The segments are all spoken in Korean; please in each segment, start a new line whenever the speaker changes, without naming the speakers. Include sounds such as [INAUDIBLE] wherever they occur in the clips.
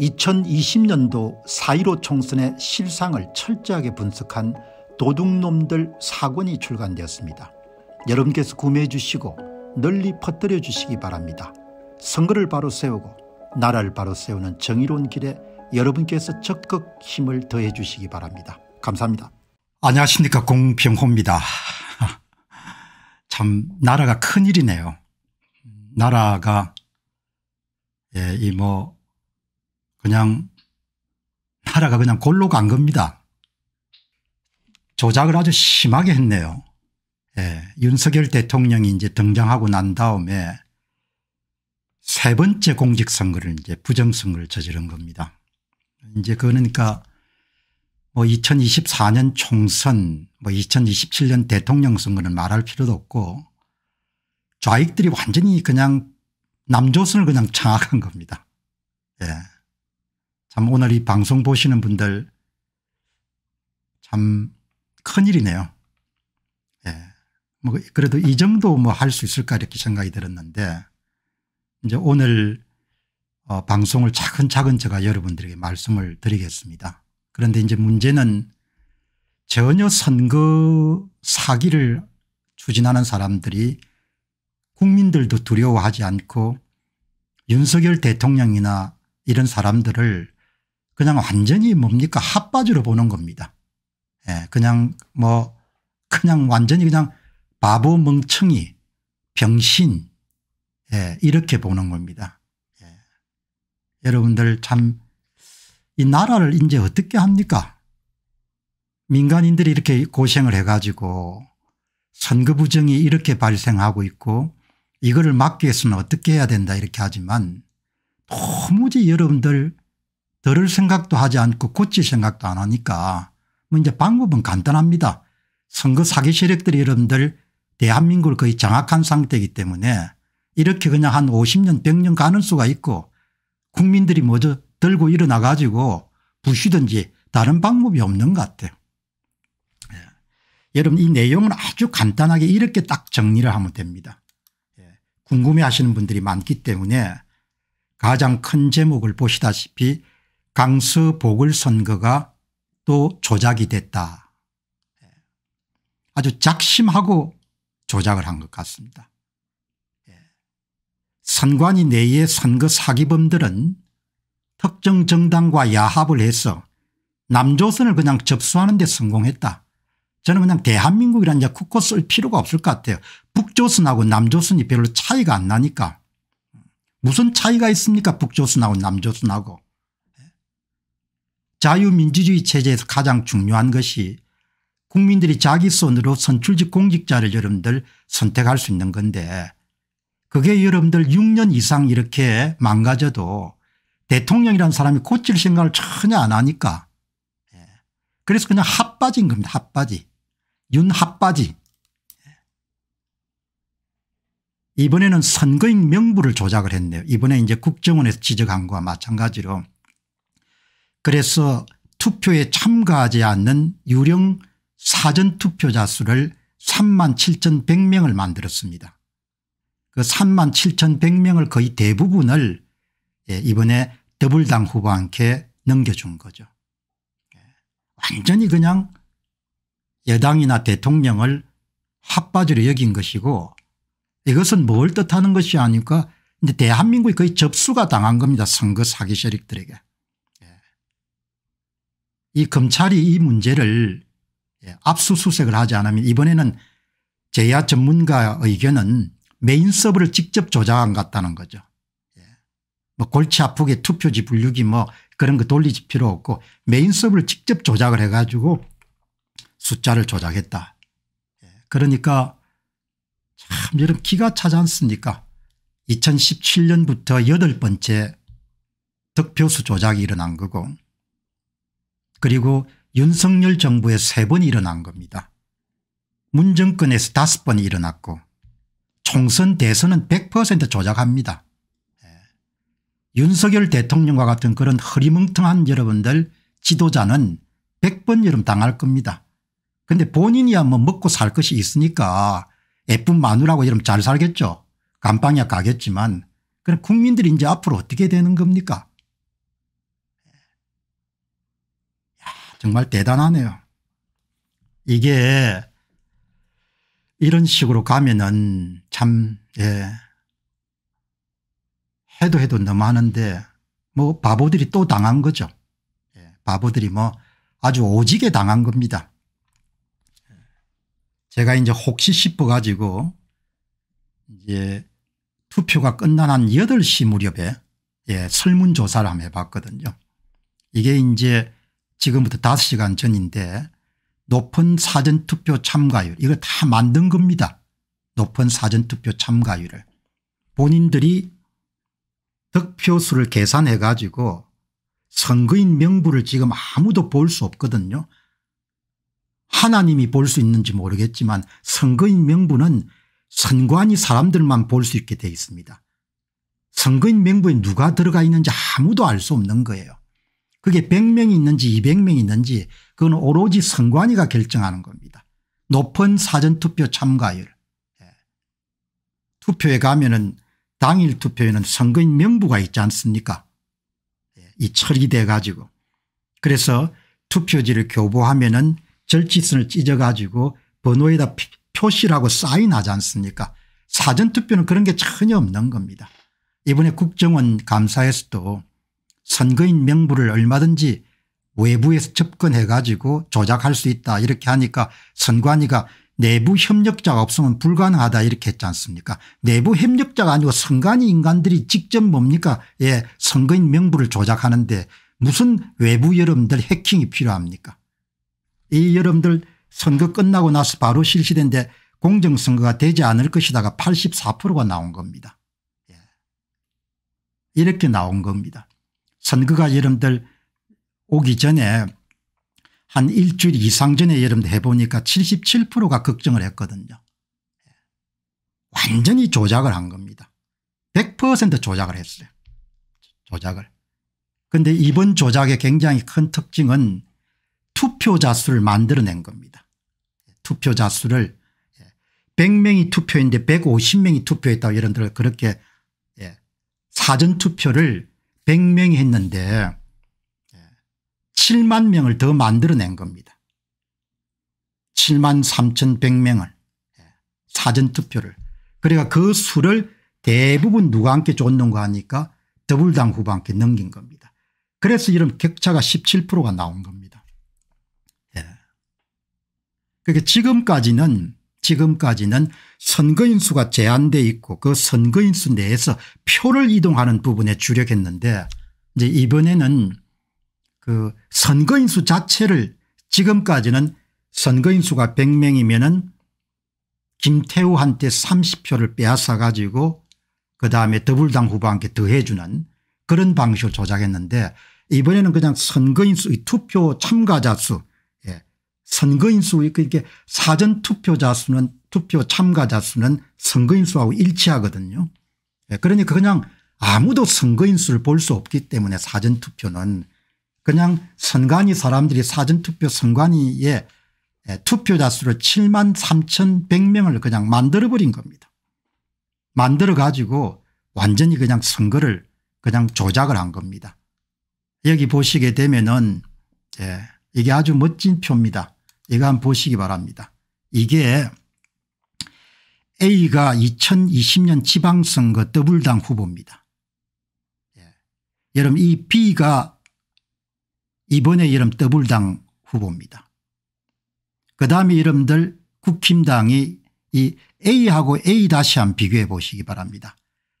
2020년도 4.15 총선의 실상을 철저하게 분석한 도둑놈들 사권이 출간되었습니다. 여러분께서 구매해 주시고 널리 퍼뜨려 주시기 바랍니다. 선거를 바로 세우고 나라를 바로 세우는 정의로운 길에 여러분께서 적극 힘을 더해 주시기 바랍니다. 감사합니다. 안녕하십니까 공병호입니다. [LAUGHS] 참 나라가 큰일이네요. 나라가 예, 이뭐 그냥 나라가 그냥 골로 간 겁니다. 조작을 아주 심하게 했네요. 예, 윤석열 대통령이 이제 등장하고 난 다음에 세 번째 공직선거를 이제 부정선거를 저지른 겁니다. 이제 그러니까 뭐 2024년 총선 뭐 2027년 대통령 선거는 말할 필요도 없고 좌익들이 완전히 그냥 남조선을 그냥 장악한 겁니다. 예. 참 오늘 이 방송 보시는 분들 참 큰일이네요. 예. 뭐 그래도 이 정도 뭐 할 수 있을까 이렇게 생각이 들었는데 이제 오늘 어 방송을 차근차근 제가 여러분들에게 말씀을 드리겠습니다. 그런데 이제 문제는 전혀 선거 사기를 추진하는 사람들이 국민들도 두려워하지 않고 윤석열 대통령이나 이런 사람들을 그냥 완전히 뭡니까 핫바지로 보는 겁니다. 예, 그냥 뭐 그냥 완전히 그냥 바보 멍청이 병신 예, 이렇게 보는 겁니다. 예. 여러분들 참 이 나라를 이제 어떻게 합니까 민간인들이 이렇게 고생을 해가지고 선거 부정이 이렇게 발생하고 있고 이거를 막기 위해서는 어떻게 해야 된다 이렇게 하지만 도무지 여러분들 들을 생각도 하지 않고 고칠 생각도 안 하니까 뭐 이제 방법은 간단합니다. 선거 사기 세력들이 여러분들 대한민국을 거의 장악한 상태이기 때문에 이렇게 그냥 한 50년 100년 가는 수가 있고 국민들이 먼저 들고 일어나 가지고 부시든지 다른 방법이 없는 것 같아요. 예. 여러분 이내용을 아주 간단하게 이렇게 딱 정리를 하면 됩니다. 예. 궁금해하시는 분들이 많기 때문에 가장 큰 제목을 보시다시피 강서 보궐선거가 또 조작이 됐다. 예. 아주 작심하고 조작을 한 것 같습니다. 예. 선관위 내의 선거 사기범들은 특정 정당과 야합을 해서 남조선을 그냥 접수하는 데 성공했다. 저는 그냥 대한민국이란 이제 굳고 쓸 필요가 없을 것 같아요. 북조선하고 남조선이 별로 차이가 안 나니까. 무슨 차이가 있습니까 북조선하고 남조선하고. 자유민주주의 체제에서 가장 중요한 것이 국민들이 자기 손으로 선출직 공직자를 여러분들 선택할 수 있는 건데 그게 여러분들 6년 이상 이렇게 망가져도 대통령이라는 사람이 고칠 생각을 전혀 안 하니까 예. 그래서 그냥 핫바지인 겁니다. 핫바지. 윤핫바지. 예. 이번에는 선거인 명부를 조작을 했네요. 이번에 이제 국정원에서 지적한 거와 마찬가지로 그래서 투표에 참가하지 않는 유령 사전투표자 수를 3만 7,100명을 만들었습니다. 그 3만 7,100명을 거의 대부분을 예, 이번에 더블당 후보한테 넘겨준 거죠. 예, 완전히 그냥 여당이나 대통령을 합바지로 여긴 것이고 이것은 뭘 뜻하는 것이 아닐까 대한민국이 거의 접수가 당한 겁니다. 선거 사기 세력들에게. 이 검찰이 이 문제를 예, 압수수색을 하지 않으면 이번에는 제야 전문가 의견은 메인 서버를 직접 조작한 것 같다는 거죠. 예. 뭐 골치 아프게 투표지 분류기 뭐 그런 거 돌리지 필요 없고 메인 서버를 직접 조작을 해가지고 숫자를 조작했다. 예. 그러니까 참여러 기가 차지 않습니까 2017년부터 여덟 번째 득표수 조작이 일어난 거고 그리고 윤석열 정부에 세 번 일어난 겁니다. 문정권에서 다섯 번 일어났고 총선 대선은 100% 조작합니다. 예. 윤석열 대통령과 같은 그런 허리멍텅한 여러분들 지도자는 100번 여름 당할 겁니다. 근데 본인이야 뭐 먹고 살 것이 있으니까 예쁜 마누라고 이러면 잘 살겠죠. 감방야 가겠지만 그럼 국민들이 이제 앞으로 어떻게 되는 겁니까 정말 대단하네요. 이게 이런 식으로 가면은 참, 예. 해도 해도 너무 하는데 뭐 바보들이 또 당한 거죠. 예. 바보들이 뭐 아주 오지게 당한 겁니다. 제가 이제 혹시 싶어 가지고 이제 투표가 끝난 한 8시 무렵에 예, 설문조사를 한번 해봤거든요. 이게 이제 지금부터 5시간 전인데 높은 사전투표 참가율 이걸다 만든 겁니다. 높은 사전투표 참가율을 본인들이 득표수를 계산해 가지고 선거인 명부를 지금 아무도 볼 수 없거든요. 하나님이 볼 수 있는지 모르겠지만 선거인 명부는 선관위 사람들만 볼 수 있게 돼 있습니다. 선거인 명부에 누가 들어가 있는지 아무도 알 수 없는 거예요. 그게 100명이 있는지 200명이 있는지 그건 오로지 선관위가 결정하는 겁니다. 높은 사전투표 참가율. 예. 투표에 가면 은 당일 투표에는 선거인 명부가 있지 않습니까 예. 이 처리돼 가지고. 그래서 투표지를 교부하면 은 절지선을 찢어가지고 번호에다 표시하고 사인하지 않습니까 사전투표는 그런 게 전혀 없는 겁니다. 이번에 국정원 감사에서도 선거인 명부를 얼마든지 외부에서 접근해 가지고 조작할 수 있다 이렇게 하니까 선관위가 내부 협력자가 없으면 불가능하다 이렇게 했지 않습니까 내부 협력자가 아니고 선관위 인간들이 직접 뭡니까 예 선거인 명부를 조작하는데 무슨 외부 여러분들 해킹이 필요합니까 이 여러분들 선거 끝나고 나서 바로 실시된데 공정선거가 되지 않을 것이다가 84%가 나온 겁니다. 예. 이렇게 나온 겁니다. 선거가 여러분들 오기 전에 한 일주일 이상 전에 여러분들 해보니까 77%가 걱정을 했거든요. 완전히 조작을 한 겁니다. 100% 조작을 했어요. 조작을. 그런데 이번 조작의 굉장히 큰 특징은 투표자 수를 만들어낸 겁니다. 투표자 수를 100명이 투표했는데 150명이 투표했다고 여러분들 그렇게 예, 사전투표를 100명이 했는데 7만 명을 더 만들어낸 겁니다. 7만 3,100명을 예, 사전투표를 그러니까 그 수를 대부분 누가 함께 줬는가 하니까 더불당 후보 함께 넘긴 겁니다. 그래서 이런 격차가 17%가 나온 겁니다. 예. 그러니까 지금까지는 지금까지는 선거인수가 제한돼 있고 그 선거인수 내에서 표를 이동하는 부분에 주력했는데 이제 이번에는 그 선거인수 자체를 지금까지는 선거인수가 100명이면은 김태우한테 30표를 빼앗아 가지고 그다음에 더불당 후보한테 더해주는 그런 방식을 조작했는데 이번에는 그냥 선거인수 이 투표 참가자 수 선거인 수 그러니까 사전 투표자 수는 투표 참가자 수는 선거인 수하고 일치하거든요. 그러니까 그냥 아무도 선거인 수를 볼 수 없기 때문에 사전 투표는 그냥 선관위 사람들이 사전 투표 선관위에 예, 투표자 수를 7만 3,100명을 그냥 만들어 버린 겁니다. 만들어 가지고 완전히 그냥 선거를 그냥 조작을 한 겁니다. 여기 보시게 되면은 예, 이게 아주 멋진 표입니다. 이거 한 번 보시기 바랍니다. 이게 A가 2020년 지방선거 더블당 후보입니다. 예. 여러분 이 B가 이번에 여름 더블당 후보입니다. 그다음에 여러분들 국힘당이 이 A하고 A 다시 한 번 비교해 보시기 바랍니다.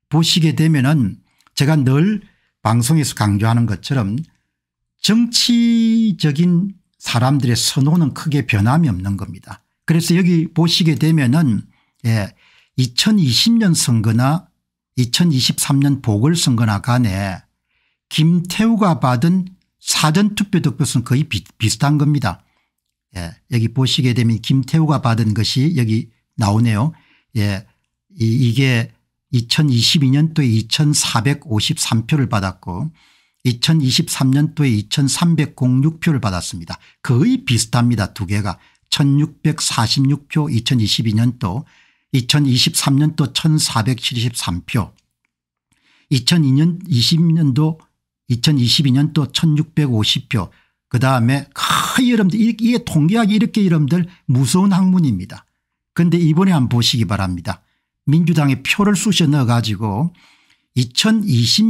보시게 되면은 제가 늘 방송에서 강조하는 것처럼 정치적인 사람들의 선호는 크게 변함이 없는 겁니다. 그래서 여기 보시게 되면은 예, 2020년 선거나 2023년 보궐선거나 간에 김태우가 받은 사전투표 득표수는 거의 비, 슷한 겁니다. 예, 여기 보시게 되면 김태우가 받은 것이 여기 나오네요. 예, 이, 이게 2022년도에 2453표를 받았고 2023년도에 2306표를 받았습니다. 거의 비슷합니다. 두 개가 1646표 2022년도 2023년도 1473표 2002년 20년도 2022년도 1650표 그 다음에 크 여러분들 이게 통계학이 이렇게 여러분들 무서운 학문입니다. 그런데 이번에 한번 보시기 바랍니다. 민주당의 표를 쑤셔 넣어 가지고 2020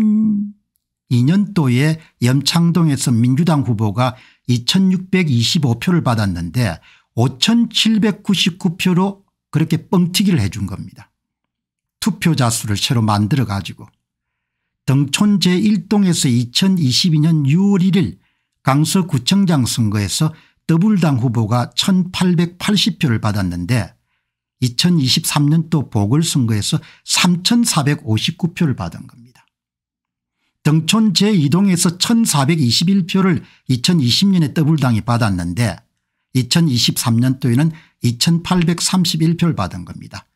2002년도에 염창동에서 민주당 후보가 2625표를 받았는데 5799표로 그렇게 뻥튀기를 해준 겁니다. 투표자 수를 새로 만들어 가지고 등촌 제1동에서 2022년 6월 1일 강서구청장 선거에서 더블당 후보가 1880표를 받았는데 2023년도 보궐선거에서 3459표를 받은 겁니다. 정촌 제2동에서 1421표를 2020년에 더블당이 받았는데 2023년도에는 2831표를 받은 겁니다.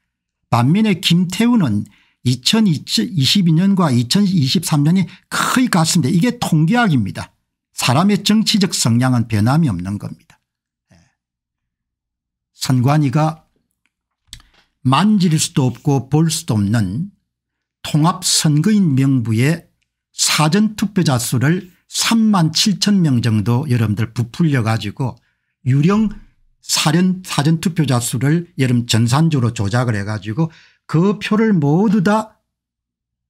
반면에 김태우는 2022년과 2023년이 거의 같습니다. 이게 통계학입니다. 사람의 정치적 성향은 변함이 없는 겁니다. 예. 선관위가 만질 수도 없고 볼 수도 없는 통합선거인 명부에 사전투표자 수를 3만 7천 명 정도 여러분들 부풀려 가지고 유령 사전, 사전투표자 수를 여름 전산조로 조작을 해 가지고 그 표를 모두 다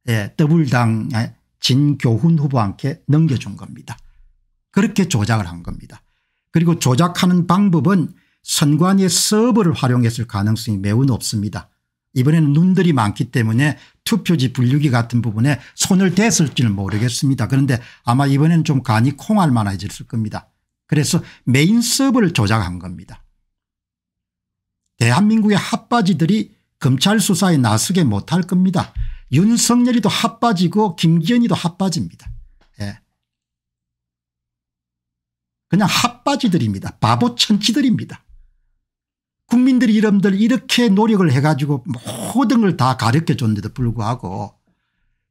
예, 더블당 예, 진교훈 후보한테 넘겨준 겁니다. 그렇게 조작을 한 겁니다. 그리고 조작하는 방법은 선관위의 서버를 활용했을 가능성이 매우 높습니다. 이번에는 눈들이 많기 때문에 투표지 분류기 같은 부분에 손을 댔을지는 모르겠습니다. 그런데 아마 이번에는 좀 간이 콩할 만해졌을 겁니다. 그래서 메인 서버를 조작한 겁니다. 대한민국의 핫바지들이 검찰 수사에 나서게 못할 겁니다. 윤석열이도 핫바지고 김기현이도 핫바지입니다. 예. 그냥 핫바지들입니다. 바보 천치들입니다. 국민들 이름들 이렇게 노력을 해가지고 모든 걸 다 가르켜 줬는데도 불구하고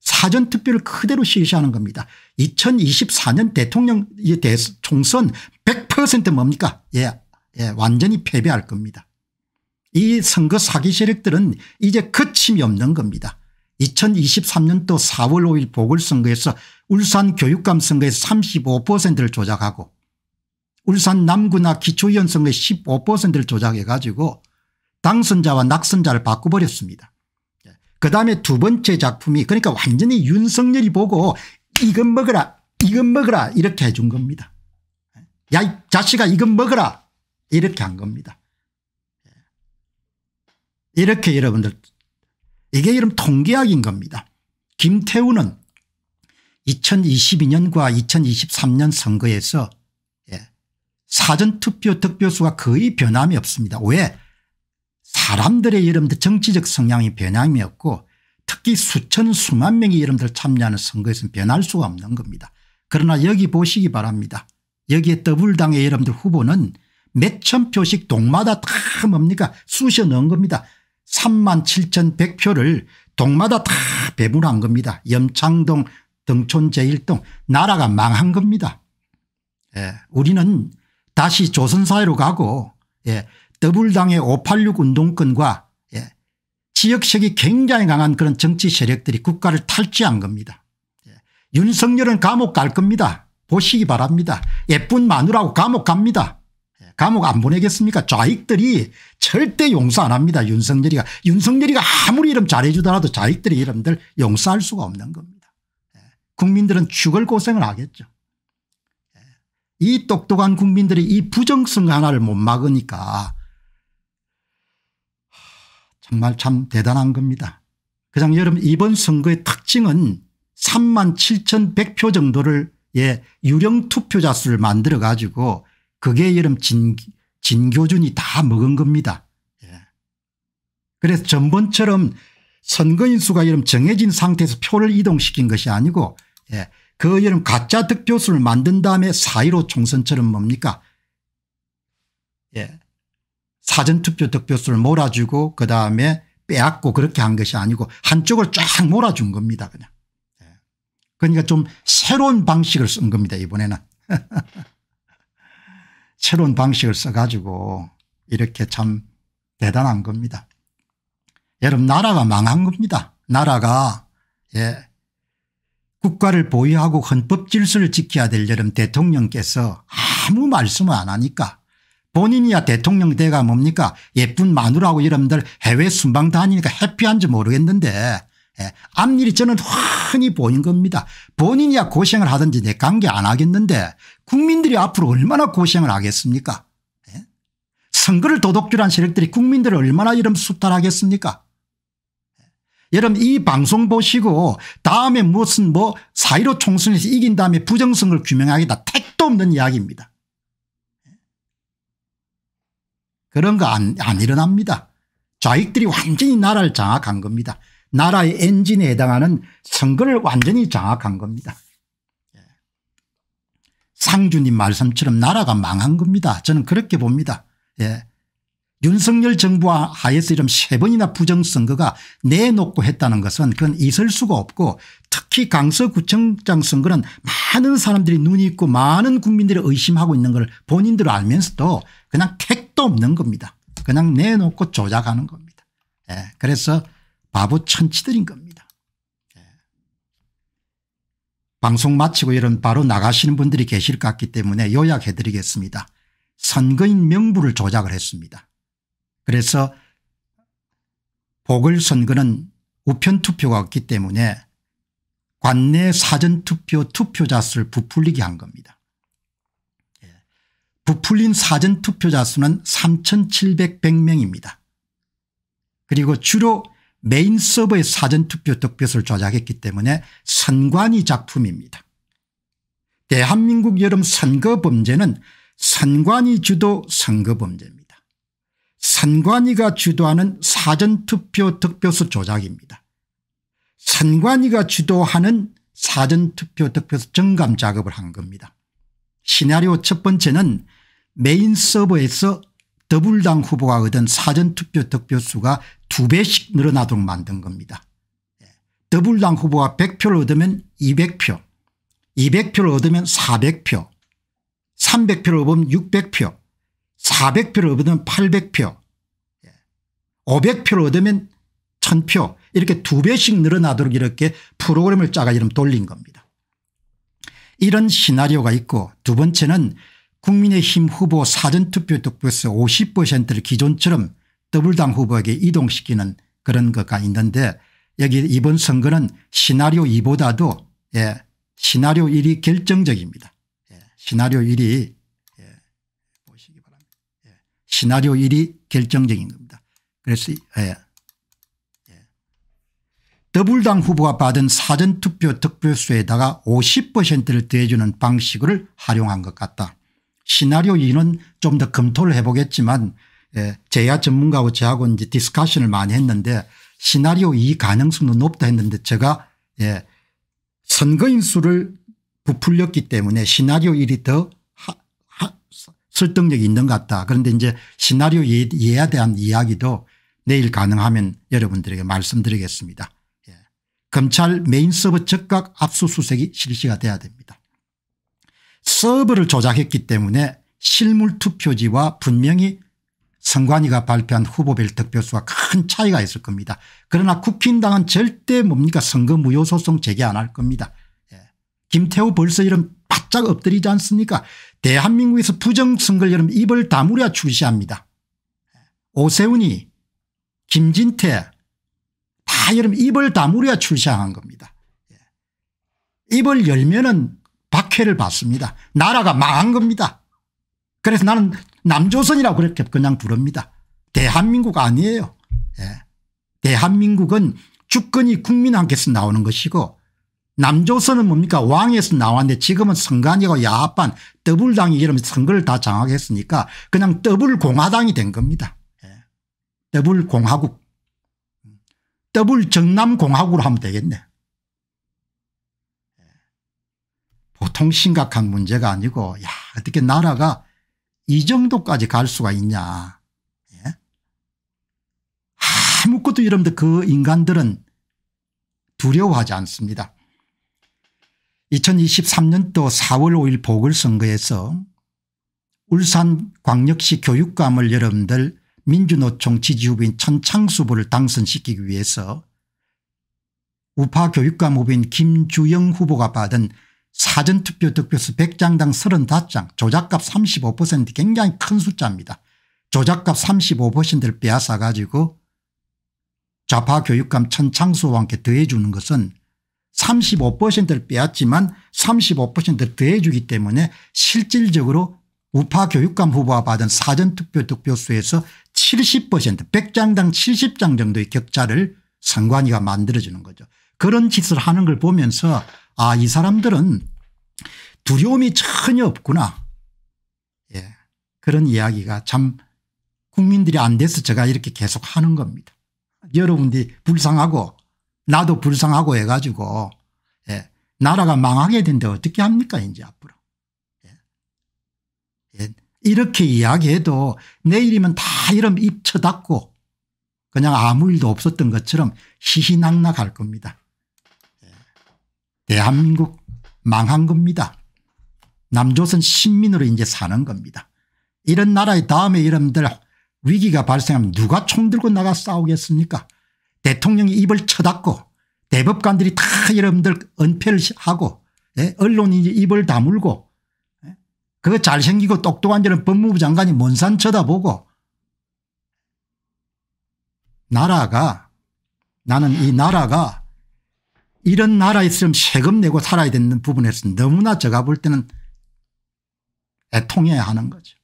사전투표를 그대로 실시하는 겁니다. 2024년 대통령 총선 100% 뭡니까 예, 예 완전히 패배할 겁니다. 이 선거 사기 세력들은 이제 거침이 없는 겁니다. 2023년도 4월 5일 보궐선거에서 울산 교육감 선거에서 35%를 조작하고 울산 남구나 기초위원성의 15%를 조작해 가지고 당선자와 낙선자를 바꿔버렸습니다. 예. 그다음에 두 번째 작품이 그러니까 완전히 윤석열이 보고 이건 먹어라 이건 먹어라 이렇게 해준 겁니다. 예. 야이 자식아 이건 먹어라 이렇게 한 겁니다. 예. 이렇게 여러분들 이게 이름 통계학인 겁니다. 김태우는 2022년과 2023년 선거에서 사전투표 득표수가 거의 변함이 없습니다. 왜 사람들의 여러분들 정치적 성향이 변함이 없고 특히 수천 수만 명이 여러분들 참여하는 선거에서는 변할 수가 없는 겁니다. 그러나 여기 보시기 바랍니다. 여기에 더블당의 여러분들 후보는 몇 천 표씩 동마다 다 뭡니까 쑤셔 넣은 겁니다. 3만 7,100표를 동마다 다 배분한 겁니다. 염창동 등촌 제1동 나라가 망한 겁니다. 예, 우리는 다시 조선사회로 가고 예, 더불당의 586 운동권과 예, 지역색이 굉장히 강한 그런 정치 세력들이 국가를 탈취한 겁니다. 예, 윤석열은 감옥 갈 겁니다. 보시기 바랍니다. 예쁜 마누라고 감옥 갑니다. 예, 감옥 안 보내겠습니까 좌익들이 절대 용서 안 합니다. 윤석열이가 윤석열이가 아무리 이름 잘해주더라도 좌익들의 이름들 용서할 수가 없는 겁니다. 예, 국민들은 죽을 고생을 하겠죠. 이 똑똑한 국민들이 이 부정성 하나를 못 막으니까 정말 참 대단한 겁니다. 그냥 여러분 이번 선거의 특징은 3만 7,100표 정도를 예 유령 투표자 수를 만들어 가지고 그게 여름 진, 진교준이 다 먹은 겁니다. 예. 그래서 전번처럼 선거인 수가 여름 정해진 상태에서 표를 이동시킨 것이 아니고 예. 그 여름 가짜 득표수를 만든 다음에 4.15 총선처럼 뭡니까 예. 사전투표 득표수를 몰아주고 그다음에 빼앗고 그렇게 한 것이 아니고 한쪽을 쫙 몰아준 겁니다 그냥. 예. 그러니까 좀 새로운 방식을 쓴 겁니다 이번에는. [LAUGHS] 새로운 방식을 써가지고 이렇게 참 대단한 겁니다. 여러분 나라가 망한 겁니다. 나라가 예 국가를 보유하고 헌법 질서를 지켜야 될 여름 대통령께서 아무 말씀을 안 하니까 본인이야 대통령 대가 뭡니까 예쁜 마누라고 여러분들 해외 순방 다니니까 해피한지 모르겠는데 예. 앞일이 저는 훤히 보인 겁니다. 본인이야 고생을 하든지 내 관계 안 하겠는데 국민들이 앞으로 얼마나 고생을 하겠습니까 예? 선거를 도둑질한 세력들이 국민들을 얼마나 이름 수탈하겠습니까 여러분 이 방송 보시고 다음에 무슨 뭐 사이로 총선에서 이긴 다음에 부정성을 규명하겠다 택도 없는 이야기입니다. 그런 거 안 안 일어납니다. 좌익들이 완전히 나라를 장악한 겁니다. 나라의 엔진에 해당하는 선거를 완전히 장악한 겁니다. 예. 상주님 말씀처럼 나라가 망한 겁니다. 저는 그렇게 봅니다. 예. 윤석열 정부 와 하에서 이런 세 번이나 부정선거가 내놓고 했다는 것은 그건 있을 수가 없고 특히 강서구청장 선거는 많은 사람들이 눈이 있고 많은 국민들이 의심하고 있는 걸 본인들 알면서도 그냥 택도 없는 겁니다. 그냥 내놓고 조작하는 겁니다. 예. 그래서 바보 천치들인 겁니다. 예. 방송 마치고 이런 바로 나가시는 분들이 계실 것 같기 때문에 요약해 드리겠습니다. 선거인 명부를 조작을 했습니다. 그래서 보궐선거는 우편투표가 없기 때문에 관내 사전투표 투표자 수를 부풀리게 한 겁니다. 예. 부풀린 사전투표자 수는 3700명입니다. 그리고 주로 메인 서버의 사전투표 득표수를 조작했기 때문에 선관위 작품입니다. 대한민국 여름 선거 범죄는 선관위 주도 선거 범죄입니다. 선관위가 주도하는 사전투표 득표수 조작입니다. 산관위가 주도하는 사전투표 득표수 정감 작업을 한 겁니다. 시나리오 첫 번째는 메인 서버에서 더블당 후보가 얻은 사전투표 득표수가 두 배씩 늘어나도록 만든 겁니다. 예, 더블당 후보가 100표를 얻으면 200표 200표를 얻으면 400표 300표를 얻으면 600표 400표를 얻으면 800표 500표를 얻으면 1000표 이렇게 두 배씩 늘어나도록 이렇게 프로그램을 짜가 이름 돌린 겁니다. 이런 시나리오가 있고 두 번째는 국민의힘 후보 사전투표 득표수 50%를 기존처럼 더블당 후보에게 이동시키는 그런 것과 있는데 여기 이번 선거는 시나리오 2보다도 예, 시나리오 1이 결정적입니다. 예, 시나리오 1이 예, 보시기 바랍니다. 예, 시나리오 1이 결정적인 겁니다. 그래서 예. 예. 더불당 후보가 받은 사전투표 득표수에다가 50%를 대주는 방식을 활용한 것 같다. 시나리오 2는 좀 더 검토를 해보겠지만 예, 제야 전문가와 저하고 이제 디스카션을 많이 했는데 시나리오 2 가능성도 높다 했는데 제가 예, 선거인 수를 부풀렸기 때문에 시나리오 1이 더 하, 하, 설득력이 있는 것 같다. 그런데 이제 시나리오 2에 대한 이야기도 내일 가능하면 여러분들에게 말씀드리겠습니다. 예. 검찰 메인 서버 즉각 압수수색이 실시가 돼야 됩니다. 서버를 조작했기 때문에 실물 투표지와 분명히 선관위가 발표한 후보별 득표수와 큰 차이가 있을 겁니다. 그러나 국힘당은 절대 뭡니까 선거 무효소송 제기 안 할 겁니다. 예. 김태우 벌써 이름 바짝 엎드리지 않습니까 대한민국에서 부정선거를 여러분 입을 다물어야 출시합니다. 예. 오세훈이 김진태 다 여러분 입을 다물어야 출세한 겁니다. 예. 입을 열면은 박해를 받습니다. 나라가 망한 겁니다. 그래서 나는 남조선이라고 그렇게 그냥 부릅니다. 대한민국 아니에요. 예. 대한민국은 주권이 국민한테서 나오는 것이고 남조선은 뭡니까 왕에서 나왔는데 지금은 선관위가 야합반 더블당이 이러면 선거를 다 장악했으니까 그냥 더블공화당이 된 겁니다. 더블 공화국 더블 정남공화국으로 하면 되겠네. 보통 심각한 문제가 아니고 야 어떻게 나라가 이 정도까지 갈 수가 있냐. 예? 아무것도 여러분들 그 인간들은 두려워하지 않습니다. 2023년도 4월 5일 보궐선거에서 울산 광역시 교육감을 여러분들 민주노총 지지후보인 천창수 부를 당선시키기 위해서 우파 교육감 후보인 김주영 후보가 받은 사전투표 득표수 100장당 35장 조작값 35% 굉장히 큰 숫자입니다. 조작값 35%를 빼앗아 가지고 좌파 교육감 천창수와 함께 더해 주는 것은 35%를 빼앗지만 35%를 더해 주기 때문에 실질적으로 우파 교육감 후보가 받은 사전투표 득표수에서 70% 100장당 70장 정도의 격자를 선관위가 만들어주는 거죠. 그런 짓을 하는 걸 보면서 아이 사람들은 두려움이 전혀 없구나. 예. 그런 이야기가 참 국민들이 안 돼서 제가 이렇게 계속 하는 겁니다. 여러분들이 불쌍하고 나도 불쌍하고 해가지고 예. 나라가 망하게 된다 어떻게 합니까 이제 앞으로. 이렇게 이야기해도 내일이면 다 이름 입 쳐닫고 그냥 아무 일도 없었던 것처럼 희희낙낙할 겁니다. 대한민국 망한 겁니다. 남조선 신민으로 이제 사는 겁니다. 이런 나라의 다음에 이름들 위기가 발생하면 누가 총 들고 나가 싸우겠습니까 대통령이 입을 쳐닫고 대법관들이 다 여러분들 은폐를 하고 예? 언론이 입을 다물고 그 잘생기고 똑똑한 저런 법무부 장관이 먼산 쳐다보고 나라가 나는 이 나라가 이런 나라있으면 세금 내고 살아야 되는 부분에서 너무나 제가 볼 때는 애통해야 하는 거죠.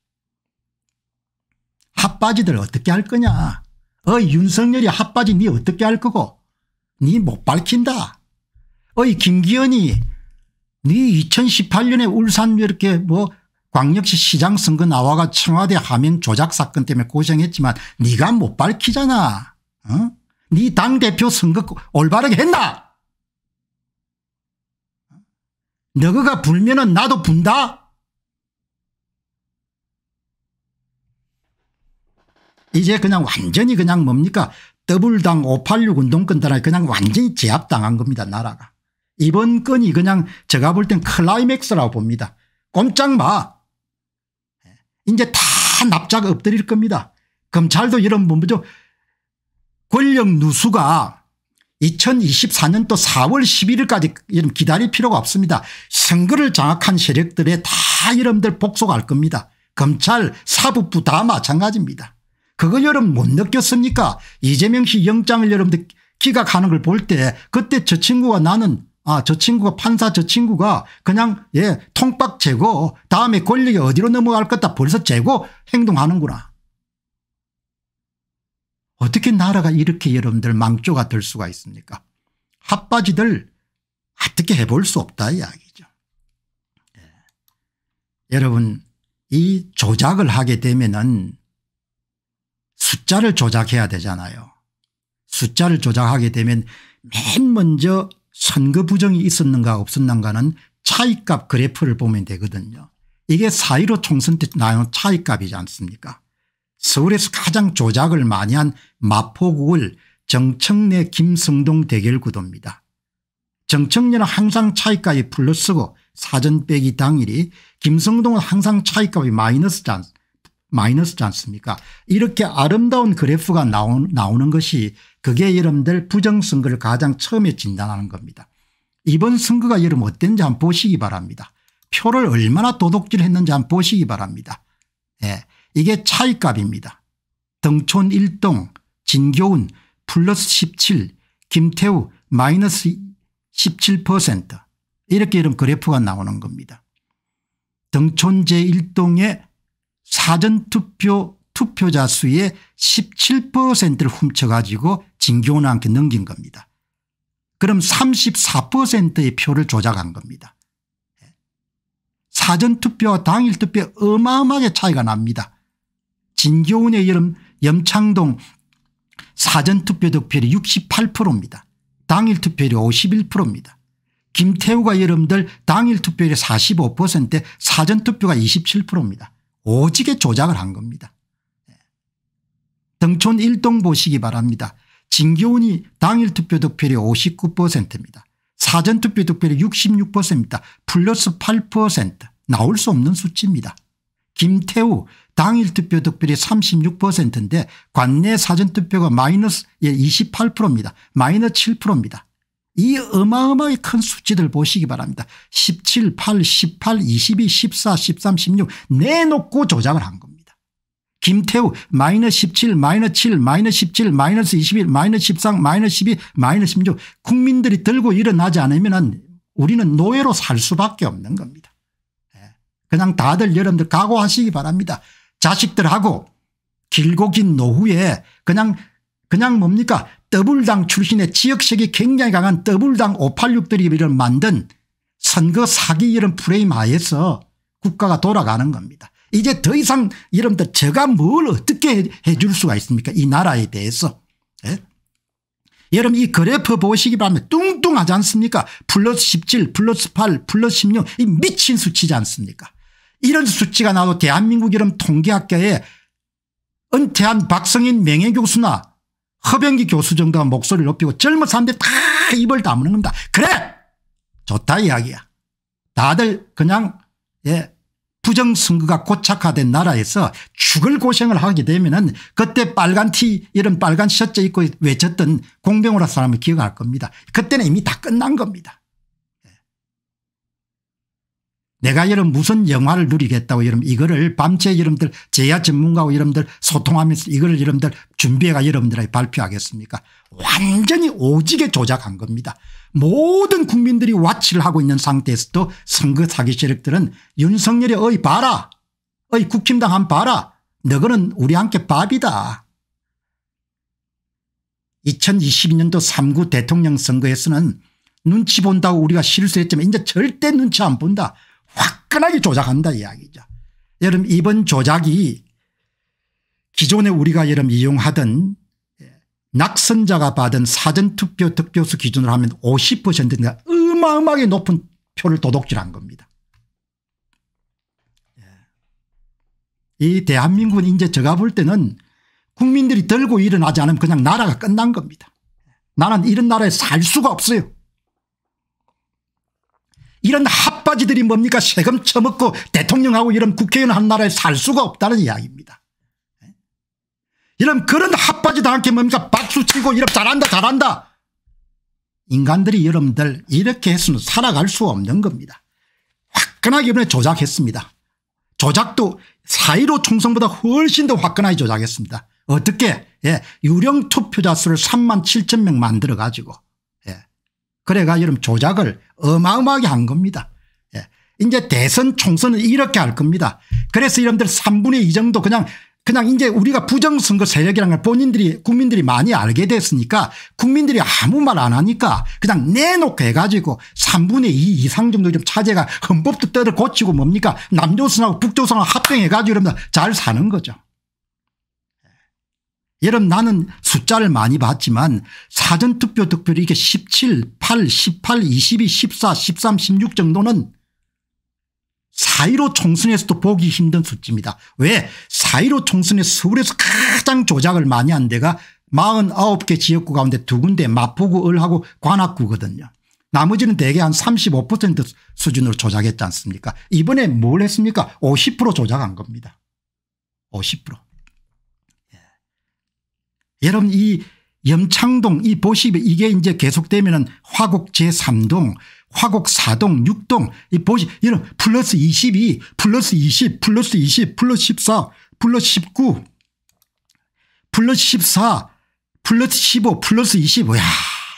핫바지들 어떻게 할 거냐. 어 윤석열이 핫바지 니 어떻게 할 거고 니 못 밝힌다. 어이 김기현이 니 2018년에 울산 이렇게 뭐 광역시 시장 선거 나와가 청와대 하명 조작 사건 때문에 고생했지만 네가 못 밝히잖아. 어? 네 당대표 선거 올바르게 했나? 너가 불면 은 나도 분다? 이제 그냥 완전히 그냥 뭡니까 더블당 586 운동권단에 그냥 완전히 제압당한 겁니다 나라가. 이번 건이 그냥 제가 볼 땐 클라이맥스라고 봅니다. 꼼짝 마. 이제 다 납작 엎드릴 겁니다. 검찰도 이런 뭐죠 권력 누수가 2024년도 4월 11일까지 기다릴 필요가 없습니다. 선거를 장악한 세력들에다 여러분들 복속할 겁니다. 검찰 사법부 다 마찬가지입니다. 그거 여러분 못 느꼈습니까 이재명 씨 영장을 여러분들 기각하는 걸 볼 때 그때 저 친구와 나는 아, 저 친구가 판사 저 친구가 그냥 예, 통박 재고 다음에 권력이 어디로 넘어갈 거다 벌써 재고 행동하는구나. 어떻게 나라가 이렇게 여러분들 망조가 될 수가 있습니까? 핫바지들 어떻게 해볼 수 없다 이야기죠. 예. 여러분 이 조작을 하게 되면은 숫자를 조작해야 되잖아요. 숫자를 조작하게 되면 맨 먼저 선거 부정이 있었는가 없었는가는 차이값 그래프를 보면 되거든요. 이게 4.15 총선 때 나온 차이값이지 않습니까 서울에서 가장 조작을 많이 한 마포구를 정청래 김성동 대결 구도입니다. 정청래는 항상 차이값이 플러스고 사전 빼기 당일이 김성동은 항상 차이값이 마이너스지 않습니까 마이너스지 않습니까 이렇게 아름다운 그래프가 나온, 나오는 것이 그게 여러분들 부정선거를 가장 처음에 진단하는 겁니다. 이번 선거가 여러분 어땠는지 한번 보시기 바랍니다. 표를 얼마나 도둑질했는지 한번 보시기 바랍니다. 예, 이게 차이값입니다. 등촌 1동 진교훈 플러스 17 김태우 마이너스 17% 이렇게 이런 그래프가 나오는 겁니다. 등촌 제1동의 사전투표 투표자 수의 17%를 훔쳐가지고 진교원한테 넘긴 겁니다. 그럼 34%의 표를 조작한 겁니다. 사전투표와 당일투표 어마어마하게 차이가 납니다. 진교훈의 여름 염창동 사전투표 득표율이 68%입니다. 당일투표율이 51%입니다. 김태우가 여러분들 당일투표율이 4 5 사전투표가 27%입니다. 오지게 조작을 한 겁니다. 예. 등촌 일동 보시기 바랍니다. 진교훈이 당일 투표 득표율이 59%입니다. 사전투표 득표율이 66%입니다. 플러스 8% 나올 수 없는 수치입니다. 김태우 당일 투표 득표율이 36%인데 관내 사전투표가 마이너스 28%입니다. 예, 마이너스 7%입니다. 이 어마어마하게 큰 수치들 보시기 바랍니다. 17, 8, 18, 22, 14, 13, 16 내놓고 조작을 한 겁니다. 김태우 마이너스 17, 마이너스 7, 마이너스 17, 마이너스 21, 마이너스 13, 마이너스 12, 마이너스 16 국민들이 들고 일어나지 않으면 우리는 노예로 살 수밖에 없는 겁니다. 예. 그냥 다들 여러분들 각오하시기 바랍니다. 자식들하고 길고 긴 노후에 그냥 그냥 뭡니까 더블당 출신의 지역색이 굉장히 강한 더블당 586들이 이런 만든 선거 사기 이런 프레임 하에서 국가가 돌아가는 겁니다. 이제 더 이상 이름들 제가 뭘 어떻게 해 줄 수가 있습니까 이 나라에 대해서. 예? 여러분 이 그래프 보시기 바랍니다. 뚱뚱하지 않습니까 플러스 17 플러스 8 플러스 16이 미친 수치지 않습니까 이런 수치가 나도 대한민국 이름 통계학계에 은퇴한 박성인 명예교수나 허병기 교수 정도가 목소리를 높이고 젊은 사람들이 다 입을 다무는 겁니다. 그래 좋다 이야기야. 다들 그냥 예 부정선거가 고착화된 나라에서 죽을 고생을 하게 되면 은 그때 빨간 티 이런 빨간 셔츠 입고 외쳤던 공병호라 사람을 기억할 겁니다. 그때는 이미 다 끝난 겁니다. 내가 여러분 무슨 영화를 누리겠다고 여러분 이거를 밤새 여러분들 제야 전문가와 여러분들 소통하면서 이거를 여러분들 준비해가 여러분들에게 발표하겠습니까 완전히 오지게 조작한 겁니다. 모든 국민들이 와치를 하고 있는 상태에서도 선거 사기 세력들은 윤석열이 어이 봐라 어이 국힘당 한 봐라 너거는 우리 함께 밥이다. 2022년도 3구 대통령 선거에서는 눈치 본다고 우리가 실수했지만 이제 절대 눈치 안 본다. 화끈하게 조작한다 이야기죠. 여러분 이번 조작이 기존에 우리가 여러분 이용하던 예, 낙선자가 받은 사전투표 득표수 기준으로 하면 50%가 어마어마하게 높은 표를 도둑질한 겁니다. 예. 이 대한민국은 이제 제가 볼 때는 국민들이 들고 일어나지 않으면 그냥 나라가 끝난 겁니다. 나는 이런 나라에 살 수가 없어요. 이런 합 싸가지들이 뭡니까 세금 처먹고 대통령하고 이런 국회의원 한 나라에 살 수가 없다는 이야기입니다. 예? 이런 그런 핫바지도 않게 뭡니까 박수치고 이런 잘한다 잘한다. 인간들이 여러분들 이렇게 해서는 살아갈 수 없는 겁니다. 화끈하게 이번에 조작했습니다. 조작도 사이로 총선보다 훨씬 더 화끈하게 조작했습니다. 어떻게 예, 유령 투표자 수를 3만 7천 명 만들어 가지고 예. 그래가 여러분 조작을 어마어마하게 한 겁니다. 이제 대선 총선은 이렇게 할 겁니다. 그래서 여러분들 3분의 2 정도 그냥 그냥 이제 우리가 부정선거 세력이라는 걸 본인들이 국민들이 많이 알게 됐으니까 국민들이 아무 말 안 하니까 그냥 내놓고 해가지고 3분의 2 이상 정도 좀 차제가 헌법도 때를 고치고 뭡니까 남조선하고 북조선하고 합병해가지고 여러분들잘 사는 거죠. 여러분 나는 숫자를 많이 봤지만 사전투표 득표율 이게 17, 8, 18, 22, 14, 13, 16 정도는 4.15 총선에서도 보기 힘든 수치입니다. 왜? 4.15 총선에서 울에서 가장 조작을 많이 한 데가 49개 지역구 가운데 두 군데 마포구 을하고 관악구거든요. 나머지는 대개 한 35% 수준으로 조작했지 않습니까 이번에 뭘 했습니까 50% 조작한 겁니다. 50%. 예. 여러분 이 염창동 이보시에 이게 이제 계속되면 은 화곡 제3동 화곡 4동 6동 이 보시 이런 플러스 22 플러스 20 플러스 20 플러스 14 플러스 19 플러스 14 플러스 15 플러스 25야 0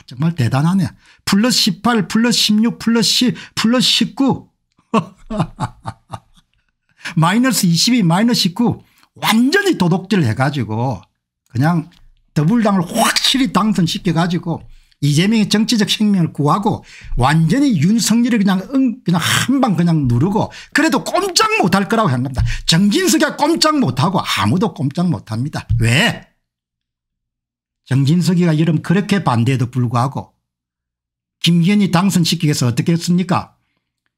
정말 대단하네 플러스 18 플러스 16 플러스 10 플러스 19 [LAUGHS] 마이너스 22 마이너스 19 완전히 도덕질을 해가지고 그냥 더블당을 확실히 당선시켜가지고 이재명의 정치적 생명을 구하고 완전히 윤석열을 그냥 응 그냥 한 방 그냥 누르고 그래도 꼼짝 못할 거라고 생각합니다. 정진석이가 꼼짝 못하고 아무도 꼼짝 못합니다. 왜? 정진석이가 여름 그렇게 반대에도 불구하고 김기현이 당선시키기 위해서 어떻게 했습니까?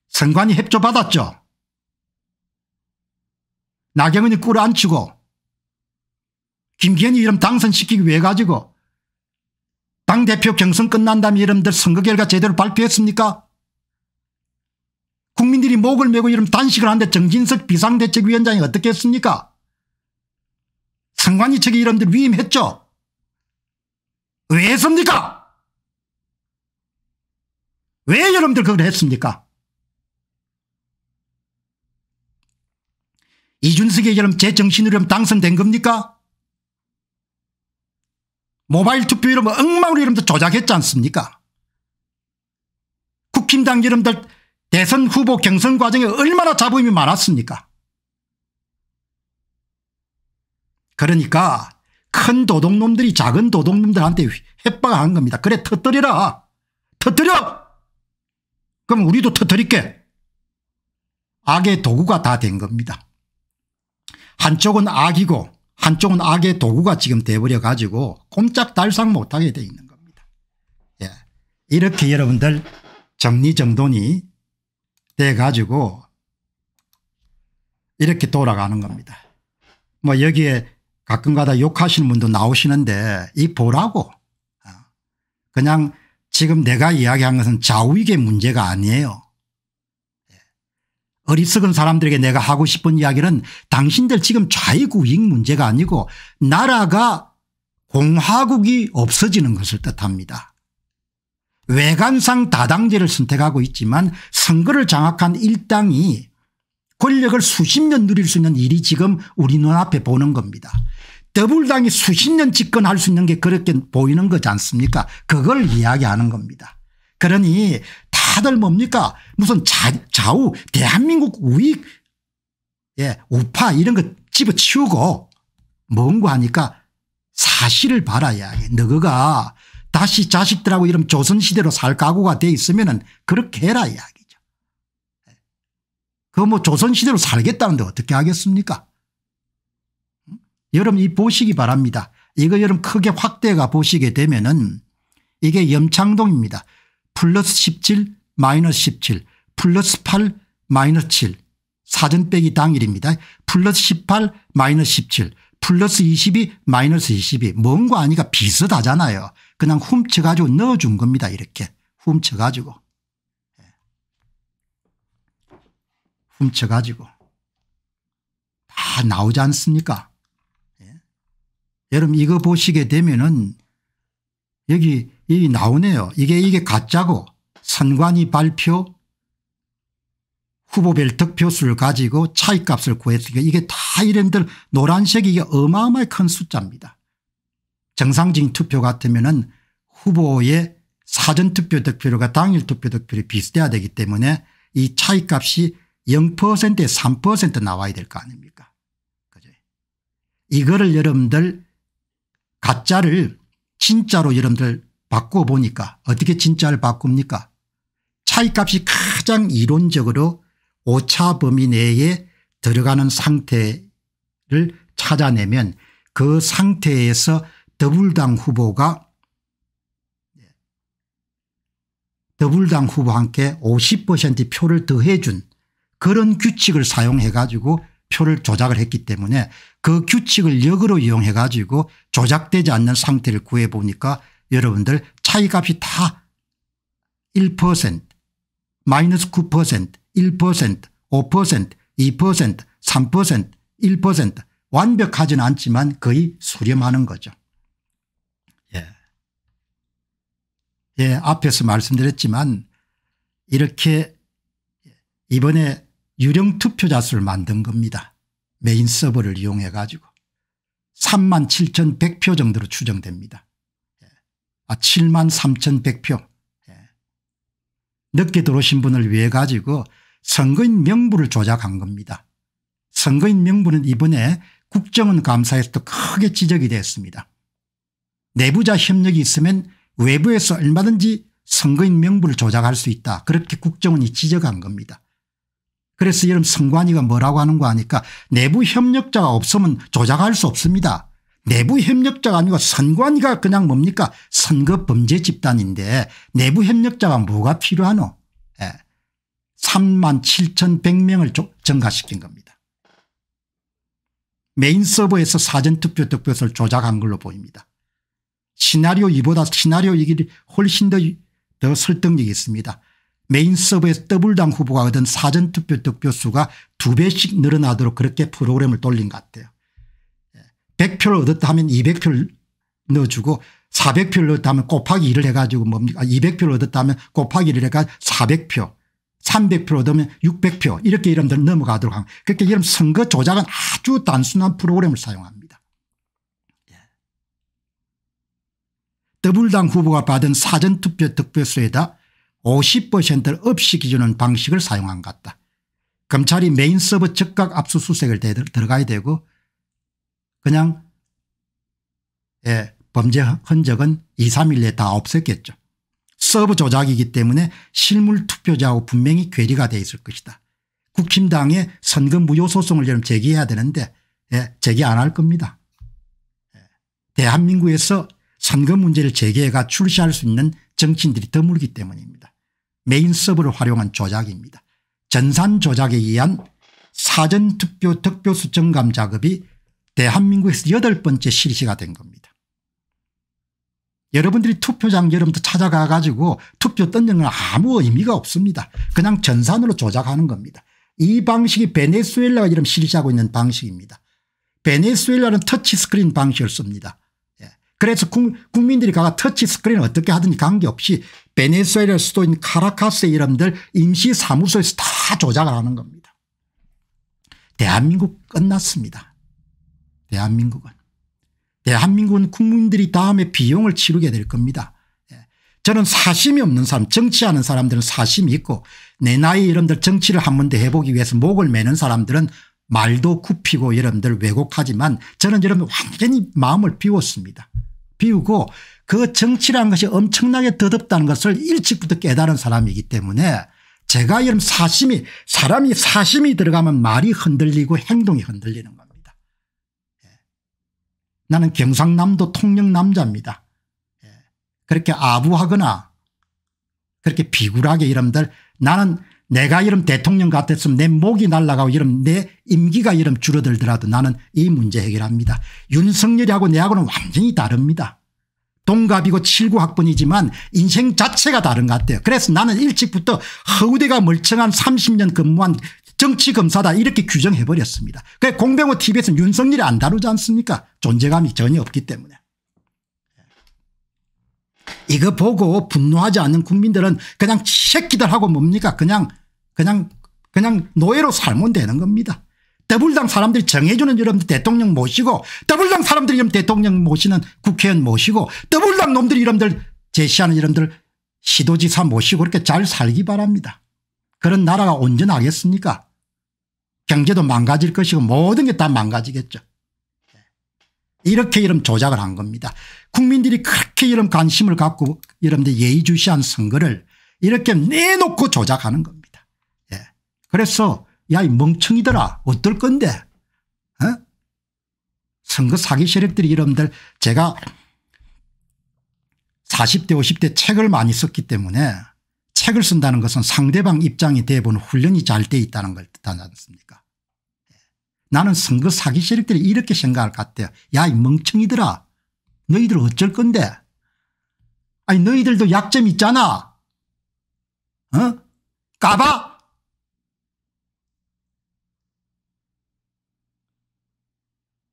선관위 협조받았죠. 나경원이 꿇어안치고 김기현이 이름 당선시키기 위해 가지고 당대표 경선 끝난 다음에 여러분들 선거 결과 제대로 발표했습니까? 국민들이 목을 메고 이런 단식을 하는데 정진석 비상대책위원장이 어떻게 했습니까? 상관이 측이 여러분들 위임했죠? 왜 했습니까? 왜 여러분들 그걸 했습니까? 이준석이 여러분 제 정신으로 당선된 겁니까? 모바일 투표 이름 엉망으로 이름도 조작했지 않습니까 국힘당 이름들 대선 후보 경선 과정에 얼마나 잡음이 많았습니까 그러니까 큰 도둑놈들이 작은 도둑놈들한테 협박한 겁니다. 그래 터뜨려라 터뜨려. 그럼 우리도 터뜨릴게. 악의 도구가 다 된 겁니다. 한쪽은 악이고 한쪽은 악의 도구가 지금 돼버려 가지고 꼼짝달싹 못하게 돼 있는 겁니다. 예. 이렇게 여러분들 정리정돈이 돼 가지고 이렇게 돌아가는 겁니다. 뭐 여기에 가끔가다 욕하시는 분도 나오시는데 이 보라고 어. 그냥 지금 내가 이야기한 것은 좌우익의 문제가 아니에요. 어리석은 사람들에게 내가 하고 싶은 이야기는 당신들 지금 좌익우익 문제가 아니고 나라가 공화국이 없어지는 것을 뜻합니다. 외관상 다당제를 선택하고 있지만 선거를 장악한 일당이 권력을 수십 년 누릴 수 있는 일이 지금 우리 눈앞에 보는 겁니다. 더불당이 수십 년 집권할 수 있는 게 그렇게 보이는 거지 않습니까 그걸 이야기하는 겁니다. 그러니 다들 뭡니까 무슨 자, 좌우 대한민국 우익 예, 우파 이런 거 집어치우고 뭔고 하니까 사실을 바라야 너가 다시 자식들하고 이런 조선시대로 살 각오가 돼 있으면 그렇게 해라 이야기죠. 그 뭐 조선시대로 살겠다는데 어떻게 하겠습니까 여러분 이 보시기 바랍니다. 이거 여러분 크게 확대가 보시게 되면 은 이게 염창동입니다. 플러스 17 마이너스 17 플러스 8 마이너스 7 사전 빼기 당일입니다. 플러스 18 마이너스 17 플러스 22 마이너스 22 뭔가 아니가 비슷하잖아요. 그냥 훔쳐가지고 넣어준 겁니다. 이렇게 훔쳐가지고 예. 훔쳐가지고 다 나오지 않습니까 예. 여러분 이거 보시게 되면은 여기 이 나오네요. 이게 이게 가짜고 선관위 발표 후보별 득표수를 가지고 차이값을 구했으니까 이게 다 이름들 노란색이 이게 어마어마히 큰 숫자입니다. 정상적인 투표 같으면 은 후보의 사전투표 득표율과 당일 투표 득표율이 비슷해야 되기 때문에 이 차이값이 0%에 3% 나와야 될 거 아닙니까 그죠? 이거를 여러분들 가짜를 진짜로 여러분들 바꿔보니까 어떻게 진짜를 바꿉니까 차이값이 가장 이론적으로 오차 범위 내에 들어가는 상태를 찾아내면 그 상태에서 더불당 후보가 더불당 후보한테 50% 표를 더해준 그런 규칙을 사용해 가지고 표를 조작을 했기 때문에 그 규칙을 역으로 이용해 가지고 조작되지 않는 상태를 구해 보니까 여러분들 차이값이 다1% 마이너스 9%, 1%, 5%, 2%, 3%, 1% 완벽하진 않지만 거의 수렴하는 거죠. 예. 예, 앞에서 말씀드렸지만 이렇게 이번에 유령 투표자 수를 만든 겁니다. 메인 서버를 이용해 가지고 37,100표 정도로 추정됩니다. 예. 아, 73,100표. 늦게 들어오신 분을 위해 가지고 선거인 명부를 조작한 겁니다. 선거인 명부는 이번에 국정원 감사에서도 크게 지적이 되었습니다. 내부자 협력이 있으면 외부에서 얼마든지 선거인 명부를 조작할 수 있다. 그렇게 국정원이 지적한 겁니다. 그래서 여러분 선관위가 뭐라고 하는 거 아니까 내부 협력자가 없으면 조작할 수 없습니다. 내부 협력자가 아니고 선관위가 그냥 뭡니까 선거 범죄 집단인데 내부 협력자가 뭐가 필요하노 3만 예. 7,100명을 증가시킨 겁니다. 메인 서버에서 사전투표 득표수를 조작한 걸로 보입니다. 시나리오 2보다 시나리오 2이 훨씬 더, 더 설득력이 있습니다. 메인 서버에서 더블당 후보가 얻은 사전투표 득표수가 두 배씩 늘어나도록 그렇게 프로그램을 돌린 것 같아요. 100표를 얻었다 하면 200표를 넣어주고 400표를 넣었다 하면 곱하기 2를 해가지고 뭡니까 200표를 얻었다 하면 곱하기 1를 해가지고 400표 300표 를 얻으면 600표 이렇게 이름들 넘어가도록 합니다. 그렇게 그러니까 이런 선거 조작은 아주 단순한 프로그램을 사용합니다. 예. 더블당 후보가 받은 사전투표 득표수에다 50%를 없이 기준는 방식을 사용한 것 같다. 검찰이 메인 서버 즉각 압수수색을 들어가야 되고 그냥 예, 범죄 흔적은 2, 3일에 다 없었겠죠. 서브 조작이기 때문에 실물 투표자하고 분명히 괴리가 돼 있을 것이다. 국힘당에 선거 무효 소송을 좀 제기해야 되는데 예, 제기 안 할 겁니다. 예, 대한민국에서 선거 문제를 재개해가 출시할 수 있는 정치인들이 드물기 때문입니다. 메인 서브를 활용한 조작입니다. 전산 조작에 의한 사전투표 특표수정감 작업이 대한민국에서 여덟 번째 실시가된 겁니다. 여러분들이 투표장 여러분도 찾아가 가지고 투표 던지는 건 아무 의미가 없습니다. 그냥 전산으로 조작하는 겁니다. 이 방식이 베네수엘라가 이실시하고 있는 방식입니다. 베네수엘라는 터치스크린 방식을 씁니다. 예. 그래서 국, 민들이 가가 터치스크린을 어떻게 하든지 관계없이 베네수엘라 수도인 카라카스의 이름들 임시사무소에서 다 조작을 하는 겁니다. 대한민국 끝났습니다. 대한민국은. 대한민국은 국민들이 다음에 비용을 치르게 될 겁니다. 예. 저는 사심이 없는 사람 정치하는 사람들은 사심이 있고 내 나이 이런들 정치를 한 번 더 해보기 위해서 목을 매는 사람들은 말도 굽히고 여러분들 왜곡하지만 저는 여러분 완전히 마음을 비웠습니다. 비우고 그 정치라는 것이 엄청나게 더덥다는 것을 일찍부터 깨달은 사람이기 때문에 제가 여러분 사심이 사람이 사심이 들어가면 말이 흔들리고 행동이 흔들리는 겁니다. 나는 경상남도 통영 남자입니다. 예. 그렇게 아부하거나 그렇게 비굴하게 이름들 나는 내가 이름 대통령 같았으면 내 목이 날라가고 이름 내 임기가 이름 줄어들더라도 나는 이 문제 해결합니다. 윤석열이하고 내하고는 완전히 다릅니다. 동갑이고 7구 학번이지만 인생 자체가 다른 것 같아요. 그래서 나는 일찍부터 허우대가 멀쩡한 30년 근무한 정치검사다 이렇게 규정해버렸습니다. 그 공병호 t v 에서 윤석열이 안 다루지 않습니까 존재감이 전혀 없기 때문에. 예. 이거 보고 분노하지 않는 국민들은 그냥 새끼들 하고 뭡니까 그냥 그냥 그냥 노예로 살면 되는 겁니다. 더블당 사람들이 정해주는 여러분 들 대통령 모시고 더블당 사람들이 이런 대통령 모시는 국회의원 모시고 더블당 놈들이 이름들 제시하는 이름들 시도지사 모시고 그렇게 잘 살기 바랍니다. 그런 나라가 온전하겠습니까 경제도 망가질 것이고 모든 게 다 망가지겠죠. 네. 이렇게 이름 조작을 한 겁니다. 국민들이 그렇게 이름 관심을 갖고 이름들 예의주시한 선거를 이렇게 내놓고 조작하는 겁니다. 예. 그래서 야 이 멍청이들아 어떨 건데 어? 선거 사기 세력들이 여러분들 제가 40대 50대 책을 많이 썼기 때문에 책을 쓴다는 것은 상대방 입장이 대부분 훈련이 잘 돼 있다는 걸 뜻하지 않습니까 나는 선거 사기 세력들이 이렇게 생각할 것 같아요. 야이 멍청이들아 너희들 어쩔 건데 아니 너희들도 약점 있잖아. 어? 까봐.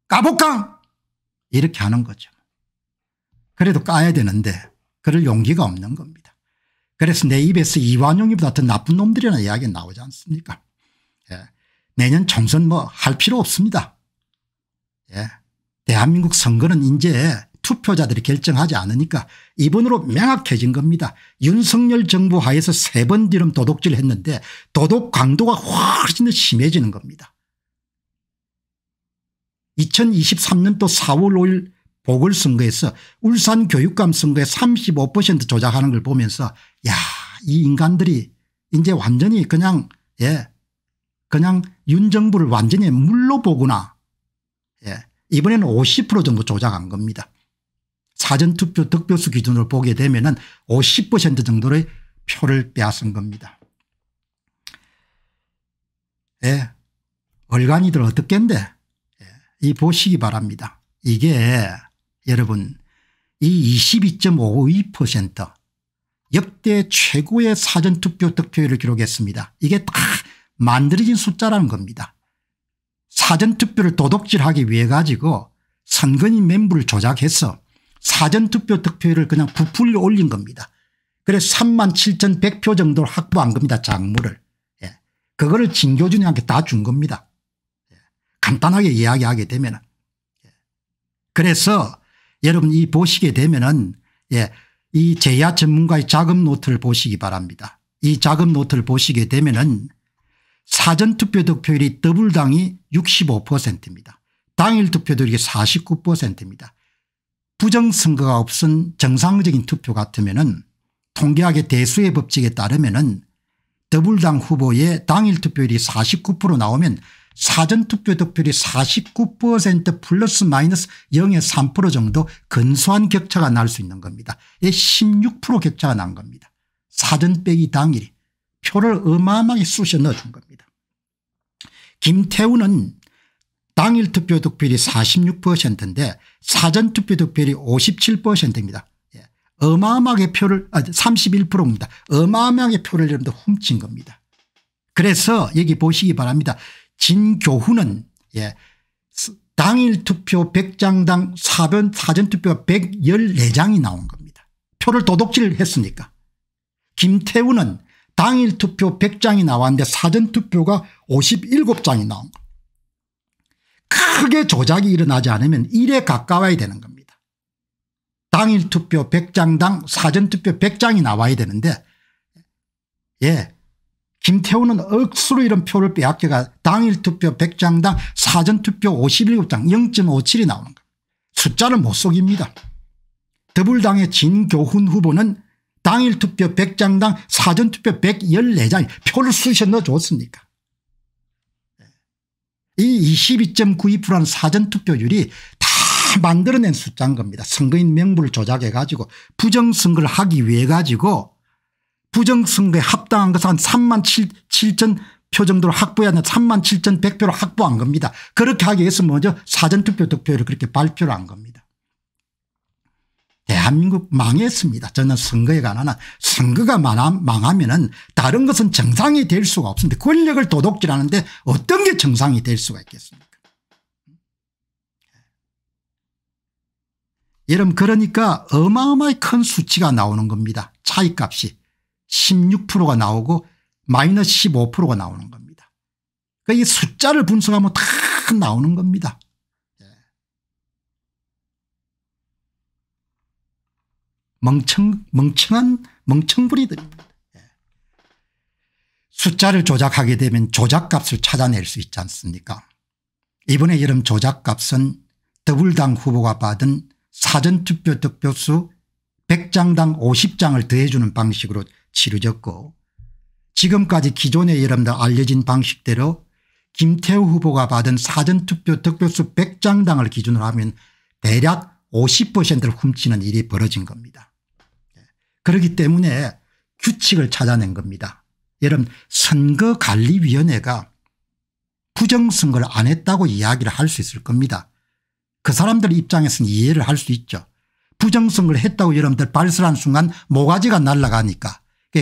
까볼까? 이렇게 하는 거죠. 그래도 까야 되는데 그럴 용기가 없는 겁니다. 그래서 내 입에서 이완용이보다 더 나쁜 놈들이라는 이야기가 나오지 않습니까 내년 총선 뭐 할 필요 없습니다. 예. 대한민국 선거는 이제 투표자들이 결정하지 않으니까 이번으로 명확해진 겁니다. 윤석열 정부 하에서 세 번 뒤름 도둑질 했는데 도둑 강도가 훨씬 더 심해지는 겁니다. 2023년도 4월 5일 보궐선거에서 울산 교육감 선거에 35% 조작하는 걸 보면서 야 이 인간들이 이제 완전히 그냥 예 그냥 윤 정부를 완전히 물로 보구나. 예. 이번에는 50% 정도 조작한 겁니다. 사전투표 득표수 기준으로 보게 되면 은50% 정도의 표를 빼앗은 겁니다. 예. 얼간이들 어떻겠는데 예. 이 보시기 바랍니다. 이게 여러분 이 22.52% 역대 최고의 사전투표 득표율을 기록했습니다. 이게 딱 만들어진 숫자라는 겁니다. 사전투표를 도둑질하기 위해 가지고 선거인 멤버를 조작해서 사전투표 득표율을 그냥 부풀려 올린 겁니다. 그래서 3만 7,100표 정도를 확보한 겁니다. 장물을. 예. 그거를 진교준이한테 다 준 겁니다. 예. 간단하게 이야기하게 되면 예. 그래서 여러분 이 보시게 되면은 예. 이 제야 전문가의 자금 노트를 보시기 바랍니다. 이 자금 노트를 보시게 되면은 사전투표 득표율이 더블당이 65%입니다. 당일 투표율이 49%입니다. 부정선거가 없은 정상적인 투표 같으면 은 통계학의 대수의 법칙에 따르면 은더블당 후보의 당일 투표율이 49% 나오면 사전투표 득표율이 49% 플러스 마이너스 0 3% 정도 근소한 격차가 날 수 있는 겁니다. 16% 예, 격차가 난 겁니다. 사전 빼기 당일이. 표를 어마어마하게 쑤셔 넣어준 겁니다. 김태우는 당일 투표 득표율이 46%인데 사전 투표 득표율이 57%입니다. 예. 어마어마하게 표를 아, 31%입니다. 어마어마하게 표를 여러분들 훔친 겁니다. 그래서 여기 보시기 바랍니다. 진교훈은 예, 당일 투표 100장당 사변 사전투표가 114장이 나온 겁니다. 표를 도둑질 했으니까. 김태우는 당일 투표 100장이 나왔는데 사전 투표가 57장이 나온 거예요 크게 조작이 일어나지 않으면 1에 가까워야 되는 겁니다. 당일 투표 100장당 사전 투표 100장이 나와야 되는데 예 김태우는 억수로 이런 표를 빼앗겨가 당일 투표 100장당 사전 투표 57장 0.57이 나오는 거예요. 숫자를 못 속입니다. 더불당의 진교훈 후보는 당일 투표 100장당 사전 투표 114장 표를 수시에 넣어줬습니까 이 22.92%라는 사전 투표율이 다 만들어낸 숫자인 겁니다. 선거인 명부를 조작해 가지고 부정선거를 하기 위해 가지고 부정선거에 합당한 것은 한 3만 7, 천표 정도로 확보해야 하는 3만 7천 100표로 확보한 겁니다. 그렇게 하기 위해서 먼저 사전투표 득표율을 그렇게 발표를 한 겁니다. 대한민국 망했습니다. 저는 선거에 관한 선거가 망하면은 다른 것은 정상이 될 수가 없습니다. 권력을 도둑질하는데 어떤 게 정상이 될 수가 있겠습니까? 예. 여러분 그러니까 어마어마히 큰 수치가 나오는 겁니다. 차이값이 16%가 나오고 마이너스 15%가 나오는 겁니다. 그러니까 숫자를 분석하면 다 나오는 겁니다. 멍청, 멍청한 멍청부리들입니다. 예. 숫자를 조작하게 되면 조작값을 찾아낼 수 있지 않습니까 이번에 여름 조작값은 더블당 후보가 받은 사전투표 득표수 100장당 50장을 더해주는 방식으로 치루졌고 지금까지 기존의 여러분들 알려진 방식대로 김태우 후보가 받은 사전투표 득표수 100장당을 기준으로 하면 대략 50%를 훔치는 일이 벌어진 겁니다. 예. 그렇기 때문에 규칙을 찾아낸 겁니다. 여러분 선거관리위원회가 부정선거를 안 했다고 이야기를 할 수 있을 겁니다. 그 사람들 입장에서는 이해를 할 수 있죠. 부정선거를 했다고 여러분들 발설한 순간 모가지가 날아가니까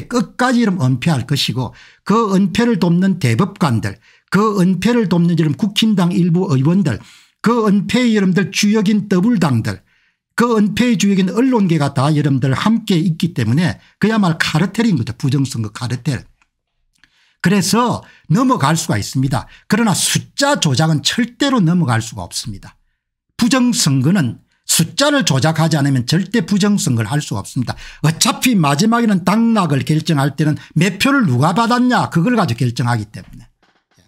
끝까지 은폐할 것이고 그 은폐를 돕는 대법관들 그 은폐를 돕는 국힘당 일부 의원들 그 은폐의 여러분들 주역인 더블당들 그 은폐의 주역인 언론계가 다 여러분들 함께 있기 때문에 그야말로 카르텔인 거죠. 부정선거 카르텔. 그래서 넘어갈 수가 있습니다. 그러나 숫자 조작은 절대로 넘어갈 수가 없습니다. 부정선거는 숫자를 조작하지 않으면 절대 부정선거를 할 수가 없습니다. 어차피 마지막에는 당락을 결정할 때는 몇 표를 누가 받았냐 그걸 가지고 결정하기 때문에. 예.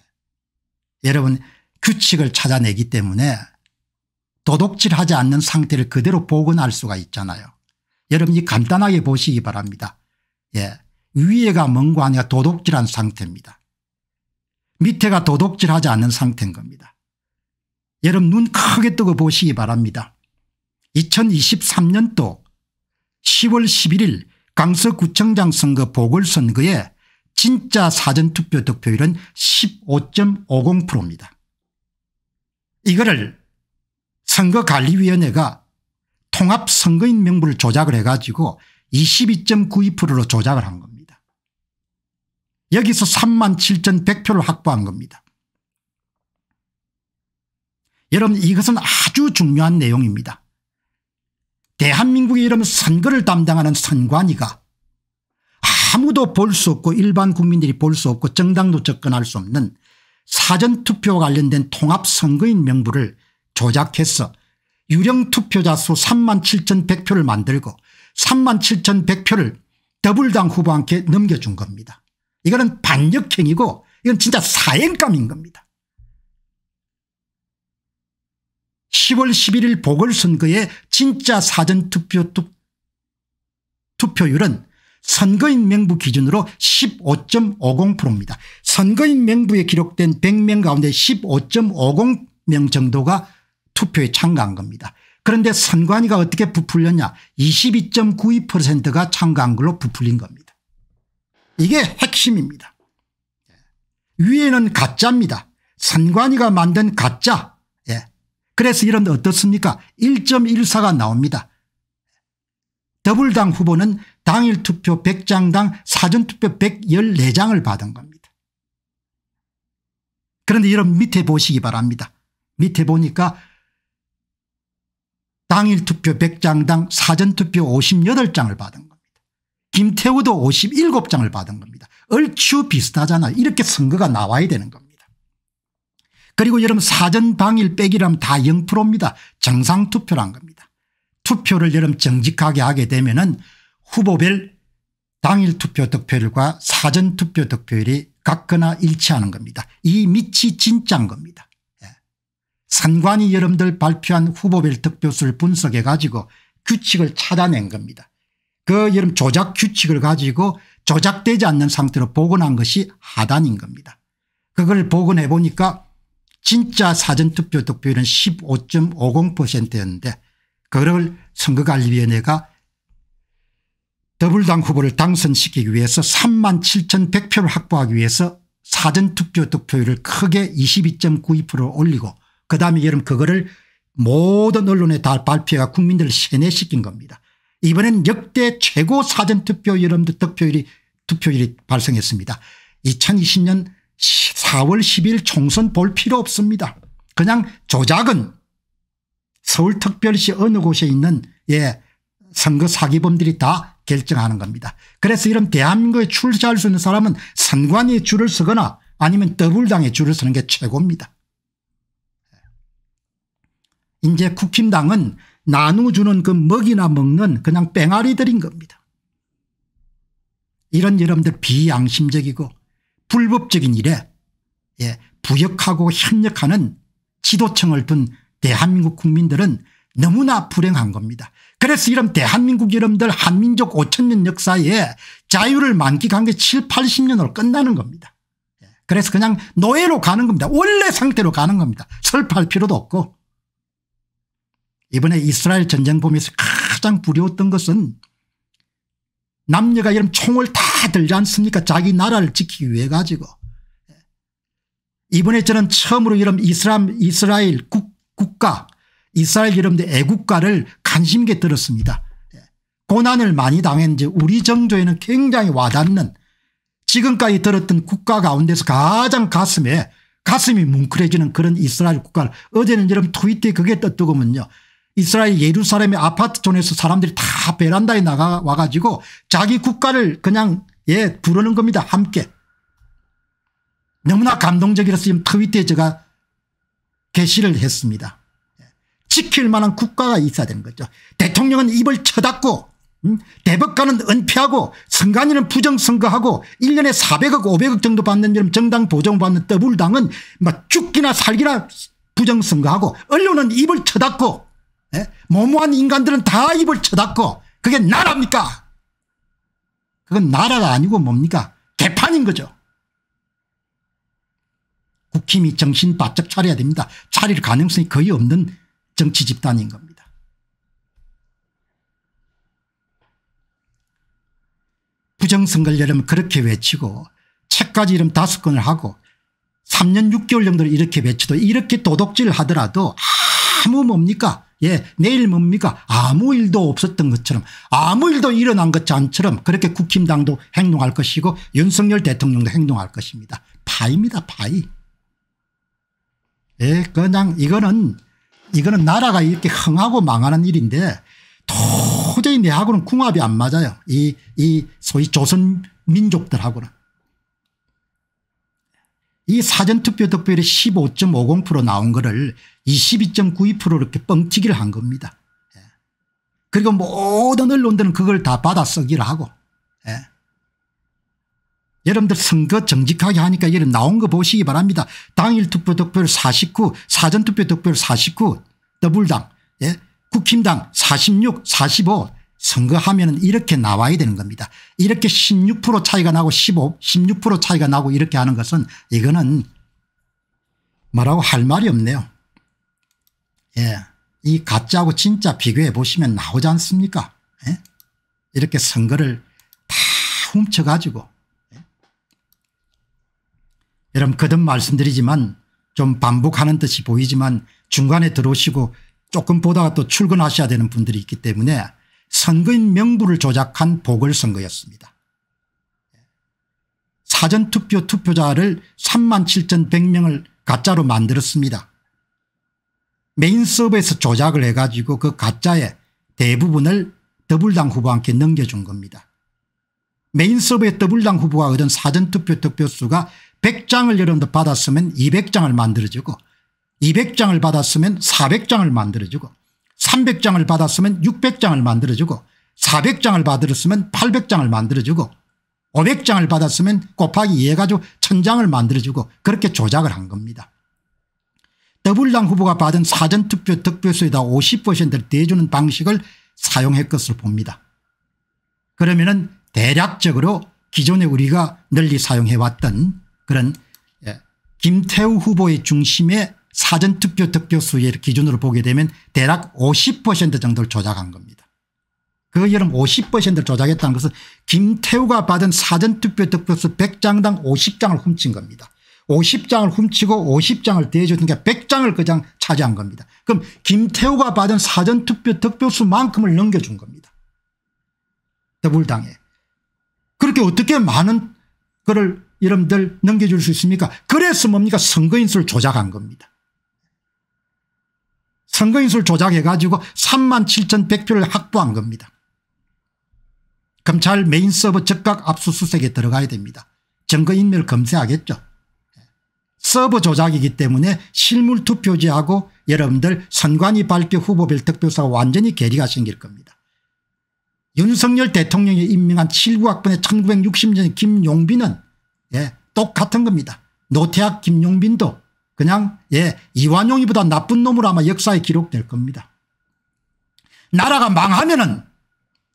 여러분 규칙을 찾아내기 때문에 도둑질하지 않는 상태를 그대로 복원할 수가 있잖아요. 여러분이 간단하게 보시기 바랍니다. 예. 위에가 뭔고 하냐 도둑질한 상태입니다. 밑에가 도둑질하지 않는 상태인 겁니다. 여러분 눈 크게 뜨고 보시기 바랍니다. 2023년도 10월 11일 강서구청장 선거 보궐선거에 진짜 사전투표 득표율은 15.50%입니다. 이거를 선거관리위원회가 통합선거인 명부를 조작을 해가지고 22.92%로 조작을 한 겁니다. 여기서 3만 7,100표를 확보한 겁니다. 여러분 이것은 아주 중요한 내용입니다. 대한민국의 이런 선거를 담당하는 선관위가 아무도 볼 수 없고 일반 국민들이 볼 수 없고 정당도 접근할 수 없는 사전투표와 관련된 통합선거인 명부를 조작해서 유령투표자 수 3만 7,100표를 만들고 3만 7,100표를 더블당 후보한테 넘겨준 겁니다. 이거는 반역행위고 이건 진짜 사행감인 겁니다. 10월 11일 보궐선거에 진짜 사전투표 투표율은 선거인 명부 기준으로 15.50%입니다. 선거인 명부에 기록된 100명 가운데 15.50명 정도가 투표에 참가한 겁니다. 그런데 선관위가 어떻게 부풀렸냐 22.92%가 참가한 걸로 부풀린 겁니다. 이게 핵심입니다. 위에는 가짜입니다. 선관위가 만든 가짜. 예. 그래서 이런 데 어떻습니까 1.14가 나옵니다. 더블당 후보는 당일 투표 100장당 사전투표 114장을 받은 겁니다. 그런데 여러분 밑에 보시기 바랍니다. 밑에 보니까 당일 투표 100장당 사전투표 58장을 받은 겁니다. 김태우도 57장을 받은 겁니다. 얼추 비슷하잖아요. 이렇게 선거가 나와야 되는 겁니다. 그리고 여러분 사전 방일 빼기라면 다 0%입니다. 정상투표란 겁니다. 투표를 여러분 정직하게 하게 되면 은 후보별 당일 투표 득표율과 사전 투표 득표율이 같거나 일치하는 겁니다. 이 밑이 진짜인 겁니다. 예. 산관위 여러분들 발표한 후보별 득표수를 분석해 가지고 규칙을 찾아낸 겁니다. 그 여름 조작 규칙을 가지고 조작되지 않는 상태로 복원한 것이 하단인 겁니다. 그걸 복원해 보니까 진짜 사전투표 득표율은 15.50%였는데 그걸 선거관리위원회가 더블당 후보를 당선시키기 위해서 3만 7,100표를 확보하기 위해서 사전투표 득표율을 크게 22.92% 올리고 그다음에 여러분 그거를 모든 언론에 다 발표해가 국민들을 세뇌시킨 겁니다. 이번엔 역대 최고 사전투표 여러분들 득표율이 투표율이 발생했습니다. 2020년 4월 10일 총선 볼 필요 없습니다. 그냥 조작은 서울특별시 어느 곳에 있는 예 선거 사기범들이 다 결정하는 겁니다. 그래서 이런 대한민국에 출세할 수 있는 사람은 선관위에 줄을 서거나 아니면 더불당에 줄을 서는 게 최고입니다. 이제 국힘당은 나누주는 그 먹이나 먹는 그냥 뺑아리들인 겁니다. 이런 여러분들 비양심적이고 불법적인 일에 예, 부역하고 협력하는 지도층을 둔 대한민국 국민들은 너무나 불행한 겁니다. 그래서 이런 대한민국 여러분들 한민족 5천년 역사에 자유를 만끽한 게 7, 80년으로 끝나는 겁니다. 예, 그래서 그냥 노예로 가는 겁니다. 원래 상태로 가는 겁니다. 설파할 필요도 없고. 이번에 이스라엘 전쟁 보면서 가장 부려웠던 것은 남녀가 이런 총을 다 들지 않습니까 자기 나라를 지키기 위해 가지고. 예, 이번에 저는 처음으로 이런 이스라엘 국, 국가 이스라엘 기름대 애국가를 관심 있게 들었습니다. 예. 고난을 많이 당했는지 우리 정조에는 굉장히 와닿는 지금까지 들었던 국가 가운데서 가장 가슴에 가슴이 뭉클해지는 그런 이스라엘 국가를 어제는 여러분 트위터에 그게 뜨더군요. 이스라엘 예루살렘의 아파트촌에서 사람들이 다 베란다에 나가 와가지고 자기 국가를 그냥 예 부르는 겁니다. 함께. 너무나 감동적이라서 지금 트위터에 제가 게시를 했습니다. 지킬 만한 국가가 있어야 되는 거죠. 대통령은 입을 쳐닫고 음, 대법관은 은폐하고 선관위는 부정선거하고 1년에 400억 500억 정도 받는 정당 보정받는 더블당은 뭐 죽기나 살기나 부정선거하고 언론은 입을 쳐닫고 예? 모모한 인간들은 다 입을 쳐닫고 그게 나라입니까 그건 나라가 아니고 뭡니까 개판인 거죠. 국힘이 정신 바짝 차려야 됩니다. 차릴 가능성이 거의 없는 정치 집단인 겁니다. 부정선거를 여러분 그렇게 외치고 책까지 이름 다섯 권을 하고 3년 6개월 정도를 이렇게 외치도 이렇게 도덕질을 하더라도 아무 뭡니까 예 내일 뭡니까 아무 일도 없었던 것처럼 아무 일도 일어난 것처럼 그렇게 국힘당도 행동할 것이고 윤석열 대통령도 행동할 것입니다. 파입니다 바이예 그냥 이거는 이거는 나라가 이렇게 흥하고 망하는 일인데 도저히 내하고는 궁합이 안 맞아요. 이, 이 소위 조선 민족들하고는. 이 사전투표 득표율이 15.50% 나온 거를 22.92% 이렇게 뻥튀기를 한 겁니다. 예. 그리고 모든 언론들은 그걸 다 받아쓰기를 하고. 예. 여러분들 선거 정직하게 하니까 여러분 나온 거 보시기 바랍니다. 당일 투표 득표율 49 사전투표 득표율 49 더불당 예? 국힘당 46 45 선거하면 은 이렇게 나와야 되는 겁니다. 이렇게 16% 차이가 나고 15 16% 차이가 나고 이렇게 하는 것은 이거는 뭐라고 할 말이 없네요. 예. 이 가짜하고 진짜 비교해 보시면 나오지 않습니까 예? 이렇게 선거를 다 훔쳐가지고 여러분 거듭 말씀드리지만 좀 반복하는 듯이 보이지만 중간에 들어오시고 조금 보다가 또 출근하셔야 되는 분들이 있기 때문에 선거인 명부를 조작한 보궐선거였습니다. 사전투표 투표자를 3만 7 100명을 가짜로 만들었습니다. 메인 서버에서 조작을 해가지고 그 가짜의 대부분을 더블당 후보한테 넘겨준 겁니다. 메인 서버의 더블당 후보가 얻은 사전투표 득표수가 100장을 여러분들 받았으면 200장을 만들어주고 200장을 받았으면 400장을 만들어주고 300장을 받았으면 600장을 만들어주고 400장을 받았으면 800장을 만들어주고 500장을 받았으면 곱하기 2해가지고 1000장을 만들어주고 그렇게 조작을 한 겁니다. 더블당 후보가 받은 사전투표 득표수에다 50%를 대주는 방식을 사용할 것을 봅니다. 그러면 은 대략적으로 기존에 우리가 널리 사용해왔던 그런 예, 김태우 후보의 중심에 사전투표 득표수의 기준으로 보게 되면 대략 50% 정도를 조작한 겁니다. 그 여름 50%를 조작했다는 것은 김태우가 받은 사전투표 득표수 100장당 50장을 훔친 겁니다. 50장을 훔치고 50장을 대해줬으니 100장을 그냥 차지한 겁니다. 그럼 김태우가 받은 사전투표 득표수만큼을 넘겨준 겁니다. 더불당에. 그렇게 어떻게 많은 그를 여러분들 넘겨줄 수 있습니까 그래서 뭡니까 선거인수를 조작한 겁니다. 선거인수를 조작해 가지고 3만 7100표를 확보한 겁니다. 검찰 메인 서버 즉각 압수수색에 들어가야 됩니다. 증거인멸 검색하겠죠. 서버 조작이기 때문에 실물 투표지하고 여러분들 선관위 발표 후보별 득표사가 완전히 괴리가 생길 겁니다. 윤석열 대통령이 임명한 7구학번의 1960년 김용빈은 예, 똑같은 겁니다. 노태학 김용빈도 그냥 예, 이완용이보다 나쁜 놈으로 아마 역사에 기록될 겁니다. 나라가 망하면은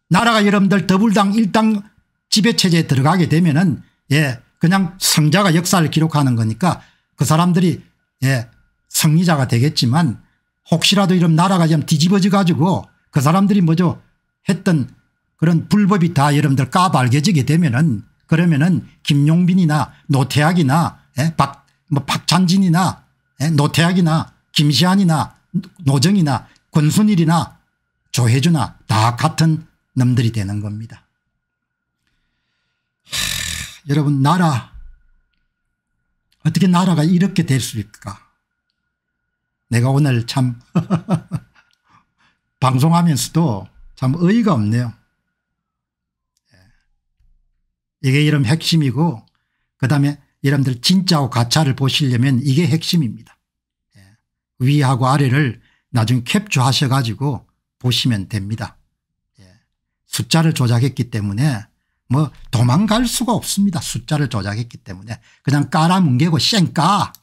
나라가 여러분들 더불당 일당 지배체제에 들어가게 되면은 예, 그냥 성자가 역사를 기록하는 거니까 그 사람들이 예, 승리자가 되겠지만 혹시라도 이런 나라가 좀 뒤집어져 가지고 그 사람들이 뭐죠 했던 그런 불법이 다 여러분들 까발겨지게 되면은 그러면은 김용빈이나 노태학이나 예? 박, 뭐 박찬진이나 예? 노태학이나 김시안이나 노정이나 권순일이나 조혜주나 다 같은 놈들이 되는 겁니다. 하, 여러분 나라 어떻게 나라가 이렇게 될 수 있을까 내가 오늘 참 [LAUGHS] 방송하면서도 참 의의가 없네요. 이게 이름 핵심이고 그다음에 여러분들 진짜와 가짜를 보시려면 이게 핵심입니다. 예. 위하고 아래를 나중에 캡처하셔 가지고 보시면 됩니다. 예. 숫자를 조작했기 때문에 뭐 도망갈 수가 없습니다. 숫자를 조작했기 때문에 그냥 깔아뭉개고 쌩까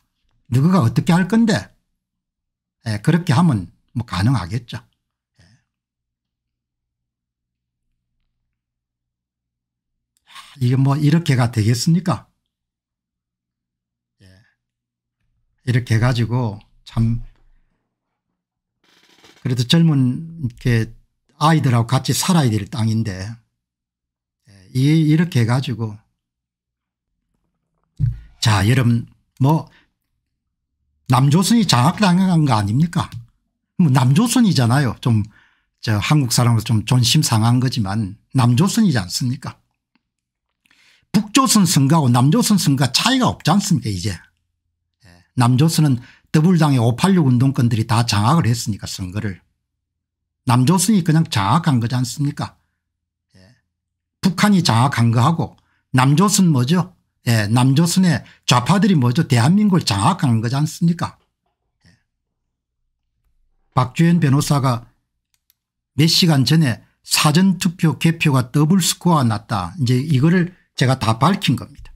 누가 어떻게 할 건데 예. 그렇게 하면 뭐 가능하겠죠. 이게 뭐 이렇게가 되겠습니까? 예. 이렇게 가지고 참 그래도 젊은 게 아이들하고 같이 살아야 될 땅인데 예. 이렇게 가지고 자 여러분 뭐 남조선이 장악당한 거 아닙니까? 뭐 남조선이잖아요. 좀 저 한국 사람으로 좀 존심 상한 거지만 남조선이지 않습니까? 북조선 선거하고 남조선 선거 차이가 없지 않습니까 이제. 예. 남조선은 더불당의 586 운동권들이 다 장악을 했으니까 선거를. 남조선이 그냥 장악한 거지 않습니까 예. 북한이 장악한 거하고 남조선 뭐죠 예. 남조선의 좌파들이 뭐죠 대한민국을 장악한 거지 않습니까 예. 박주현 변호사가 몇 시간 전에 사전투표 개표가 더블 스코어 났다 이제 이거를 제가 다 밝힌 겁니다.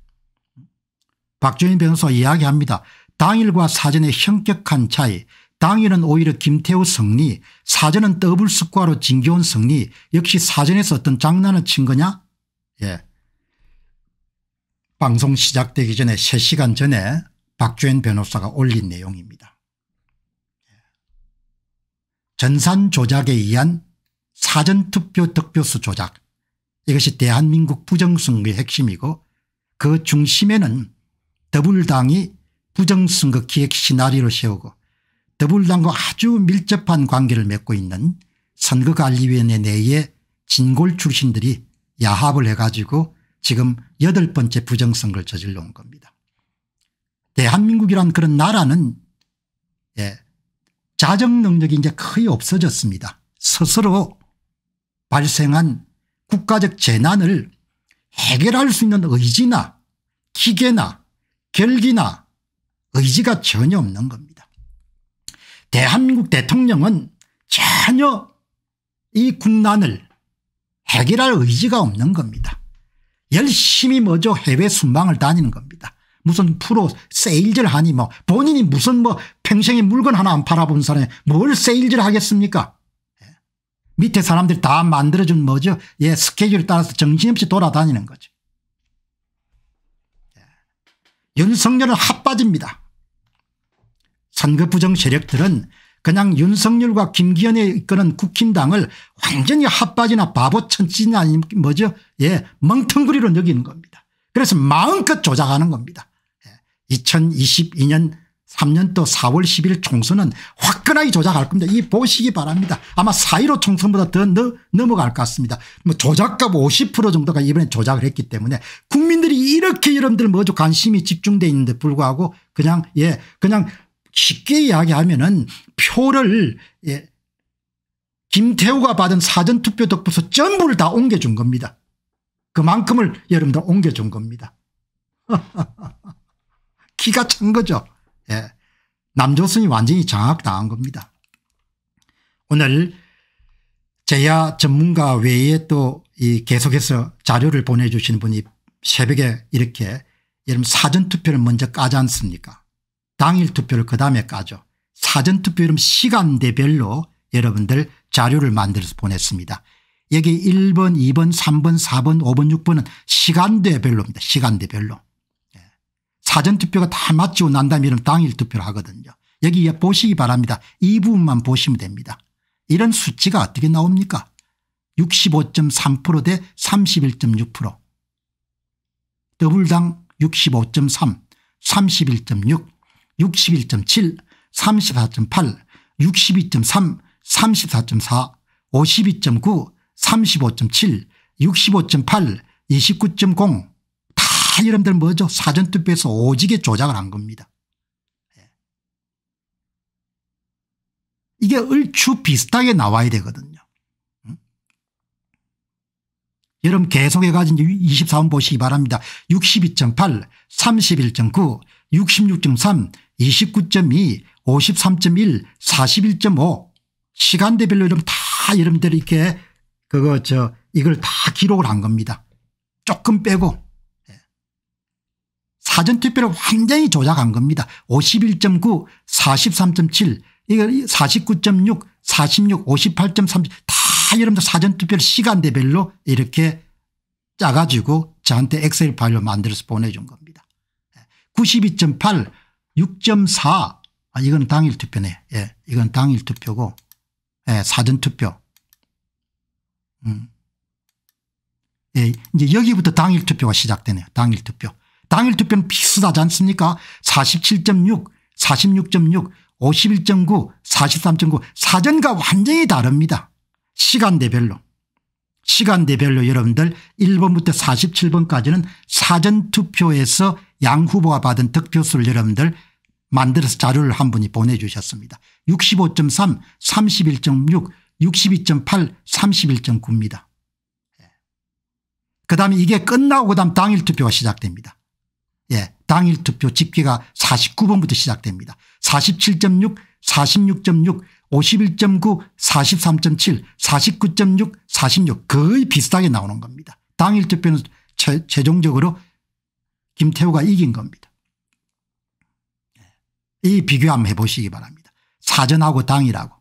박주민 변호사 이야기합니다. 당일과 사전의 현격한 차이 당일은 오히려 김태우 승리 사전은 더블 스코어로 진교훈 승리 역시 사전에서 어떤 장난을 친 거냐 예. 방송 시작되기 전에 3시간 전에 박주현 변호사가 올린 내용입니다. 예. 전산 조작에 의한 사전투표 득표수 조작 이것이 대한민국 부정선거의 핵심이고 그 중심에는 더불당이 부정선거 기획 시나리오를 세우고 더불당과 아주 밀접한 관계를 맺고 있는 선거관리위원회 내에 진골 출신들이 야합을 해가지고 지금 여덟 번째 부정선거를 저질러 온 겁니다. 대한민국이란 그런 나라는 예, 자정 능력이 이제 거의 없어졌습니다. 스스로 발생한 국가적 재난을 해결할 수 있는 의지나 기계나 결기나 의지가 전혀 없는 겁니다. 대한민국 대통령은 전혀 이 국난을 해결할 의지가 없는 겁니다. 열심히 뭐죠 해외 순방을 다니는 겁니다. 무슨 프로 세일즈를 하니 뭐 본인이 무슨 뭐 평생에 물건 하나 안 팔아본 사람이 뭘 세일즈를 하겠습니까 밑에 사람들이 다 만들어준 뭐죠? 예, 스케줄에 따라서 정신없이 돌아다니는 거죠. 예. 윤석열은 핫빠집니다. 선거 부정 세력들은 그냥 윤석열과 김기현이 이끄는 국힘당을 완전히 핫바지나 바보 천진 아니 뭐죠 예 멍텅구리로 여기는 겁니다. 그래서 마음껏 조작하는 겁니다. 2022년 예. 3년도 4월 10일 총선은 화끈하게 조작할 겁니다. 이 보시기 바랍니다. 아마 4.15 총선보다 더 너, 넘어갈 것 같습니다. 뭐 조작값 50% 정도가 이번에 조작을 했기 때문에 국민들이 이렇게 여러분들 뭐죠 관심이 집중돼 있는데 불구하고 그냥 예 그냥 쉽게 이야기하면은 표를 예 김태우가 받은 사전투표 덕분에 전부를 다 옮겨준 겁니다. 그만큼을 여러분들 옮겨준 겁니다. [LAUGHS] 기가 찬 거죠. 예. 남조선이 완전히 장악당한 겁니다. 오늘 제야 전문가 외에 또이 계속해서 자료를 보내주신 분이 새벽에 이렇게 여러분 사전투표를 먼저 까지 않습니까 당일 투표를 그 다음에 까죠. 사전투표 이름 시간대별로 여러분들 자료를 만들어서 보냈습니다. 여기 1번 2번 3번 4번 5번 6번은 시간대별로입니다. 시간대별로. 사전투표가 다 맞지고 난 다음에 이런 당일 투표를 하거든요. 여기 보시기 바랍니다. 이 부분만 보시면 됩니다. 이런 수치가 어떻게 나옵니까 65.3%대 31.6% 더블당 65.3 31.6 61.7 34.8 62.3 34.4 52.9 35.7 65.8 29.0다 여러분들 뭐죠 사전투표에서 오지게 조작을 한 겁니다. 예. 이게 얼추 비슷하게 나와야 되거든요. 응? 음? 여러분 계속해가지고 24번 보시기 바랍니다. 62.8 31.9 66.3 29.2 53.1 41.5 시간대별로 여러분 다 여러분들 이렇게 그거 저 이걸 다 기록을 한 겁니다. 조금 빼고 사전투표를 굉장히 조작한 겁니다. 51.9 43.7 이거 49.6 46 58.3 다 여러분들 사전투표를 시간대별로 이렇게 짜가지고 저한테 엑셀 파일로 만들어서 보내준 겁니다. 92.8 6.4 아, 이건 당일 투표네. 예. 이건 당일 투표고, 예, 사전 투표. 음. 예, 이제 여기부터 당일 투표가 시작되네요. 당일 투표. 당일 투표는 비슷하지 않습니까 47.6 46.6 51.9 43.9 사전과 완전히 다릅니다. 시간대별로 시간대별로 여러분들 1번부터 47번까지는 사전투표에서 양 후보가 받은 득표수를 여러분들 만들어서 자료를 한 분이 보내주셨습니다. 65.3 31.6 62.8 31.9입니다. 그 다음에 이게 끝나고 그 다음 당일 투표가 시작됩니다. 예. 당일 투표 집계가 49번부터 시작됩니다. 47.6, 46.6, 51.9, 43.7, 49.6, 46 거의 비슷하게 나오는 겁니다. 당일 투표는 최, 최종적으로 김태우가 이긴 겁니다. 예, 이 비교 한번 해보시기 바랍니다. 사전하고 당일하고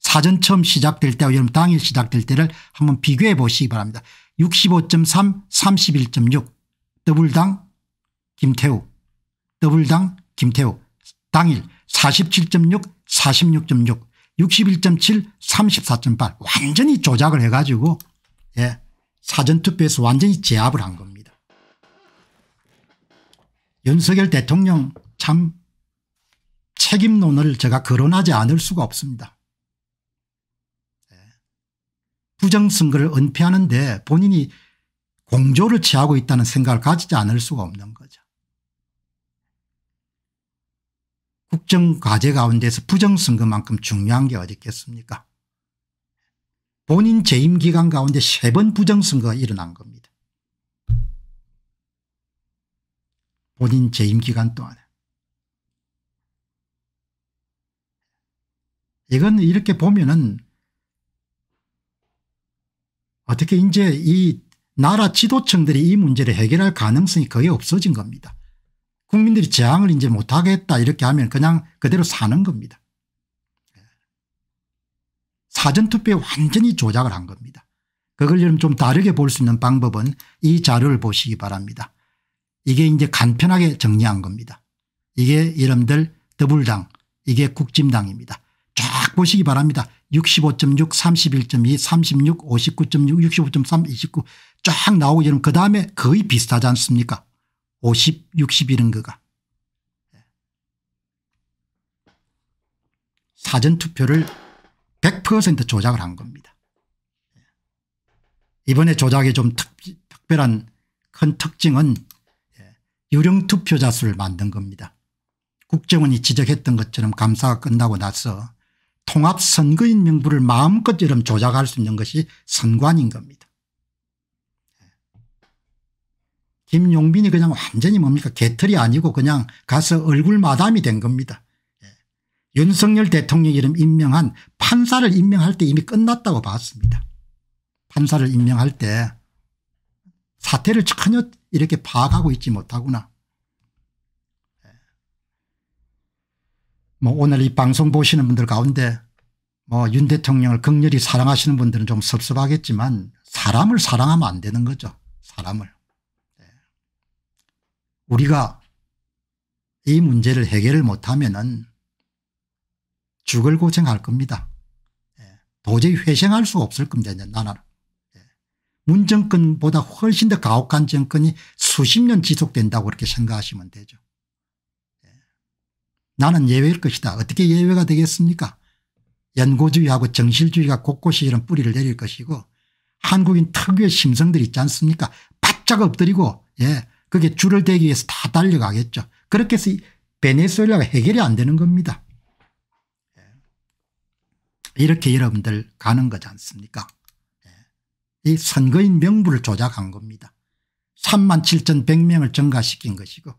사전 처음 시작될 때와 여러분 당일 시작될 때를 한번 비교해 보시기 바랍니다. 65.3 31.6 더블당 김태우 더블당 김태우 당일 47.6 46.6 61.7 34.8 완전히 조작을 해가지고 예, 사전투표에서 완전히 제압을 한 겁니다. 윤석열 대통령 참 책임론을 제가 거론하지 않을 수가 없습니다. 예. 부정선거를 은폐하는데 본인이 공조를 취하고 있다는 생각을 가지지 않을 수가 없는 거 국정과제 가운데서 부정선거만큼 중요한 게어디있겠습니까 본인 재임기간 가운데 세 번 부정선거가 일어난 겁니다. 본인 재임기간 동안에. 이건 이렇게 보면은 어떻게 이제 이 나라 지도층들이 이 문제를 해결할 가능성이 거의 없어진 겁니다. 국민들이 저항을 이제 못하겠다 이렇게 하면 그냥 그대로 사는 겁니다. 사전투표에 완전히 조작을 한 겁니다. 그걸 좀 다르게 볼 수 있는 방법은 이 자료를 보시기 바랍니다. 이게 이제 간편하게 정리한 겁니다. 이게 여러분들 더불당 이게 국진당입니다. 쫙 보시기 바랍니다. 65.6 31.2 36 59.6 65.3 29 쫙 나오고 여러 그다음에 거의 비슷하지 않습니까 50, 60 이런 거가. 사전투표를 100% 조작을 한 겁니다. 이번에 조작의 좀 특, 별한큰 특징은 예, 유령투표자 수를 만든 겁니다. 국정원이 지적했던 것처럼 감사가 끝나고 나서 통합선거인 명부를 마음껏 조작할 수 있는 것이 선관인 겁니다. 김용빈이 그냥 완전히 뭡니까 개털이 아니고 그냥 가서 얼굴 마담이 된 겁니다. 예. 윤석열 대통령 이름 임명한 판사를 임명할 때 이미 끝났다고 봤습니다. 판사를 임명할 때 사태를 전혀 이렇게 파악하고 있지 못하구나. 예. 뭐 오늘 이 방송 보시는 분들 가운데 뭐 윤 대통령을 극렬히 사랑하시는 분들은 좀 섭섭하겠지만 사람을 사랑하면 안 되는 거죠. 사람을. 우리가 이 문제를 해결을 못하면은 죽을 고생할 겁니다. 예. 도저히 회생할 수 없을 겁니다. 이 나라는. 예. 문정권보다 훨씬 더 가혹한 정권이 수십 년 지속된다고 그렇게 생각하시면 되죠. 예. 나는 예외일 것이다. 어떻게 예외가 되겠습니까? 연고주의하고 정실주의가 곳곳이 이런 뿌리를 내릴 것이고 한국인 특유의 심성들 있지 않습니까? 바짝 엎드리고 예 그게 줄을 대기 위해서 다 달려가겠죠. 그렇게 해서 베네수엘라가 해결이 안 되는 겁니다. 예. 이렇게 여러분들 가는 거지 않습니까 예. 이 선거인 명부를 조작한 겁니다. 3만 7천 100명을 증가시킨 것이고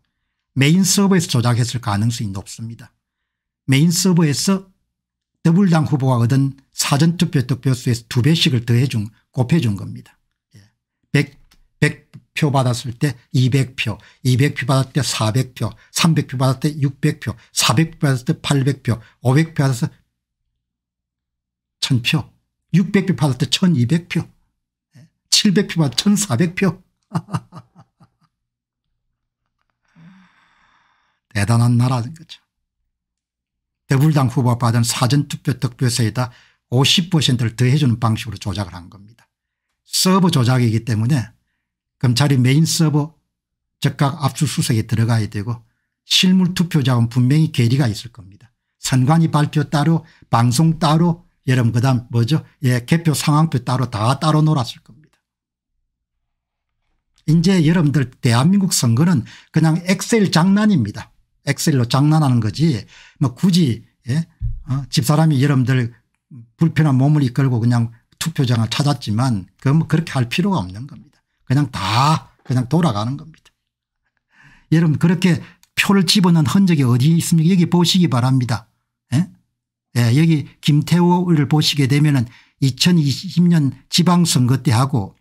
메인 서버에서 조작했을 가능성이 높습니다. 메인 서버에서 더블당 후보가 얻은 사전투표 득표수에서 2배씩을 더해준 곱해준 겁니다. 표 받았을 때 200표, 200표 받았을 때 400표, 300표 받았을 때 600표, 400표 받았을 때 800표, 500표 받았을 때 1000표, 600표 받았을 때 1200표, 700표 받았을 때 1400표. [LAUGHS] 대단한 나라인 거죠. 더불당 후보 받은 사전투표 득표세에다 50%를 더해주는 방식으로 조작을 한 겁니다. 서버 조작이기 때문에 그럼 자리 메인 서버 즉각 압수수색에 들어가야 되고 실물 투표자는 분명히 괴리가 있을 겁니다. 선관위 발표 따로 방송 따로 여러분 그다음 뭐죠 예 개표 상황표 따로 다 따로 놀았을 겁니다. 이제 여러분들 대한민국 선거는 그냥 엑셀 장난입니다. 엑셀로 장난하는 거지 뭐 굳이 예? 어? 집사람이 여러분들 불편한 몸을 이끌고 그냥 투표장을 찾았지만 그뭐 건 그렇게 할 필요가 없는 겁니다. 그냥 다 그냥 돌아가는 겁니다. 여러분 그렇게 표를 집어넣은 흔적이 어디 있습니까 여기 보시기 바랍니다. 예? 예, 여기 김태호를 보시게 되면 은 2020년 지방선거 때하고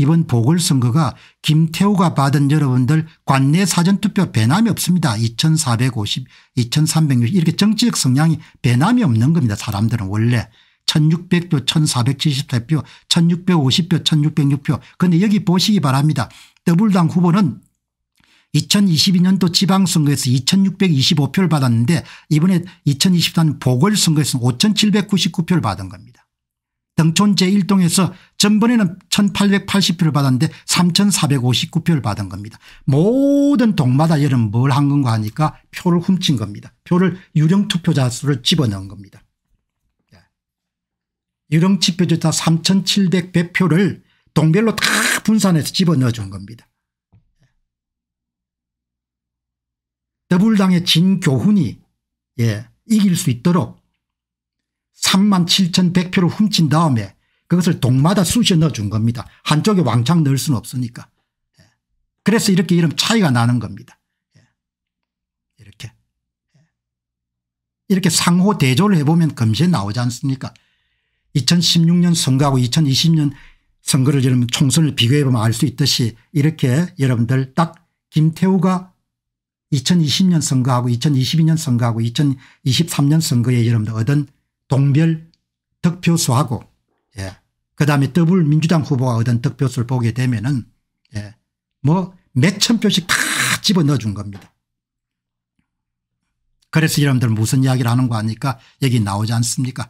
이번 보궐선거가 김태호가 받은 여러분들 관내 사전투표 배남이 없습니다. 2450 2360 이렇게 정치적 성향이 배남이 없는 겁니다. 사람들은 원래 1600표 1473표 1650표 1606표 그런데 여기 보시기 바랍니다. 더블당 후보는 2022년도 지방선거에서 2625표를 받았는데 이번에 2023년 보궐선거에서 5799표를 받은 겁니다. 등촌 제1동에서 전번에는 1880표를 받았는데 3459표를 받은 겁니다. 모든 동마다 여러분 뭘 한 건가 하니까 표를 훔친 겁니다. 표를 유령 투표자 수를 집어넣은 겁니다. 유령지표조차 3700배표를 동별로 다 분산해서 집어넣어 준 겁니다. 더불당의 진교훈이 예, 이길 수 있도록 37,100표를 훔친 다음에 그것을 동마다 쑤셔 넣어준 겁니다. 한쪽에 왕창 넣을 수는 없으니까. 예. 그래서 이렇게 이름 차이가 나는 겁니다. 예. 이렇게. 예. 이렇게 상호 대조를 해보면 금세 나오지 않습니까 2016년 선거하고 2020년 선거를 여러분 총선을 비교해 보면 알 수 있듯이 이렇게 여러분들 딱 김태우가 2020년 선거하고 2022년 선거하고 2023년 선거에 여러분들 얻은 동별 득표수하고 예. 그다음에 더블 민주당 후보가 얻은 득표수를 보게 되면은 예. 뭐 몇 천 표씩 다 집어넣어 준 겁니다. 그래서 여러분들 무슨 이야기를 하는 거 아니까 여기 나오지 않습니까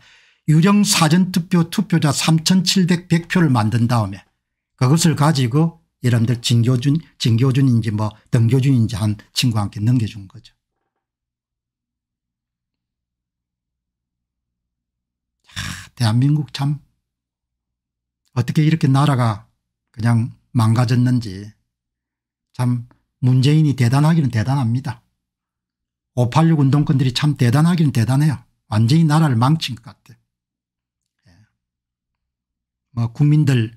유령 사전투표 투표자 3700표를 만든 다음에 그것을 가지고 여러분들 진교준, 진교준인지 뭐 등교준인지 한 친구와 함께 넘겨준 거죠. 대한민국 참 어떻게 이렇게 나라가 그냥 망가졌는지 참 문재인이 대단하기는 대단합니다. 586 운동권들이 참 대단하기는 대단해요. 완전히 나라를 망친 것 같아요. 뭐 국민들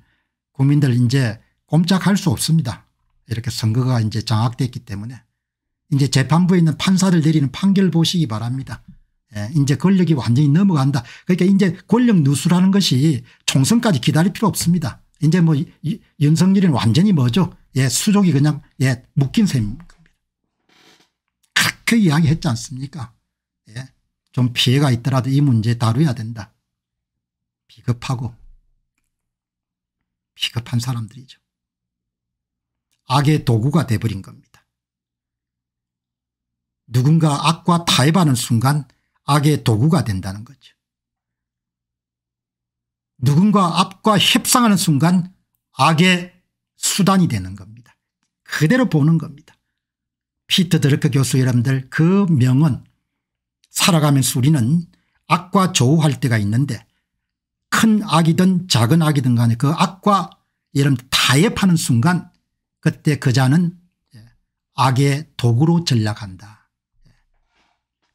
국민들 이제 꼼짝할 수 없습니다. 이렇게 선거가 이제 장악됐기 때문에 이제 재판부에 있는 판사를 내리는 판결 보시기 바랍니다. 예, 이제 권력이 완전히 넘어간다. 그러니까 이제 권력 누수라는 것이 총선까지 기다릴 필요 없습니다. 이제 뭐 윤석열은 완전히 뭐죠? 예, 수족이 그냥 예, 묶인 셈입니다. 그렇게 이야기했지 않습니까? 예, 좀 피해가 있더라도 이 문제 다루어야 된다. 비겁하고 기급한 사람들이죠. 악의 도구가 돼버린 겁니다. 누군가 악과 타협하는 순간 악의 도구가 된다는 거죠. 누군가 악과 협상하는 순간 악의 수단이 되는 겁니다. 그대로 보는 겁니다. 피트 드르크 교수 여러분들 그 명언 살아가면서 우리는 악과 조우할 때가 있는데 큰 악이든 작은 악이든 간에 그 악과 이름 타협하는 순간 그때 그 자는 악의 도구로 전락한다.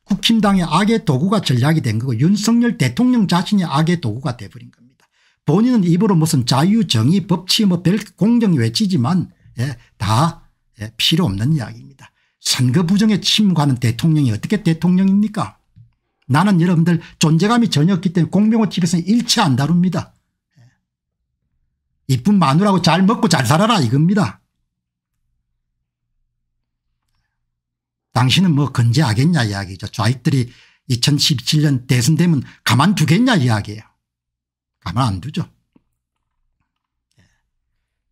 국힘당의 악의 도구가 전략이 된 거고 윤석열 대통령 자신이 악의 도구가 돼버린 겁니다. 본인은 입으로 무슨 자유 정의 법치 뭐 별 공정 이 외치지만 예, 다 예, 필요 없는 이야기입니다. 선거 부정에 침묵하는 대통령이 어떻게 대통령입니까 나는 여러분들 존재감이 전혀 없기 때문에 공병호 TV에서는 일체 안 다룹니다. 예. 이쁜 마누라고 잘 먹고 잘 살아라 이겁니다. 당신은 뭐 건재하겠냐 이야기죠. 좌익들이 2017년 대선 되면 가만두겠냐 이야기예요. 가만 안 두죠. 예.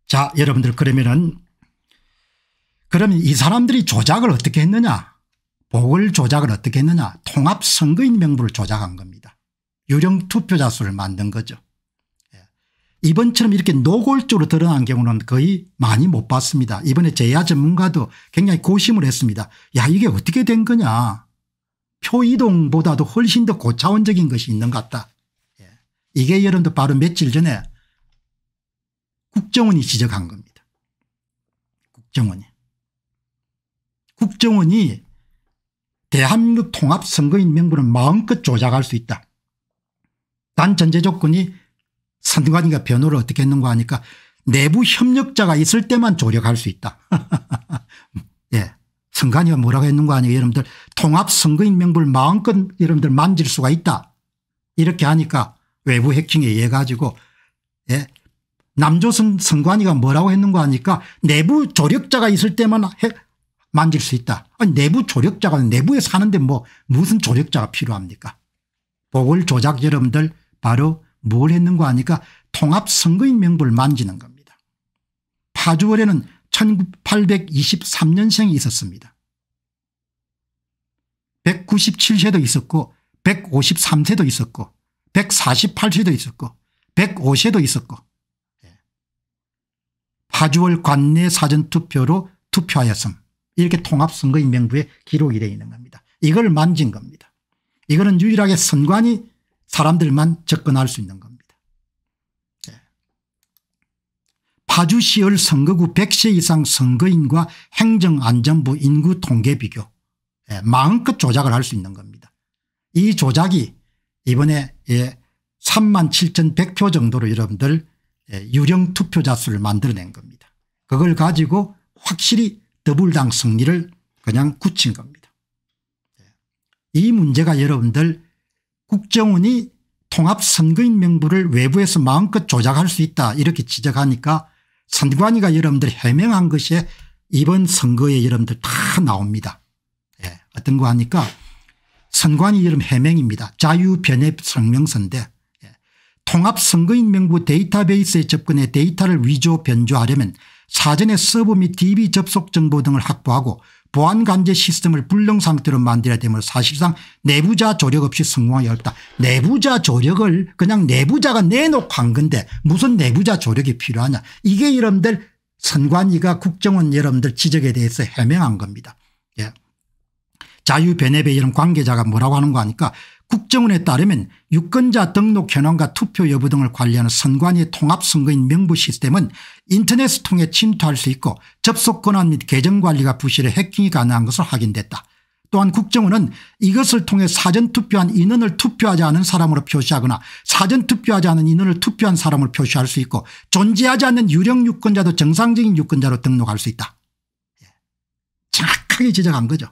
자 여러분들 그러면은 그러면 이 사람들이 조작을 어떻게 했느냐 보궐 조작을 어떻게 했느냐 통합선거인 명부를 조작한 겁니다. 유령 투표자 수를 만든 거죠. 예. 이번처럼 이렇게 노골적으로 드러난 경우는 거의 많이 못 봤습니다. 이번에 제야 전문가도 굉장히 고심을 했습니다. 야 이게 어떻게 된 거냐. 표 이동보다도 훨씬 더 고차원적인 것이 있는 것 같다. 예. 이게 여러분들 바로 며칠 전에 국정원이 지적한 겁니다. 국정원이. 국정원이 대한민국 통합선거인 명부는 마음껏 조작할 수 있다. 단 전제 조건이 선관위가 변호를 어떻게 했는가 하니까 내부 협력자가 있을 때만 조력할 수 있다. [LAUGHS] 예. 선관위가 뭐라고 했는가 하니 여러분들 통합선거인 명부를 마음껏 여러분들 만질 수가 있다. 이렇게 하니까 외부 해킹에 의해 가지고 예. 남조선 선관위가 뭐라고 했는가 하니까 내부 조력자가 있을 때만 만질 수 있다. 아니, 내부 조력자가 내부에 사는데 뭐 무슨 조력자가 필요합니까? 보궐조작 여러분들 바로 뭘 했는가 하니까 통합선거인 명부를 만지는 겁니다. 파주월에는 1823년생이 있었습니다. 197세도 있었고 153세도 있었고 148세도 있었고 105세도 있었고 예. 파주월 관내 사전투표로 투표하였습니다 이렇게 통합선거인명부에 기록이 되어 있는 겁니다. 이걸 만진 겁니다. 이거는 유일하게 선관위 사람들만 접근할 수 있는 겁니다. 네. 예. 파주시을 선거구 100세 이상 선거인과 행정안전부 인구 통계 비교 네. 마음껏 조작을 할 수 있는 겁니다. 이 조작이 이번에 예, 3만 7,100표 정도로 여러분들 예, 유령 투표자 수를 만들어낸 겁니다. 그걸 가지고 확실히 더불당 승리를 그냥 굳힌 겁니다. 이 문제가 여러분들 국정원이 통합선거인 명부를 외부에서 마음껏 조작할 수 있다 이렇게 지적하니까 선관위가 여러분들 해명한 것에 이번 선거에 여러분들 다 나옵니다. 예. 어떤 거 하니까 선관위 이름 해명입니다. 자유변협 성명서인데 예. 통합선거인 명부 데이터베이스에 접근해 데이터를 위조 변조하려면 사전에 서버 및 DB 접속 정보 등을 확보하고 보안 관제 시스템을 불능 상태로 만들어야 되므로 사실상 내부자 조력 없이 성공하기 어렵다. 내부자 조력을 그냥 내부자가 내놓고 한 건데 무슨 내부자 조력이 필요하냐. 이게 여러분들 선관위가 국정원 여러분들 지적에 대해서 해명한 겁니다. 예. 자유변협의 이런 관계자가 뭐라고 하는 거아니까 국정원에 따르면 유권자 등록 현황과 투표 여부 등을 관리하는 선관위 통합선거인 명부 시스템은 인터넷을 통해 침투할 수 있고 접속 권한 및 계정관리가 부실해 해킹이 가능한 것으로 확인됐다. 또한 국정원은 이것을 통해 사전투표한 인원을 투표하지 않은 사람으로 표시하거나 사전투표하지 않은 인원을 투표한 사람으로 표시할 수 있고 존재하지 않는 유령 유권자도 정상적인 유권자로 등록할 수 있다. 예. 정확하게 지적한 거죠.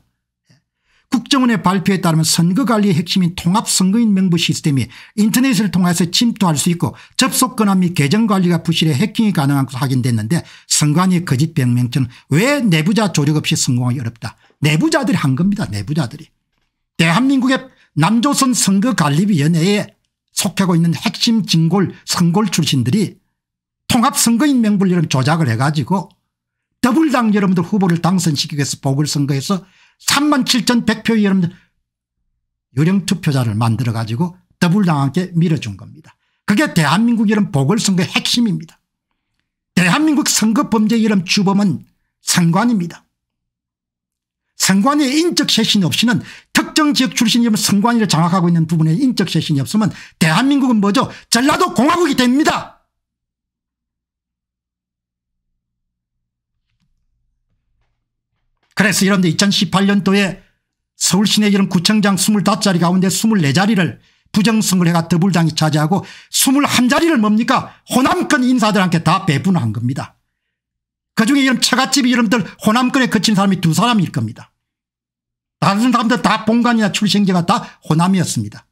국정원의 발표에 따르면 선거관리의 핵심인 통합선거인 명부 시스템이 인터넷을 통해서 침투할 수 있고 접속권한 및 계정관리가 부실해 해킹이 가능한 것으로 확인됐는데 선관위의 거짓 변명처왜 내부자 조력 없이 성공하기 어렵다. 내부자들이 한 겁니다. 내부자들이. 대한민국의 남조선 선거관리위원회에 속하고 있는 핵심 진골 선골 출신들이 통합선거인 명분을 조작을 해가지고 더블당 여러분들 후보를 당선시키기 위해서 보궐선거에서 3만 7천 100표의 여러분들 유령투표자를 만들어 가지고 더불당하게 밀어준 겁니다. 그게 대한민국 이런 보궐선거의 핵심입니다. 대한민국 선거범죄 이름 주범은 선관입니다. 선관위의 인적 쇄신이 없이는 특정 지역 출신이면 선관위를 장악하고 있는 부분에 인적 쇄신이 없으면 대한민국은 뭐죠? 전라도 공화국이 됩니다. 그래서 이런데 2018년도에 서울 시내 이런 구청장 25자리 가운데 24자리를 부정선거래가 더불당이 차지하고 21자리를 뭡니까 호남권 인사들한테 다 배분한 겁니다. 그중에 이런 처갓집이 이름들 호남권에 그친 사람이 두 사람일 겁니다. 다른 사람들 다 본관이나 출생지가 다 호남이었습니다.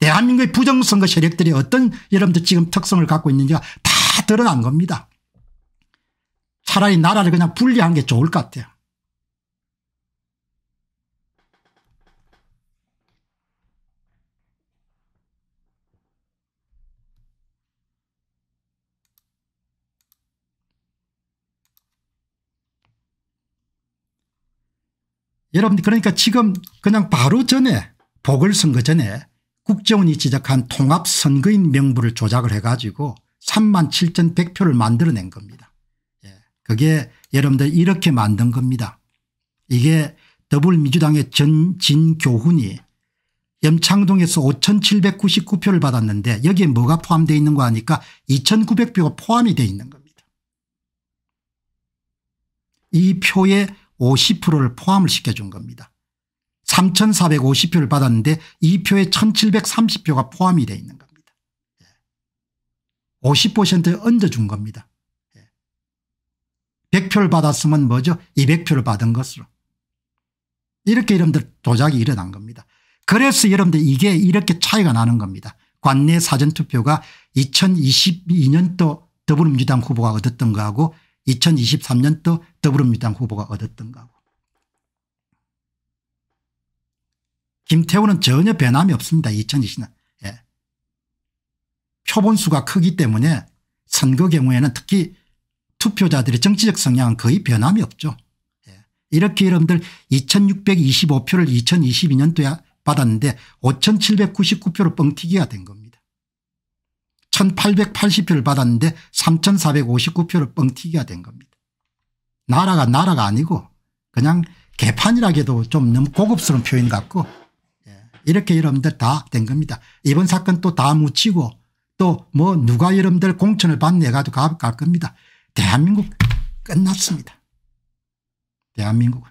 대한민국의 부정선거 세력들이 어떤 여러분들 지금 특성을 갖고 있는지가 다 드러난 겁니다. 차라리 나라를 그냥 분리한 게 좋을 것 같아요. 여러분 그러니까 지금 그냥 바로 전에 보궐선거 전에 국정원이 지적한 통합선거인 명부를 조작을 해가지고 3 7,100표를 만들어낸 겁니다. 그게 여러분들 이렇게 만든 겁니다. 이게 더불민주당의 전진교훈이 염창동에서 5799표를 받았는데 여기에 뭐가 포함되어 있는 거 아니까 2900표가 포함이 되어 있는 겁니다. 이 표의 50%를 포함을 시켜준 겁니다. 3450표를 받았는데 이 표에 1730표가 포함이 되어 있는 겁니다. 50% 예. 얹어준 겁니다. 100표를 받았으면 뭐죠 200표를 받은 것으로 이렇게 여러분들 조작이 일어난 겁니다. 그래서 여러분들 이게 이렇게 차이가 나는 겁니다. 관내 사전투표가 2022년도 더불어민주당 후보가 얻었던 거하고 2023년도 더불어민주당 후보가 얻었던 거하고 김태우는 전혀 변함이 없습니다. 2020년 예. 표본수가 크기 때문에 선거 경우에는 특히 투표자들의 정치적 성향은 거의 변함이 없죠. 예. 이렇게 여러분들 2625표를 2022년도에 받았는데 5799표로 뻥튀기가 된 겁니다. 1880표를 받았는데 3459표로 뻥튀기가 된 겁니다. 나라가 나라가 아니고 그냥 개판이라기도 좀 너무 고급스러운 표현 같고 예. 이렇게 여러분들 다 된 겁니다. 이번 사건 또 다 묻히고 또 뭐 누가 여러분들 공천을 받네 가지고 갈 겁니다. 대한민국 끝났습니다. 대한민국은.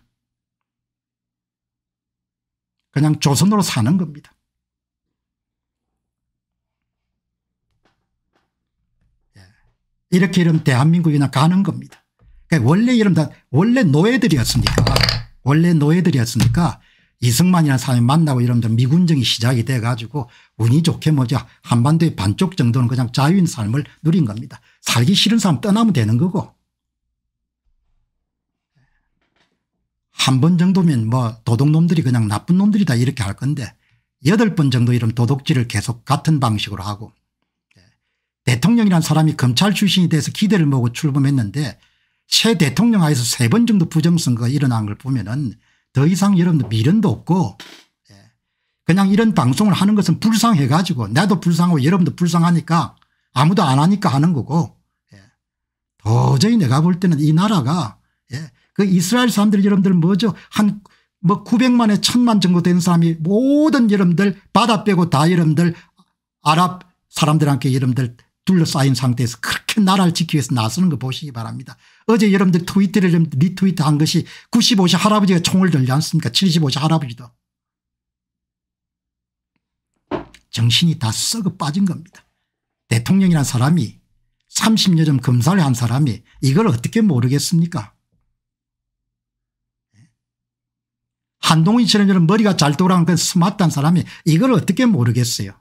그냥 조선으로 사는 겁니다. 예. 이렇게 이러면 대한민국이나 가는 겁니다. 그러니까 원래 이름 다 원래 노예들이었으니까 원래 노예들이었으니까 이승만이라는 사람이 만나고 이러면 미군정이 시작이 돼 가지고 운이 좋게 뭐죠 한반도의 반쪽 정도는 그냥 자유인 삶을 누린 겁니다. 살기 싫은 사람 떠나면 되는 거고 한 번 정도면 뭐 도둑놈들이 그냥 나쁜 놈들이다 이렇게 할 건데 여덟 번 정도 이런 도둑질을 계속 같은 방식으로 하고 예. 대통령이란 사람이 검찰 출신이 돼서 기대를 먹고 출범했는데 새 대통령 하에서 세 번 정도 부정선거가 일어난 걸 보면은 더 이상 여러분들 미련도 없고 예. 그냥 이런 방송을 하는 것은 불쌍해 가지고 나도 불쌍하고 여러분도 불쌍하니까 아무도 안 하니까 하는 거고 예. 도저히 내가 볼 때는 이 나라가 예. 그 이스라엘 사람들 여러분들 뭐죠 한 뭐 900만에 1000만 정도 된 사람이 모든 여러분들 바다 빼고 다 여러분들 아랍 사람들한테 여러분들 둘러싸인 상태에서 그렇게 나라를 지키기 위해서 나서는 거 보시기 바랍니다. 어제 여러분들 트위터를 리트윗한 것이 95세 할아버지가 총을 들지 않습니까 75세 할아버지도. 정신이 다 썩어 빠진 겁니다. 대통령이란 사람이 30여 점 검사를 한 사람이 이걸 어떻게 모르겠습니까 한동훈처럼 머리가 잘 돌아간 그 스마트한 사람이 이걸 어떻게 모르겠어요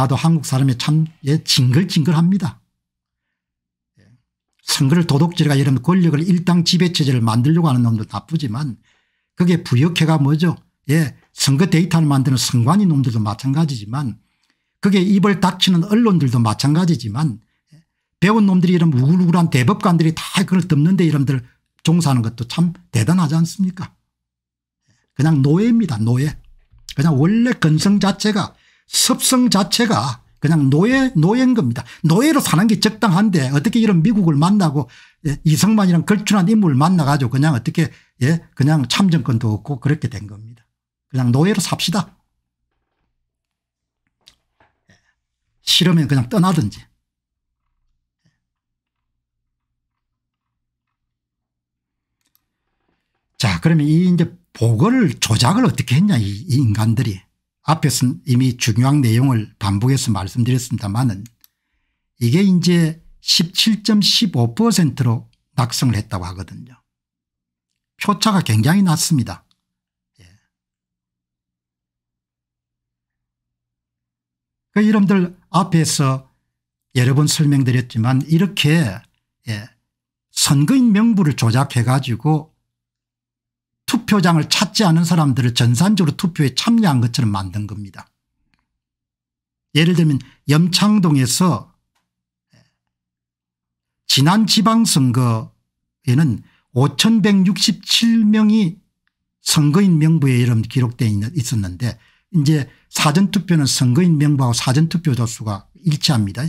나도 한국 사람이 참 예, 징글징글합니다. 예. 선거를 도둑질과 이런 권력을 일당 지배체제를 만들려고 하는 놈도 나쁘지만 그게 부역해가 뭐죠. 예, 선거 데이터를 만드는 선관위 놈들도 마찬가지지만 그게 입을 닥치는 언론들도 마찬가지지만 예, 배운 놈들이 이런 우글우글한 대법관들이 다 그걸 덮는데 이런들 종사하는 것도 참 대단하지 않습니까 예. 그냥 노예입니다 노예 그냥 원래 근성 자체가 습성 자체가 그냥 노예, 노예인 겁니다. 노예로 사는 게 적당한데 어떻게 이런 미국을 만나고 예, 이성만이랑 걸출한 인물을 만나가지고 그냥 어떻게 예, 그냥 참정권도 없고 그렇게 된 겁니다. 그냥 노예로 삽시다. 싫으면 그냥 떠나든지. 자, 그러면 이 이제 보고를 조작을 어떻게 했냐, 이, 이 인간들이. 앞에서 이미 중요한 내용을 반복해서 말씀드렸습니다만은 이게 이제 17.15%로 낙성을 했다고 하거든요. 표차가 굉장히 낮습니다. 예. 그 이름들 앞에서 여러 번 설명드렸지만 이렇게 예. 선거인 명부를 조작해 가지고 투표장을 찾지 않은 사람들을 전산적으로 투표에 참여한 것처럼 만든 겁니다. 예를 들면 염창동에서 지난 지방선거에는 5167명이 선거인 명부에 이름 기록되어 있었는데 이제 사전투표는 선거인 명부하고 사전투표 조수가 일치합니다.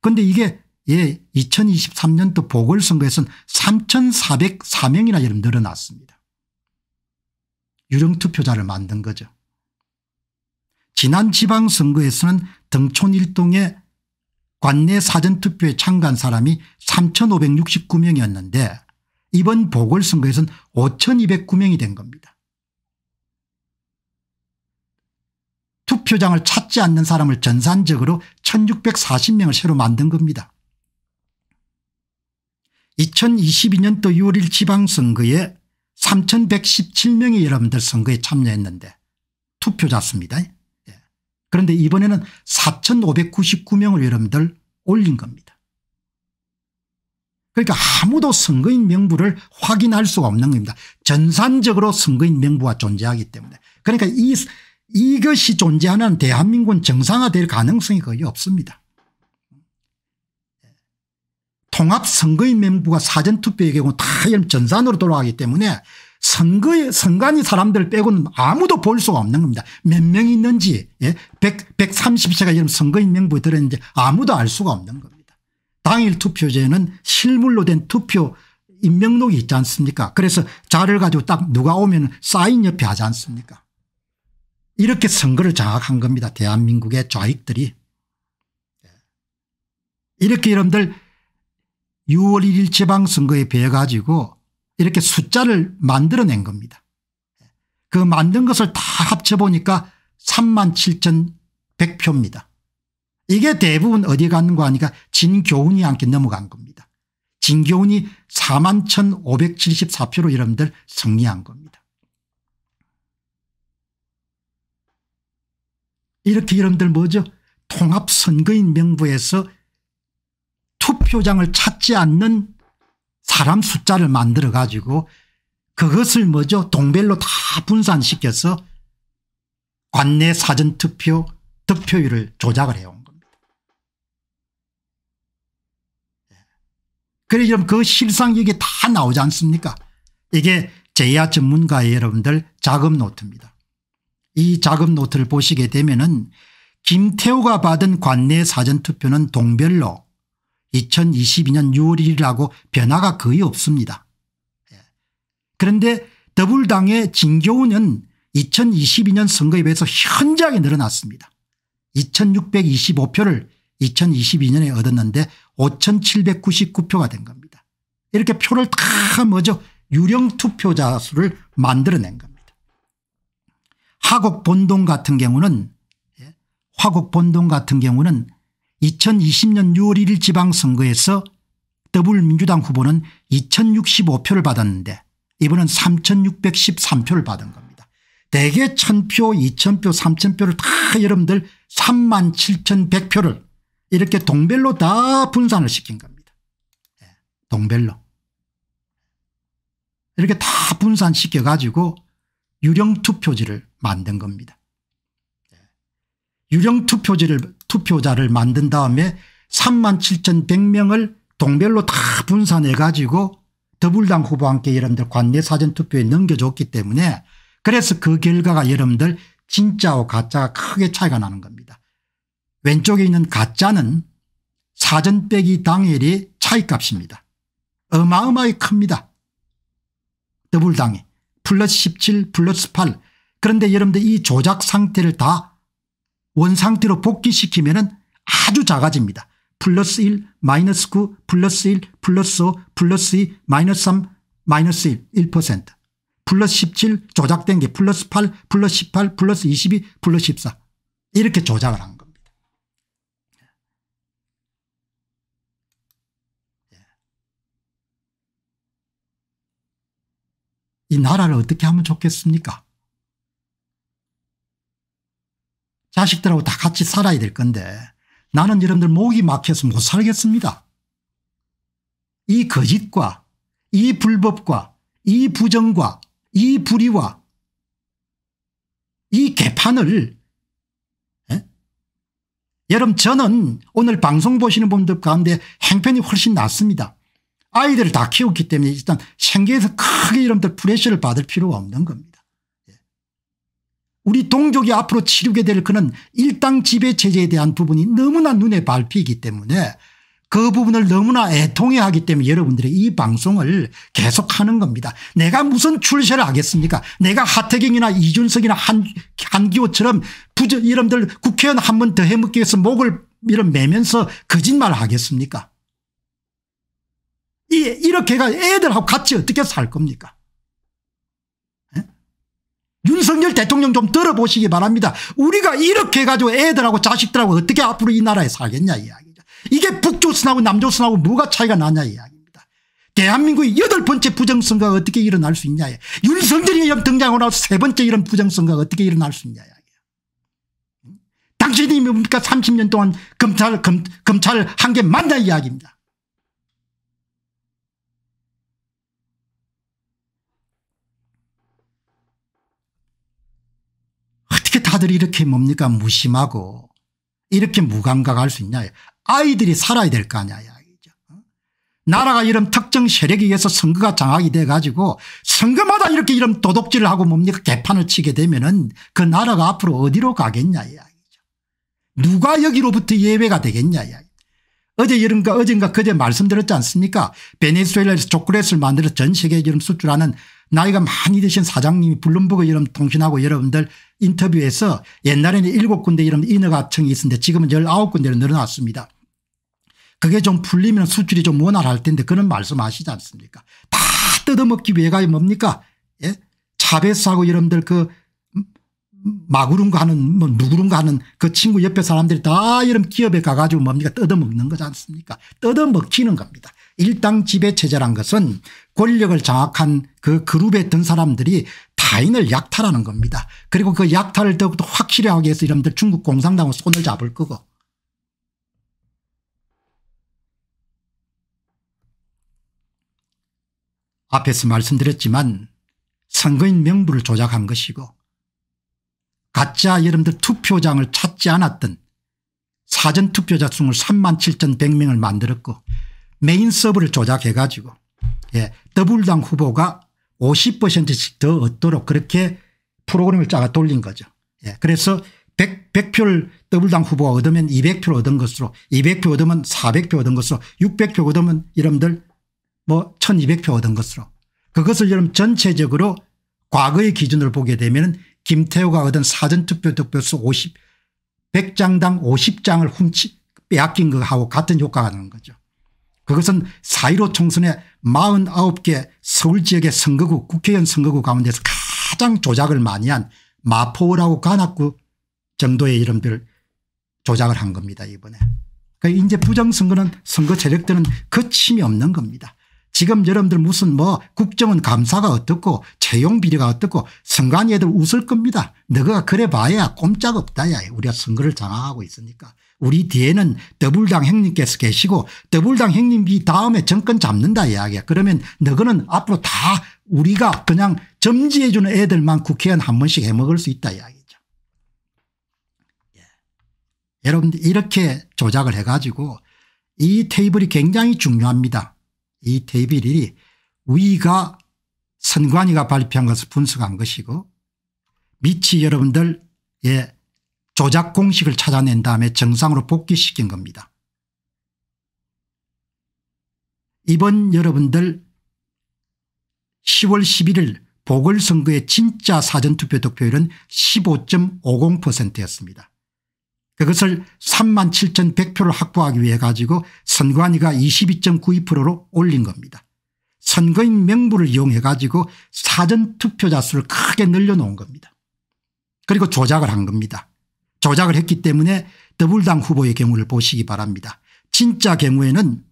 그런데 이게 예 2023년도 보궐선거에서는 3404명이나 이름 늘어났습니다. 유령투표자를 만든 거죠. 지난 지방선거에서는 등촌일동의 관내 사전투표에 참가한 사람이 3569명이었는데 이번 보궐선거에서는 5209명이 된 겁니다. 투표장을 찾지 않는 사람을 전산적으로 1640명을 새로 만든 겁니다. 2022년도 6월 1 지방선거에 3117명이 여러분들 선거에 참여했는데 투표자습니다 예. 그런데 이번에는 4599명을 여러분들 올린 겁니다. 그러니까 아무도 선거인 명부를 확인할 수가 없는 겁니다. 전산적으로 선거인 명부가 존재하기 때문에. 그러니까 이, 이것이 존재하는 대한민국은 정상화될 가능성이 거의 없습니다. 통합선거인 명부가 사전투표의 경우 다 전산으로 돌아가기 때문에 선거의 선관위 사람들 빼고는 아무도 볼 수가 없는 겁니다. 몇 명이 있는지 예? 100, 130세가 이런 선거인 명부에 들어있는지 아무도 알 수가 없는 겁니다. 당일 투표제는 실물로 된 투표 임명록이 있지 않습니까 그래서 자를 가지고 딱 누가 오면 사인 옆에 하지 않습니까 이렇게 선거를 장악한 겁니다. 대한민국의 좌익들이. 예. 이렇게 여러분들 6월 1일 지방선거에 비해 가지고 이렇게 숫자를 만들어낸 겁니다. 그 만든 것을 다 합쳐보니까 37,100표입니다. 이게 대부분 어디 가는 거 아니까 진교훈이 함께 넘어간 겁니다. 진교훈이 41,574표로 여러분들 승리한 겁니다. 이렇게 여러분들 뭐죠? 통합선거인 명부에서 투표장을 찾지 않는 사람 숫자를 만들어 가지고 그것을 뭐죠 동별로 다 분산시켜서 관내 사전투표 득표율을 조작을 해온 겁니다. 그래 여러분 그 실상 이게 다 나오지 않습니까 이게 제야 전문가 여러분들 자금 노트입니다. 이자금 노트를 보시게 되면 은김태우가 받은 관내 사전투표는 동별로 2022년 6월 1일하고 변화가 거의 없습니다. 예. 그런데 더불당의 진교훈은 2022년 선거에 비해서 현저하게 늘어났습니다. 2625표를 2022년에 얻었는데 5799표가 된 겁니다. 이렇게 표를 다 먼저 유령 투표자 수를 만들어낸 겁니다. 화곡 본동 같은 경우는 예, 화곡 본동 같은 경우는 2020년 6월 1일 지방선거에서 더불민주당 후보는 2065표를 받았는데 이번은 3613표를 받은 겁니다. 대개 1000표 2000표 3000표를 다 여러분들 37100표를 이렇게 동별로 다 분산을 시킨 겁니다. 예, 동별로. 이렇게 다 분산시켜 가지고 유령 투표지를 만든 겁니다. 유령 투표지를 투표자를 만든 다음에 3만 7,100명을 동별로 다 분산해 가지고 더불당 후보와 함께 여러분들 관내 사전투표에 넘겨줬기 때문에 그래서 그 결과가 여러분들 진짜와 가짜가 크게 차이가 나는 겁니다. 왼쪽에 있는 가짜는 사전 빼기 당일이 차이값입니다. 어마어마하게 큽니다. 더블당이 플러스 17 플러스 8 그런데 여러분들 이 조작 상태를 다 원상태로 복귀시키면 아주 작아집니다. 플러스 1, 마이너스 9, 플러스 1, 플러스 5, 플러스 2, 마이너스 3, 마이너스 1, 1%. 플러스 17 조작된 게 플러스 8, 플러스 18, 플러스 22, 플러스 14. 이렇게 조작을 한 겁니다. 예. 이 나라를 어떻게 하면 좋겠습니까? 자식들하고 다 같이 살아야 될 건데 나는 여러분들 목이 막혀서 못 살겠습니다. 이 거짓과 이 불법과 이 부정과 이 불의와 이 개판을 예? 여러분 저는 오늘 방송 보시는 분들 가운데 행편이 훨씬 낫습니다. 아이들을 다 키웠기 때문에 일단 생계에서 크게 여러분들 프레셔를 받을 필요가 없는 겁니다. 우리 동족이 앞으로 치르게 될 그런 일당 지배 체제에 대한 부분이 너무나 눈에 밟히기 때문에 그 부분을 너무나 애통해 하기 때문에 여러분들이 이 방송을 계속하는 겁니다. 내가 무슨 출세를 하겠습니까 내가 하태경이나 이준석이나 한, 한기호처럼 부저, 이름들 국회의원 한 번 더 해먹기 위해서 목을 이런 매면서 거짓말을 하겠습니까 이, 이렇게가 애들하고 같이 어떻게 살 겁니까 윤석열 대통령 좀 들어보시기 바랍니다. 우리가 이렇게 가지고 애들하고 자식들하고 어떻게 앞으로 이 나라에 살겠냐 이야기죠. 이게 북조선하고 남조선하고 뭐가 차이가 나냐 이야기입니다. 대한민국의 여덟 번째 부정선거가 어떻게 일어날 수 있냐. 윤석열이 등장하고 나서 세 번째 이런 부정선거가 어떻게 일어날 수 있냐. 당신이 뭡니까 30년 동안 검찰 검, 검찰 한게 맞냐 이야기입니다. 다들 이렇게 뭡니까 무심하고 이렇게 무감각할 수 있냐. 아이들이 살아야 될 거 아니야. 어? 나라가 이런 특정 세력에 의해서 선거가 장악이 돼 가지고 선거마다 이렇게 이런 도둑질을 하고 뭡니까 개판을 치게 되면은 그 나라가 앞으로 어디로 가겠냐 이야기죠. 누가 여기로부터 예외가 되겠냐 이야기. 어제 이름과 어젠가 그제 말씀드렸지 않습니까 베네수엘라에서 초콜릿을 만들어 전 세계에 이런 수출하는 나이가 많이 드신 사장님이 블룸버그 여러분 통신하고 여러분들 인터뷰에서 옛날에는 일곱 군데 이런 인허가청이 있었는데 지금은 열아홉 군데로 늘어났습니다. 그게 좀 풀리면 수출이 좀 원활할 텐데 그런 말씀 하시지 않습니까 다 뜯어먹기 위해가 뭡니까 예? 차베스하고 여러분들 그 마구룬가 하는 뭐 누구룬가 하는 그 친구 옆에 사람들이 다 이런 기업에 가가지고 뭡니까 뜯어먹는 거지 않습니까 뜯어먹히는 겁니다. 일당 지배체제란 것은 권력을 장악한 그 그룹에 든 사람들이 타인을 약탈하는 겁니다. 그리고 그 약탈을 더욱더 확실히 하기 위해서 이런들 중국 공산당은 손을 잡을 거고 앞에서 말씀드렸지만 선거인 명부를 조작한 것이고 가짜 여러분들 투표장을 찾지 않았던 사전투표자 수을3 7,100명을 만들었고 메인 서버를 조작해 가지고 예, 더불당 후보가 50%씩 더 얻도록 그렇게 프로그램을 짜가 돌린 거죠. 예, 그래서 100, 100표를 더블당 후보가 얻으면 200표를 얻은 것으로 200표 얻으면 400표 얻은 것으로 600표 얻으면 여러분들 뭐 1200표 얻은 것으로 그것을 여러분 전체적으로 과거의 기준을 보게 되면 김태호가 얻은 사전투표 득표수 50 100장당 50장을 훔치 빼앗긴 것하고 같은 효과가 나는 거죠. 그것은 4.15 총선에 49개 서울 지역의 선거구 국회의원 선거구 가운데서 가장 조작을 많이 한 마포라고 관악구 정도의 이름들 조작을 한 겁니다 이번에. 그러 그러니까 이제 부정선거는 선거 세력들은 거침이 없는 겁니다. 지금 여러분들 무슨 뭐 국정원 감사가 어떻고 채용 비리가 어떻고 선관위 애들 웃을 겁니다. 너가 그래 봐야 꼼짝없다야 우리가 선거를 장악하고 있으니까. 우리 뒤에는 더불당 형님께서 계시고 더불당 형님이 다음에 정권 잡는다 이야기야. 그러면 너거는 앞으로 다 우리가 그냥 점지해 주는 애들만 국회의원 한 번씩 해먹을 수 있다 이야기죠. 예. 여러분들 이렇게 조작을 해가지고 이 테이블이 굉장히 중요합니다. 이 테이블이 위가 선관위가 발표한 것을 분석한 것이고 밑이 여러분들 예 조작 공식을 찾아낸 다음에 정상으로 복귀시킨 겁니다. 이번 여러분들 10월 11일 보궐선거의 진짜 사전투표 득표율은 15.50%였습니다. 그것을 37,100표를 확보하기 위해 가지고 선관위가 22.92%로 올린 겁니다. 선거인 명부를 이용해 가지고 사전투표자 수를 크게 늘려놓은 겁니다. 그리고 조작을 한 겁니다. 조작을 했기 때문에 더불당 후보의 경우를 보시기 바랍니다. 진짜 경우에는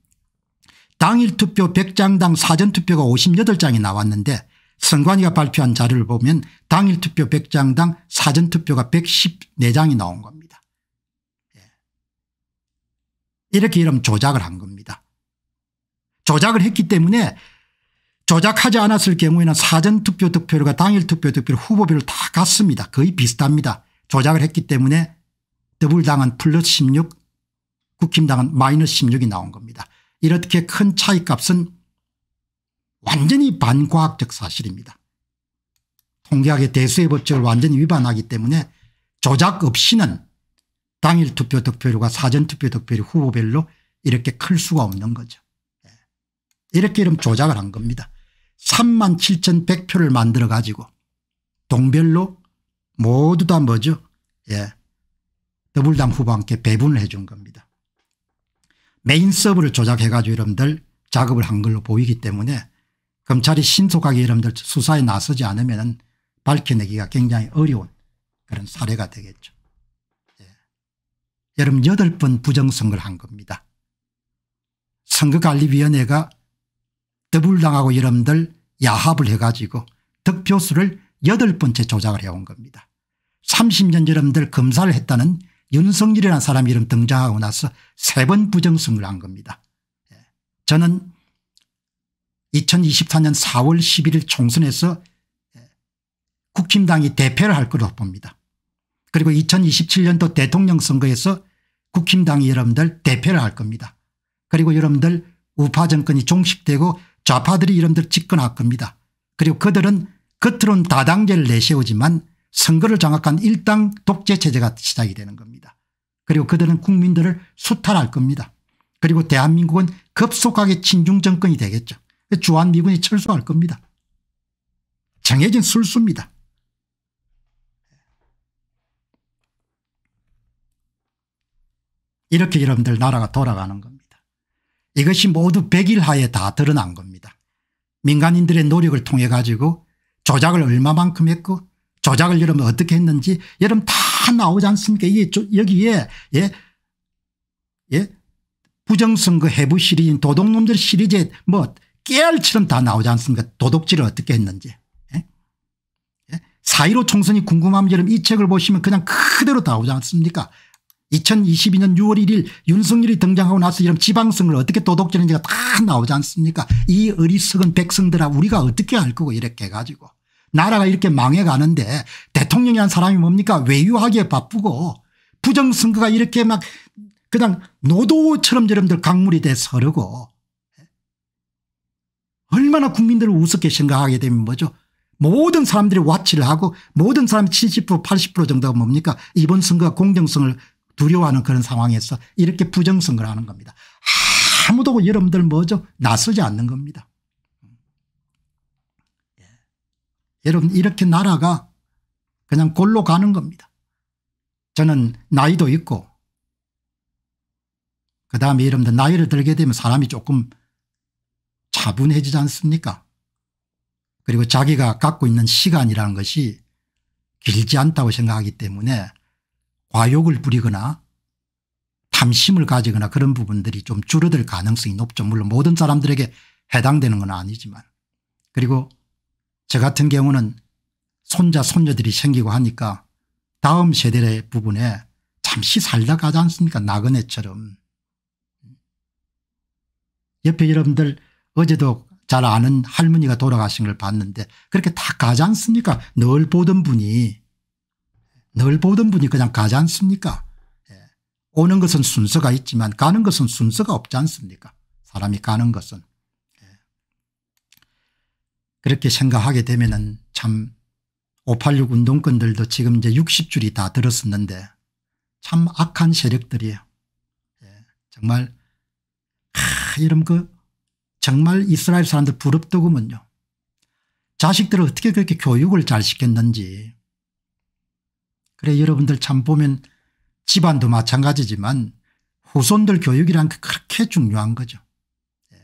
당일 투표 100장당 사전투표가 58장이 나왔는데 선관위가 발표한 자료를 보면 당일 투표 100장당 사전투표가 114장이 나온 겁니다. 예. 이렇게 이름 조작을 한 겁니다. 조작을 했기 때문에 조작하지 않았을 경우에는 사전투표 득표율과 당일 투표 득표율 후보별로 다 같습니다. 거의 비슷합니다. 조작을 했기 때문에 더불당은 플러스 16 국힘당은 마이너스 16이 나온 겁니다. 이렇게 큰 차이값은 완전히 반과학적 사실입니다. 통계학의 대수의 법칙을 완전히 위반하기 때문에 조작 없이는 당일 투표 득표율과 사전 투표 득표율 후보별로 이렇게 클 수가 없는 거죠. 예. 이렇게 이름 조작을 한 겁니다. 3 7,100표를 만들어 가지고 동별로 모두 다 뭐죠? 예. 더불당 후보 함께 배분을 해준 겁니다. 메인 서브를 조작해 가지고 여러분들 작업을 한 걸로 보이기 때문에 검찰이 신속하게 여러분들 수사에 나서지 않으면 밝혀내기가 굉장히 어려운 그런 사례가 되겠죠. 예. 여러분 여덟 번 부정선거를 한 겁니다. 선거관리위원회가 더불당하고 여러분들 야합을 해가지고 득표수를 여덟 번째 조작을 해온 겁니다. 30년 여러분들 검사를 했다는 윤석열이라는 사람 이름 등장하고 나서 세 번 부정선거를 한 겁니다. 예. 저는 2024년 4월 11일 총선에서 예, 국힘당이 대표를 할 거로 봅니다. 그리고 2027년도 대통령 선거에서 국힘당이 여러분들 대표를 할 겁니다. 그리고 여러분들 우파 정권이 종식되고 좌파들이 여러분들 집권할 겁니다. 그리고 그들은 겉으론 다당제를 내세우지만 선거를 장악한 일당 독재체제가 시작이 되는 겁니다. 그리고 그들은 국민들을 수탈할 겁니다. 그리고 대한민국은 급속하게 친중정권이 되겠죠. 주한미군이 철수할 겁니다. 정해진 술수입니다. 이렇게 여러분들 나라가 돌아가는 겁니다. 이것이 모두 100일 하에 다 드러난 겁니다. 민간인들의 노력을 통해 가지고 조작을 얼마만큼 했고 조작을 여러분 어떻게 했는지 여러분 다 나오지 않습니까 이게 여기에 예, 예 부정선거 해부 시리즈 도둑놈들 시리즈에 뭐 깨알처럼 다 나오지 않습니까 도둑질을 어떻게 했는지 예? 예? 4.15 총선이 궁금하면 여러분 이 책을 보시면 그냥 그대로 나오지 않습니까 2022년 6월 1일 윤석열이 등장하고 나서 이런 지방선거를 어떻게 도둑질했는지가 다 나오지 않습니까 이 어리석은 백성들아 우리가 어떻게 알 거고 이렇게 해가지고 나라가 이렇게 망해가는데 대통령이 한 사람이 뭡니까 외유하기에 바쁘고 부정선거가 이렇게 막 그냥 노도처럼 저럼들 강물이 돼 서르고 얼마나 국민들을 우습게 생각하게 되면 뭐죠 모든 사람들이 와치를 하고 모든 사람 이70% 80% 정도가 뭡니까 이번 선거가 공정성을 두려워하는 그런 상황에서 이렇게 부정선거를 하는 겁니다. 아무도 여러분들 뭐죠 나서지 않는 겁니다. 여러분 이렇게 나라가 그냥 골로 가는 겁니다. 저는 나이도 있고 그 다음에 여러분들 나이를 들게 되면 사람이 조금 차분해지지 않습니까 그리고 자기가 갖고 있는 시간이라는 것이 길지 않다고 생각하기 때문에 과욕을 부리거나 탐심을 가지거나 그런 부분들이 좀 줄어들 가능성이 높죠. 물론 모든 사람들에게 해당되는 건 아니지만 그리고 저 같은 경우는 손자 손녀들이 생기고 하니까 다음 세대의 부분에 잠시 살다 가지 않습니까 나그네처럼. 옆에 여러분들 어제도 잘 아는 할머니가 돌아가신 걸 봤는데 그렇게 다 가지 않습니까 늘 보던 분이 늘 보던 분이 그냥 가지 않습니까 예. 오는 것은 순서가 있지만 가는 것은 순서가 없지 않습니까 사람이 가는 것은 그렇게 생각하게 되면 은참 586 운동권들도 지금 이제 60줄이 다 들었었는데 참 악한 세력들이에요. 예, 정말 하, 이런 그 정말 이스라엘 사람들 부럽더구먼요. 자식들을 어떻게 그렇게 교육을 잘 시켰는지. 그래 여러분들 참 보면 집안도 마찬가지지만 후손들 교육이란 그렇게 중요한 거죠. 예.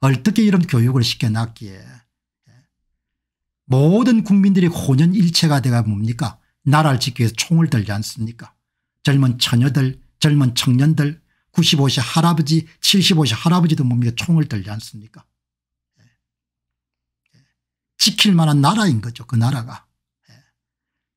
어떻게 이런 교육을 시켜놨기에 모든 국민들이 혼연일체가 돼가 뭡니까 나라를 지키기 위해서 총을 들지 않습니까 젊은 처녀들 젊은 청년들 95세 할아버지 75세 할아버지도 뭡니까 총을 들지 않습니까 예. 예. 지킬 만한 나라인 거죠 그 나라가 예.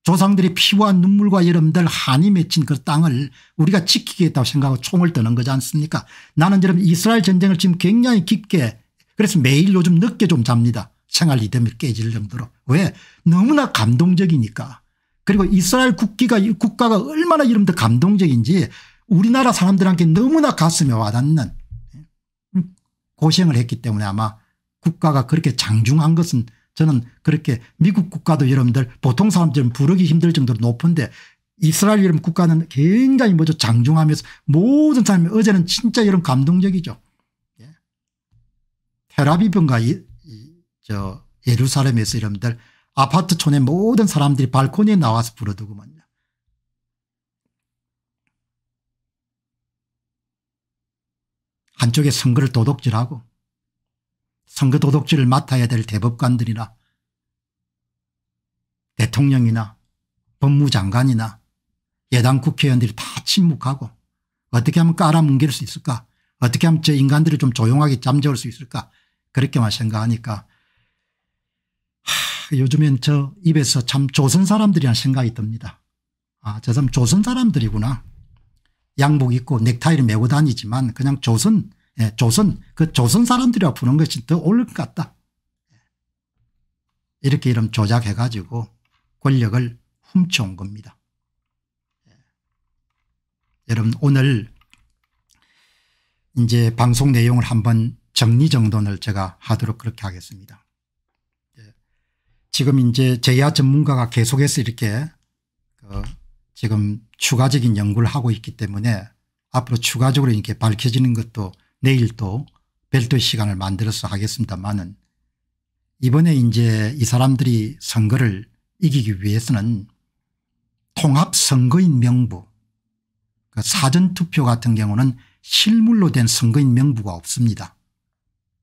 조상들이 피와 눈물과 여러분들 한이 맺힌 그 땅을 우리가 지키겠다고 생각하고 총을 드는 거지 않습니까 나는 여러분 이스라엘 전쟁을 지금 굉장히 깊게 그래서 매일 요즘 늦게 좀 잡니다 생활 리듬이 깨질 정도로. 왜? 너무나 감동적이니까. 그리고 이스라엘 국기가 국가가 얼마나 이름도 감동적인지 우리나라 사람들한테 너무나 가슴에 와닿는 음, 고생을 했기 때문에 아마 국가가 그렇게 장중한 것은 저는 그렇게 미국 국가도 여러분들 보통 사람들은 부르기 힘들 정도로 높은데 이스라엘 이름 국가는 굉장히 뭐죠 장중하면서 모든 사람이 어제는 진짜 이런 감동적이죠. 예. 테라비브인가 저 예루살렘에서 여러분들 아파트촌의 모든 사람들이 발코니에 나와서 부르더구먼요. 한쪽에 선거를 도둑질하고 선거 도둑질을 맡아야 될 대법관들이나 대통령이나 법무장관이나 예당 국회의원들이 다 침묵하고 어떻게 하면 깔아뭉갤 수 있을까 어떻게 하면 저 인간들을 좀 조용하게 잠재울 수 있을까 그렇게만 생각하니까 요즘엔 저 입에서 참 조선 사람들이란 생각이 듭니다. 아, 저 사람 조선 사람들이구나. 양복 입고 넥타이를 메고 다니지만 그냥 조선, 예, 조선, 그 조선 사람들이라고 부는 것이 더어울것 같다. 예. 이렇게 이름 조작해가지고 권력을 훔쳐온 겁니다. 예. 여러분 오늘 이제 방송 내용을 한번 정리정돈을 제가 하도록 그렇게 하겠습니다. 지금 이제 제야 전문가가 계속해서 이렇게 그 지금 추가적인 연구를 하고 있기 때문에 앞으로 추가적으로 이렇게 밝혀지는 것도 내일 또 별도의 시간을 만들어서 하겠습니다만은 이번에 이제 이 사람들이 선거를 이기기 위해서는 통합선거인 명부 그 사전투표 같은 경우는 실물로 된 선거인 명부가 없습니다.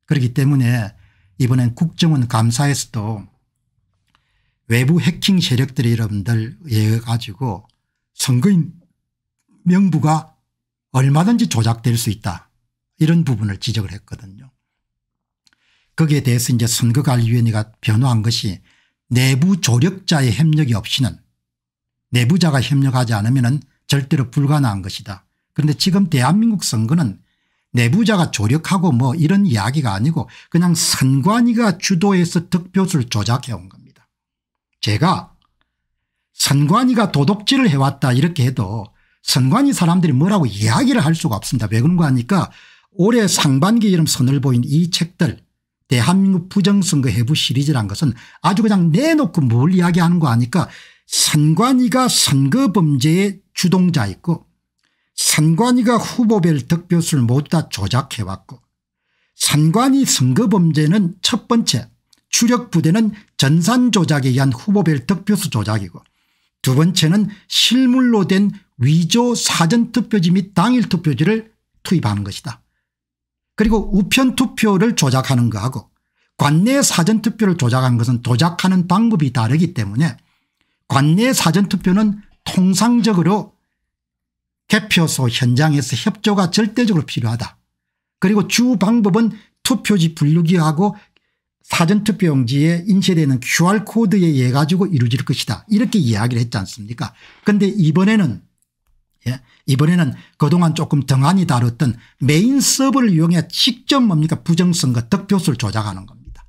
그렇기 때문에 이번엔 국정원 감사에서도 외부 해킹 세력들이 여러분들 예 가지고 선거인 명부가 얼마든지 조작될 수 있다 이런 부분을 지적을 했거든요. 거기에 대해서 이제 선거관리위원회가 변호한 것이 내부 조력자의 협력이 없이는 내부자가 협력하지 않으면 절대로 불가능한 것이다. 그런데 지금 대한민국 선거는 내부자가 조력하고 뭐 이런 이야기가 아니고 그냥 선관위가 주도해서 득표수를 조작해온 겁니다. 제가 선관위가 도덕질을 해왔다 이렇게 해도 선관위 사람들이 뭐라고 이야기를 할 수가 없습니다. 왜 그런가 하니까 올해 상반기 이름 선을 보인 이 책들 대한민국 부정선거 해부 시리즈란 것은 아주 그냥 내놓고 뭘 이야기하는 거 아니까 선관위가 선거 범죄의 주동자이고 선관위가 후보별 득표수를 모두 다 조작해왔고 선관위 선거 범죄는 첫 번째 추력 부대는 전산 조작에 의한 후보별 득표수 조작이고 두 번째는 실물로 된 위조 사전투표지 및 당일투표지를 투입하는 것이다. 그리고 우편투표를 조작하는 거하고 관내 사전투표를 조작한 것은 조작하는 방법이 다르기 때문에 관내 사전투표는 통상적으로 개표소 현장에서 협조가 절대적으로 필요하다. 그리고 주 방법은 투표지 분류기하고 사전투표용지에 인쇄되는 QR코드에 의해 가지고 이루어질 것이다 이렇게 이야기를 했지 않습니까 그런데 이번에는 예? 이번에는 그동안 조금 등한히 다뤘던 메인 서버를 이용해 직접 뭡니까 부정선거 득표수를 조작하는 겁니다.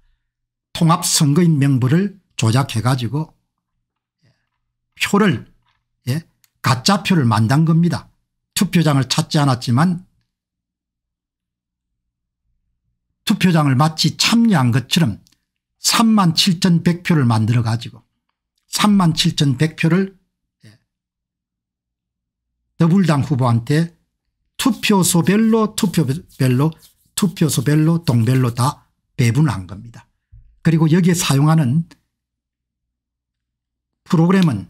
통합선거인 명부를 조작해 가지고 표를 예? 가짜표를 만든 겁니다. 투표장을 찾지 않았지만 투표장을 마치 참여한 것처럼 3만 7천 100표를 만들어 가지고 3만 7천 100표를 예, 더불당 후보한테 투표소별로 투표별로 투표소별로 동별로 다 배분한 겁니다. 그리고 여기에 사용하는 프로그램은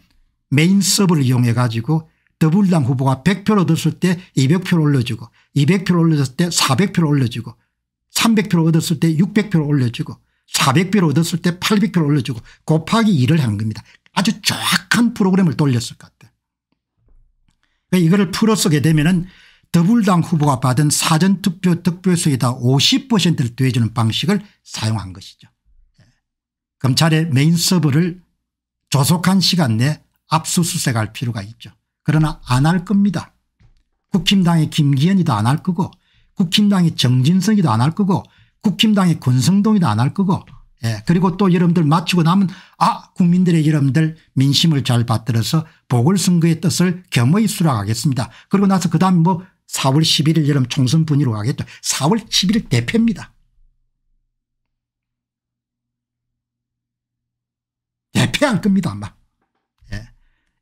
메인 서브를 이용해 가지고 더불당 후보가 100표를 얻었을 때 200표를 올려주고 200표를 올렸을 때 400표를 올려주고 300표를 얻었을 때 600표를 올려주고 400표를 얻었을 때 800표를 올려주고 곱하기 2를 한 겁니다. 아주 정확한 프로그램을 돌렸을 것 같아요. 그러니까 이거를 풀어 쓰게 되면 더불당 후보가 받은 사전투표 득표수에다 50%를 더해주는 방식을 사용한 것이죠. 예. 검찰의 메인 서버를 조속한 시간 내에 압수수색할 필요가 있죠. 그러나 안 할 겁니다. 국힘당의 김기현이도 안 할 거고 국힘당이 정진석이도 안 할 거고 국힘당이 권성동이도 안 할 거고 예. 그리고 또 여러분들 마치고 나면 아 국민들의 여러분들 민심을 잘 받들어서 보궐선거의 뜻을 겸허히 수락하겠습니다. 그리고 나서 그다음 에뭐 4월 11일 여름 총선 분위로 가겠죠. 4월 11일 대표입니다. 대표할 겁니다 아마. 예.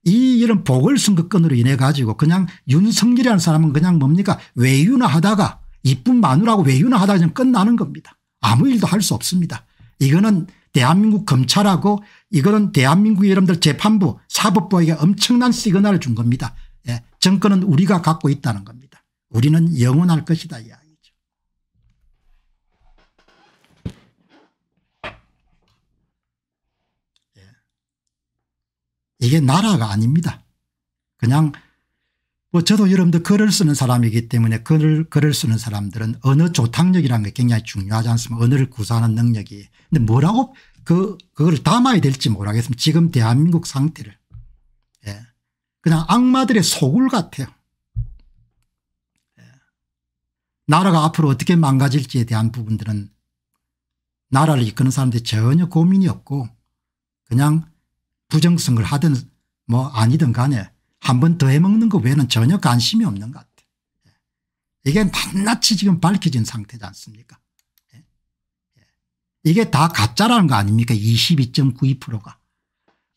이 이런 보궐선거권으로 인해 가지고 그냥 윤석열이라는 사람은 그냥 뭡니까 외유나 하다가 이쁜 마누라고 외유나 하다 좀 끝나는 겁니다. 아무 일도 할 수 없습니다. 이거는 대한민국 검찰하고 이거는 대한민국 여러분들 재판부 사법부에게 엄청난 시그널을 준 겁니다. 예. 정권은 우리가 갖고 있다는 겁니다. 우리는 영원할 것이다 이야기죠. 예. 이게 나라가 아닙니다. 그냥 뭐 저도 여러분들 글을 쓰는 사람이기 때문에 글을, 글을 쓰는 사람들은 언어 조탁력이라는 게 굉장히 중요하지 않습니까 언어를 구사하는 능력이. 근데 뭐라고 그, 그걸 담아야 될지 모르겠습니다. 지금 대한민국 상태를. 예. 그냥 악마들의 소굴 같아요. 예. 나라가 앞으로 어떻게 망가질지에 대한 부분들은 나라를 이끄는 사람들이 전혀 고민이 없고 그냥 부정성을 하든 뭐 아니든 간에 한번더 해먹는 것 외에는 전혀 관심이 없는 것 같아요. 예. 이게 낱낱이 지금 밝혀진 상태지 않습니까? 예. 예. 이게 다 가짜라는 거 아닙니까? 22.92%가.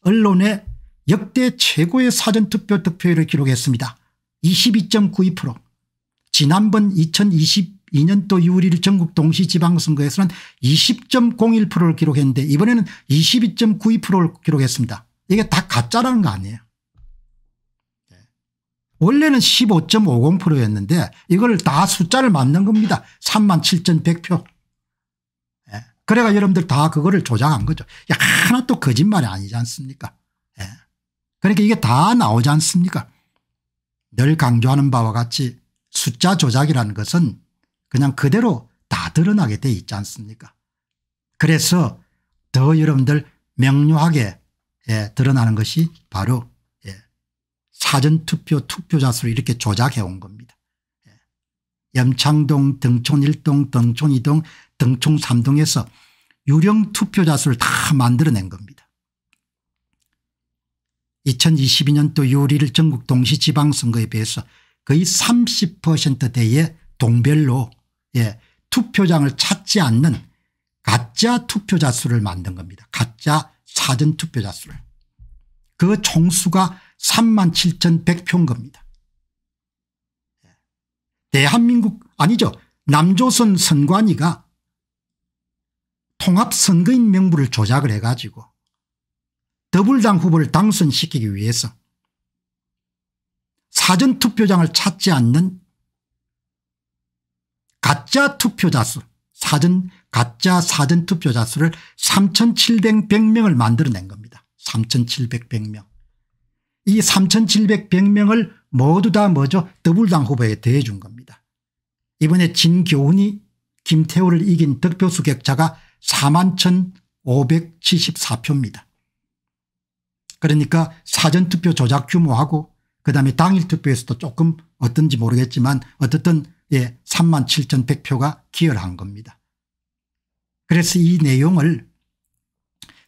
언론의 역대 최고의 사전투표 득표율을 기록했습니다. 22.92% 지난번 2022년도 6일 전국 동시지방선거에서는 20.01%를 기록했는데 이번에는 22.92%를 기록했습니다. 이게 다 가짜라는 거 아니에요. 원래는 15.50%였는데 이걸 다 숫자를 맞는 겁니다. 37,100표. 예. 그래가 여러분들 다 그거를 조작한 거죠. 야, 하나 또 거짓말이 아니지 않습니까? 예. 그러니까 이게 다 나오지 않습니까? 늘 강조하는 바와 같이 숫자 조작이라는 것은 그냥 그대로 다 드러나게 돼 있지 않습니까? 그래서 더 여러분들 명료하게 예, 드러나는 것이 바로 사전투표 투표자 수를 이렇게 조작해 온 겁니다. 예. 염창동 등촌 1동 등촌 2동 등촌 3동에서 유령 투표자 수를 다 만들어낸 겁니다. 2022년도 요리를 전국 동시지방선거에 비해서 거의 30%대의 동별로 예, 투표장을 찾지 않는 가짜 투표자 수를 만든 겁니다. 가짜 사전 투표자 수를. 그 총수가 37,100표인겁니다. 대한민국 아니죠. 남조선 선관위가 통합선거인 명부를 조작을 해가지고 더불당 후보를 당선시키기 위해서 사전투표장을 찾지 않는 가짜 투표자 수 사전 가짜 사전투표자 수를 3700명을 만들어낸 겁니다. 3700명. 이 3,700명을 모두 다 뭐죠 더불당 후보에 대해준 겁니다. 이번에 진교훈이 김태호를 이긴 득표수 격차가 41,574표입니다. 그러니까 사전투표 조작 규모하고 그다음에 당일투표에서도 조금 어떤지 모르겠지만 어쨌든 예, 37,100표가 기여한 를 겁니다. 그래서 이 내용을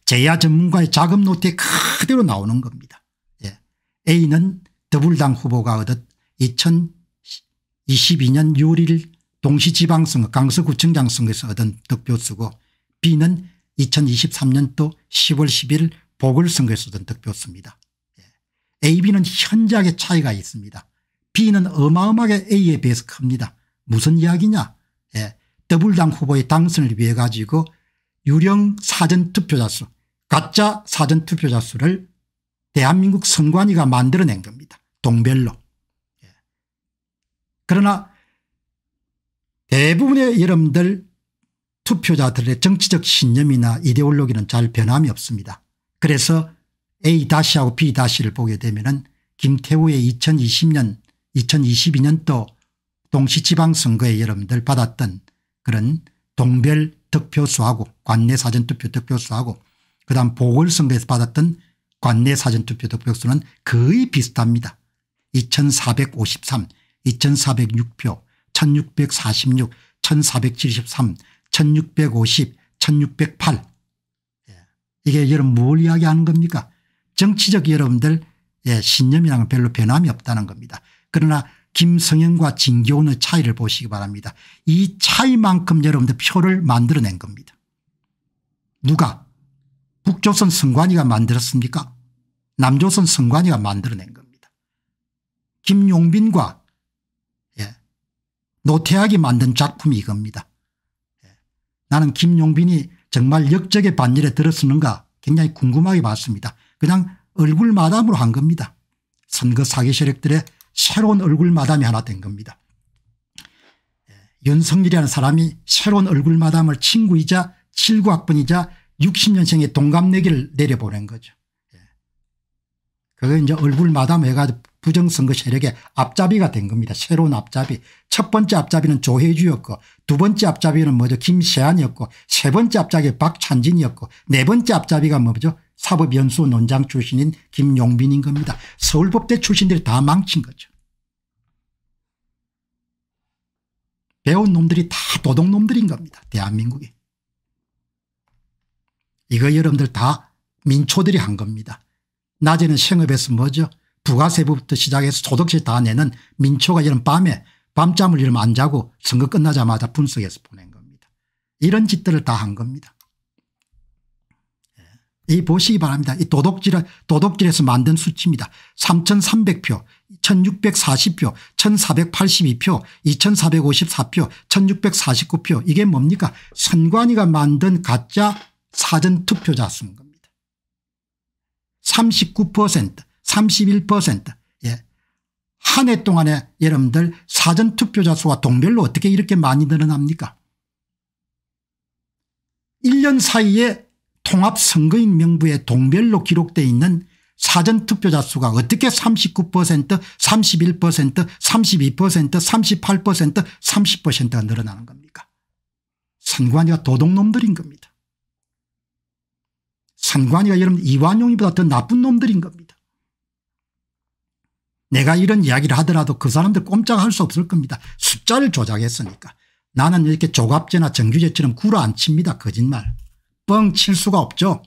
재야 전문가의 자금 노트에 그대로 나오는 겁니다. A는 더불당 후보가 얻은 2022년 6월 1일 동시지방선거 강서구청장 선거에서 얻은 득표수고 B는 2023년도 10월 11일 보궐선거에서 얻은 득표수입니다. 예. A, B는 현저하게 차이가 있습니다. B는 어마어마하게 A에 비해서 큽니다. 무슨 이야기냐 예. 더블당 후보의 당선을 위해 가지고 유령 사전투표자 수 가짜 사전투표자 수를 대한민국 선관위가 만들어낸 겁니다. 동별로. 예. 그러나 대부분의 여러분들 투표자들의 정치적 신념이나 이데올로기는 잘 변함이 없습니다. 그래서 A-하고 B-를 보게 되면 은 김태우의 2020년 2022년도 동시지방선거에 여러분들 받았던 그런 동별 득표수하고 관내 사전투표 득표수하고 그다음 보궐선거에서 받았던 관내 사전투표 득표수는 거의 비슷합니다. 2453, 2406표, 1646, 1473, 1650, 1608. 이게 여러분 뭘 이야기하는 겁니까 정치적 여러분들 예, 신념이랑 별로 변함이 없다는 겁니다. 그러나 김성현과 진교훈의 차이를 보시기 바랍니다. 이 차이만큼 여러분들 표를 만들어낸 겁니다. 누가 북조선 선관위가 만들었습니까 남조선 선관위가 만들어낸 겁니다. 김용빈과 예, 노태학이 만든 작품이 이겁니다. 예, 나는 김용빈이 정말 역적의 반열에 들었었는가 굉장히 궁금하게 봤습니다. 그냥 얼굴 마담으로 한 겁니다. 선거 사기 세력들의 새로운 얼굴 마담이 하나 된 겁니다. 예, 연성일이라는 사람이 새로운 얼굴 마담을 친구이자 7구학번이자 60년생의 동갑내기를 내려보낸 거죠. 예. 그거 이제 얼굴 마담해가 부정선거 세력의 앞잡이가 된 겁니다. 새로운 앞잡이. 첫 번째 앞잡이는 조혜주였고 두 번째 앞잡이는 뭐죠 김세한이었고 세 번째 앞잡이 박찬진이었고 네 번째 앞잡이가 뭐죠 사법연수원 장 출신인 김용빈인 겁니다. 서울법대 출신들이 다 망친 거죠. 배운 놈들이 다 도둑놈들인 겁니다. 대한민국이. 이거 여러분들 다 민초들이 한 겁니다. 낮에는 생업에서 뭐죠 부가세부터 시작해서 소득세 다 내는 민초가 이런 밤에 밤잠을 이러면 안 자고 선거 끝나자마자 분석해서 보낸 겁니다. 이런 짓들을 다 한 겁니다. 예. 이 보시기 바랍니다. 이 도덕질, 도덕질에서 만든 수치입니다. 3,300표, 1,640표, 1,482표, 2,454표, 1,649표 이게 뭡니까? 선관위가 만든 가짜 사전투표자 수인 겁니다. 39% 31% 예. 한 해 동안에 여러분들 사전투표자 수와 동별로 어떻게 이렇게 많이 늘어납니까 1년 사이에 통합선거인 명부에 동별로 기록되어 있는 사전투표자 수가 어떻게 39% 31% 32% 38% 30%가 늘어나는 겁니까 선관위가 도둑놈들인 겁니다. 산관이가 여러분 이완용이보다 더 나쁜 놈들인 겁니다. 내가 이런 이야기를 하더라도 그 사람들 꼼짝할 수 없을 겁니다. 숫자를 조작했으니까. 나는 이렇게 조갑제나 정규제처럼 구라 안 칩니다. 거짓말. 뻥 칠 수가 없죠.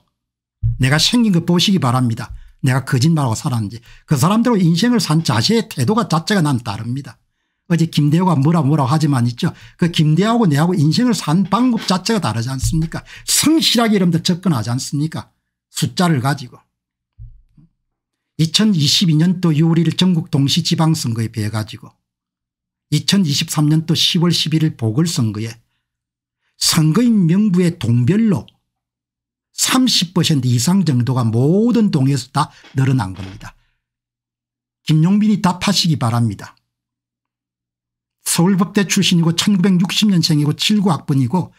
내가 생긴 거 보시기 바랍니다. 내가 거짓말하고 살았는지. 그 사람들하고 인생을 산 자세의 태도가 자체가 난 다릅니다. 어제 김대호가 뭐라 뭐라 하지만 있죠. 그 김대호하고 내하고 인생을 산 방법 자체가 다르지 않습니까? 성실하게 여러분들 접근하지 않습니까? 숫자를 가지고. 2022년도 6월 1일 전국 동시지방선거에 비해 가지고 2023년도 10월 11일 보궐선거에 선거인 명부의 동별로 30% 이상 정도가 모든 동에서 다 늘어난 겁니다. 김용민이 답하시기 바랍니다. 서울법대 출신이고 1960년생이고 7 9학번이고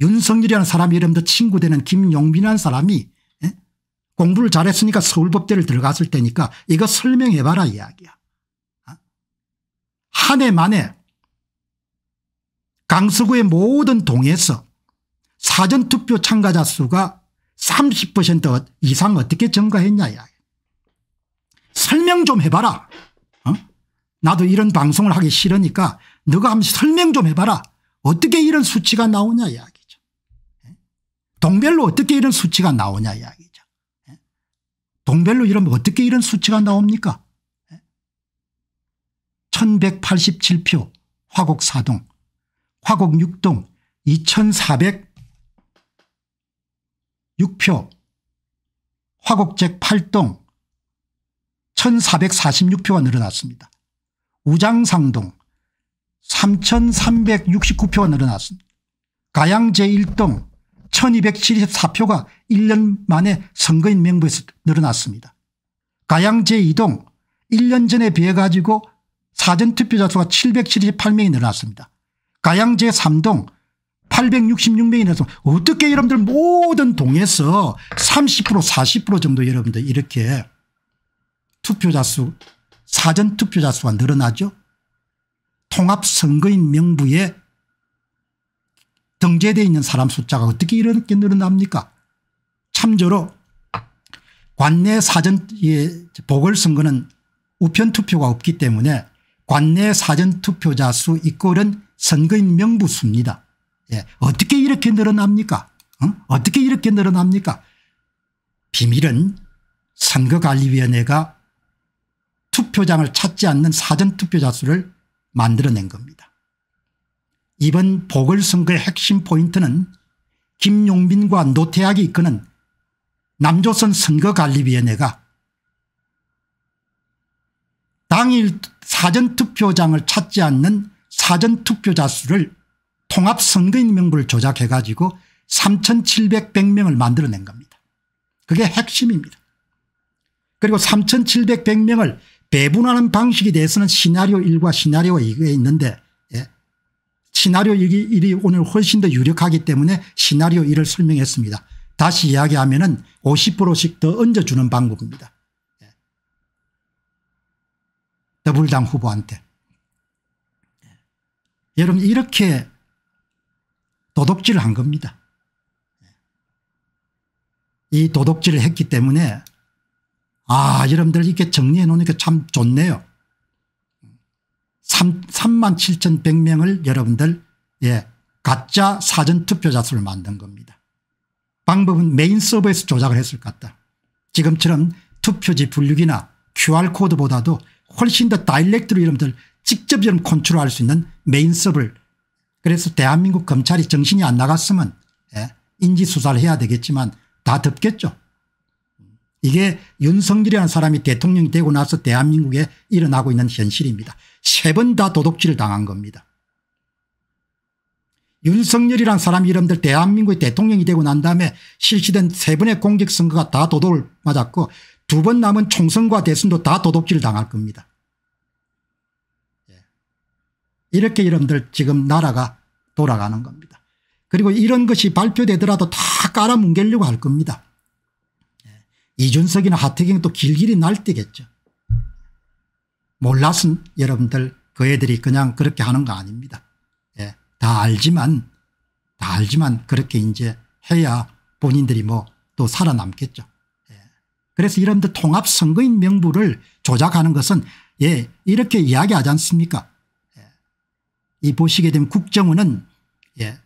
윤석열이라는 사람 이름도 친구되는 김용빈이라는 사람이 예? 공부를 잘했으니까 서울법대를 들어갔을 때니까 이거 설명해봐라 이야기야. 아? 한해 만에 강서구의 모든 동에서 사전투표 참가자 수가 30% 이상 어떻게 증가했냐 이야 설명 좀 해봐라. 어? 나도 이런 방송을 하기 싫으니까 너가 한번 설명 좀 해봐라. 어떻게 이런 수치가 나오냐 이야기죠. 예? 동별로 어떻게 이런 수치가 나오냐 이야기죠. 예? 동별로 이러면 어떻게 이런 수치가 나옵니까? 1187표 예? 화곡 4동 화곡 6동 2406표 화곡잭 8동 1446표가 늘어났습니다. 우장상동 3,369표가 늘어났습니다. 가양 제1동 1274표가 1년 만에 선거인 명부에서 늘어났습니다. 가양 제2동 1년 전에 비해 가지고 사전투표자 수가 778명이 늘어났습니다. 가양 제3동 866명이 늘어서 어떻게 여러분들 모든 동에서 30% 40% 정도 여러분들 이렇게 투표자 수 사전투표자 수가 늘어나죠. 통합선거인 명부에 등재되어 있는 사람 숫자가 어떻게 이렇게 늘어납니까 참조로 관내 사전 예, 보궐선거는 우편투표가 없기 때문에 관내 사전투표자 수 이꼴은 선거인 명부 수입니다. 예. 어떻게 이렇게 늘어납니까 응? 어떻게 이렇게 늘어납니까 비밀은 선거관리위원회가 투표장을 찾지 않는 사전투표자 수를 만들어낸 겁니다. 이번 보궐선거의 핵심 포인트는 김용민과 노태학이 이끄는 남조선 선거관리위원회가 당일 사전투표장을 찾지 않는 사전투표자 수를 통합선거인 명부를 조작해 가지고 3700명을 만들어낸 겁니다. 그게 핵심입니다. 그리고 3700명을 배분하는 방식에 대해서는 시나리오 1과 시나리오 2가 있는데 예. 시나리오 1이 오늘 훨씬 더 유력하기 때문에 시나리오 1을 설명했습니다. 다시 이야기하면 은 50%씩 더 얹어주는 방법입니다. 예. 더블당 후보한테. 예. 여러분 이렇게 도덕질을 한 겁니다. 예. 이 도덕질을 했기 때문에 아 여러분들 이렇게 정리해 놓으니까 참 좋네요. 3, 3 7,100명을 여러분들 예 가짜 사전투표자 수를 만든 겁니다. 방법은 메인 서버에서 조작을 했을 것 같다. 지금처럼 투표지 분류기나 QR코드보다도 훨씬 더 다이렉트로 여러분들 직접 여러분 컨트롤할 수 있는 메인 서버를 그래서 대한민국 검찰이 정신이 안 나갔으면 예, 인지수사를 해야 되겠지만 다 덮겠죠. 이게 윤석열이라는 사람이 대통령이 되고 나서 대한민국에 일어나고 있는 현실입니다. 세 번 다 도둑질을 당한 겁니다. 윤석열이란 사람 이름들 대한민국의 대통령이 되고 난 다음에 실시된 세 번의 공직선거가 다 도둑을 맞았고 두 번 남은 총선과 대선도 다 도둑질을 당할 겁니다. 예. 이렇게 여러분들 지금 나라가 돌아가는 겁니다. 그리고 이런 것이 발표되더라도 다 깔아뭉개려고 할 겁니다. 이준석이나 하태경 또 길길이 날뛰겠죠. 몰랐은 여러분들 그 애들이 그냥 그렇게 하는 거 아닙니다. 예. 다 알지만 다 알지만 그렇게 이제 해야 본인들이 뭐 또 살아남겠죠. 예. 그래서 이런분들 통합선거인 명부를 조작하는 것은 예 이렇게 이야기하지 않습니까 예, 이 보시게 되면 국정원은 예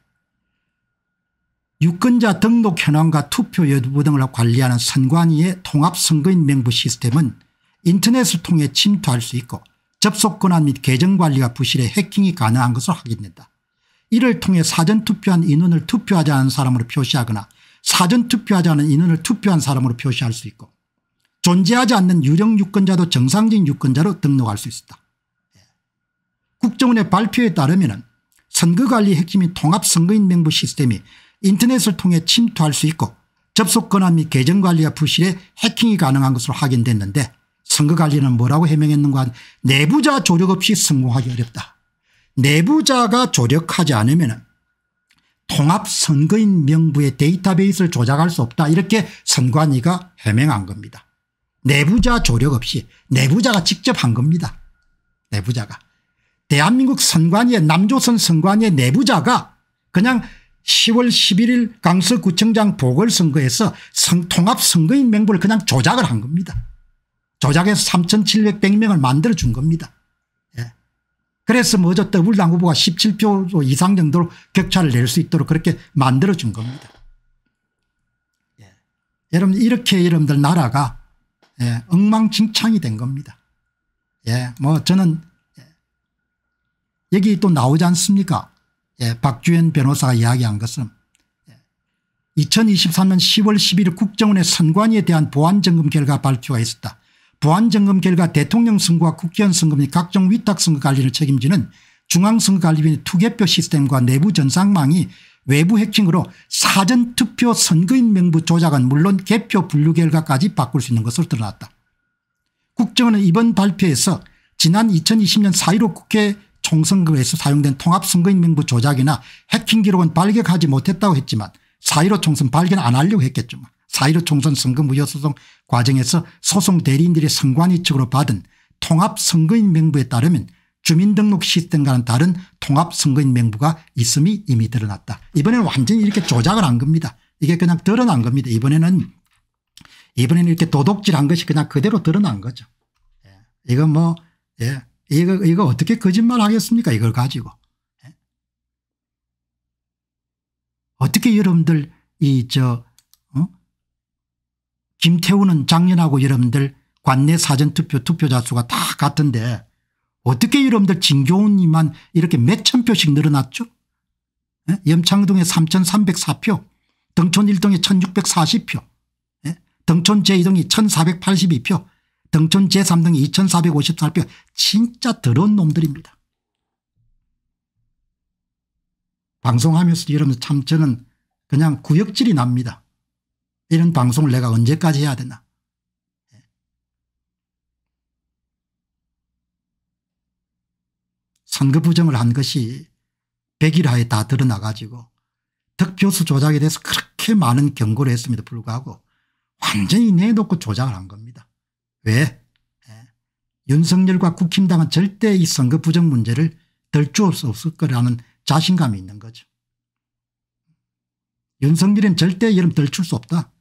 유권자 등록 현황과 투표 여부 등을 관리하는 선관위의 통합선거인 명부 시스템은 인터넷을 통해 침투할 수 있고 접속권한 및 계정관리가 부실해 해킹이 가능한 것을 확인된다. 이를 통해 사전투표한 인원을 투표하지 않은 사람으로 표시하거나 사전투표하지 않은 인원을 투표한 사람으로 표시할 수 있고 존재하지 않는 유령 유권자도 정상적인 유권자로 등록할 수 있다. 예. 국정원의 발표에 따르면 선거관리 핵심 인 통합선거인 명부 시스템이 인터넷을 통해 침투할 수 있고 접속 권한 및 계정관리와 부실에 해킹이 가능한 것으로 확인됐는데 선거관리는 뭐라고 해명했는가 한 내부자 조력 없이 성공하기 어렵다. 내부자가 조력하지 않으면 통합선거인 명부의 데이터베이스를 조작할 수 없다 이렇게 선관위가 해명한 겁니다. 내부자 조력 없이 내부자가 직접 한 겁니다. 내부자가. 대한민국 선관위의 남조선 선관위의 내부자가 그냥 10월 11일 강서구청장 보궐선거에서 통합선거인 명부를 그냥 조작을 한 겁니다. 조작해서 3,700명을 만들어준 겁니다. 예. 그래서 뭐죠 더블당 후보가 17표 이상 정도로 격차를 낼 수 있도록 그렇게 만들어준 겁니다. 예. 여러분 이렇게 여러분들 나라가 예. 엉망진창이 된 겁니다. 예, 뭐 저는 예. 여기 또 나오지 않습니까 예, 박주현 변호사가 이야기한 것은 2023년 10월 11일 국정원의 선관위에 대한 보안점검 결과 발표가 있었다. 보안점검 결과 대통령 선거와 국회의원 선거 및 각종 위탁선거 관리를 책임지는 중앙선거관리위원회 투개표 시스템과 내부 전상망이 외부 해킹으로 사전투표 선거인 명부 조작은 물론 개표 분류 결과까지 바꿀 수 있는 것으로 드러났다. 국정원은 이번 발표에서 지난 2020년 4.15 국회 총선거에서 사용된 통합선거인명부 조작이나 해킹 기록은 발견하지 못했다고 했지만 4.15 총선 발견 안 하려고 했겠지만 4.15 총선 선거 무효소송 과정에서 소송 대리인들이 선관위 측으로 받은 통합선거인 명부에 따르면 주민등록 시스템과는 다른 통합선거인 명부가 있음이 이미 드러났다. 이번에는 완전히 이렇게 조작을 한 겁니다. 이게 그냥 드러난 겁니다. 이번에는 이번에는 이렇게 도둑질한 것이 그냥 그대로 드러난 거죠. 예. 이건 뭐 예. 이거, 이거 어떻게 거짓말 하겠습니까? 이걸 가지고. 예? 어떻게 여러분들 이저 어? 김태우는 작년하고 여러분들 관내 사전투표 투표자 수가 다 같은데 어떻게 여러분들 진교훈님만 이렇게 몇 천 표씩 늘어났죠? 예? 염창동에 3,304표 등촌 1동에 1,640표 예? 등촌 제2동이 1,482표 등촌 제3등 2454표 진짜 더러운 놈들입니다. 방송하면서 이러면 참 저는 그냥 구역질이 납니다. 이런 방송을 내가 언제까지 해야 되나. 선거 부정을 한 것이 100일 하에 다 드러나가지고 득표수 조작에 대해서 그렇게 많은 경고를 했음에도 불구하고 완전히 내놓고 조작을 한 겁니다. 왜? 윤석열과 국힘당은 절대 이 선거 부정 문제를 덜주 없을 거라는 자신감이 있는 거죠. 윤석열은 절대 여름 덜출 수 없다.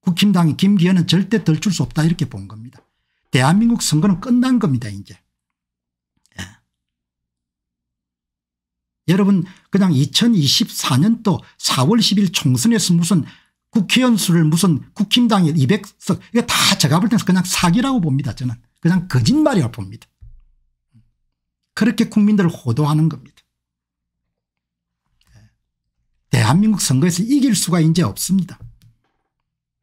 국힘당의 김기현은 절대 덜출 수 없다 이렇게 본 겁니다. 대한민국 선거는 끝난 겁니다 이제. 예. 여러분 그냥 2024년도 4월 10일 총선에서 무슨 국회의원 수를 무슨 국힘당이 200석 이거 다 제가 볼 때는 그냥 사기라고 봅니다 저는 그냥 거짓말이라고 봅니다. 그렇게 국민들을 호도하는 겁니다. 대한민국 선거에서 이길 수가 이제 없습니다.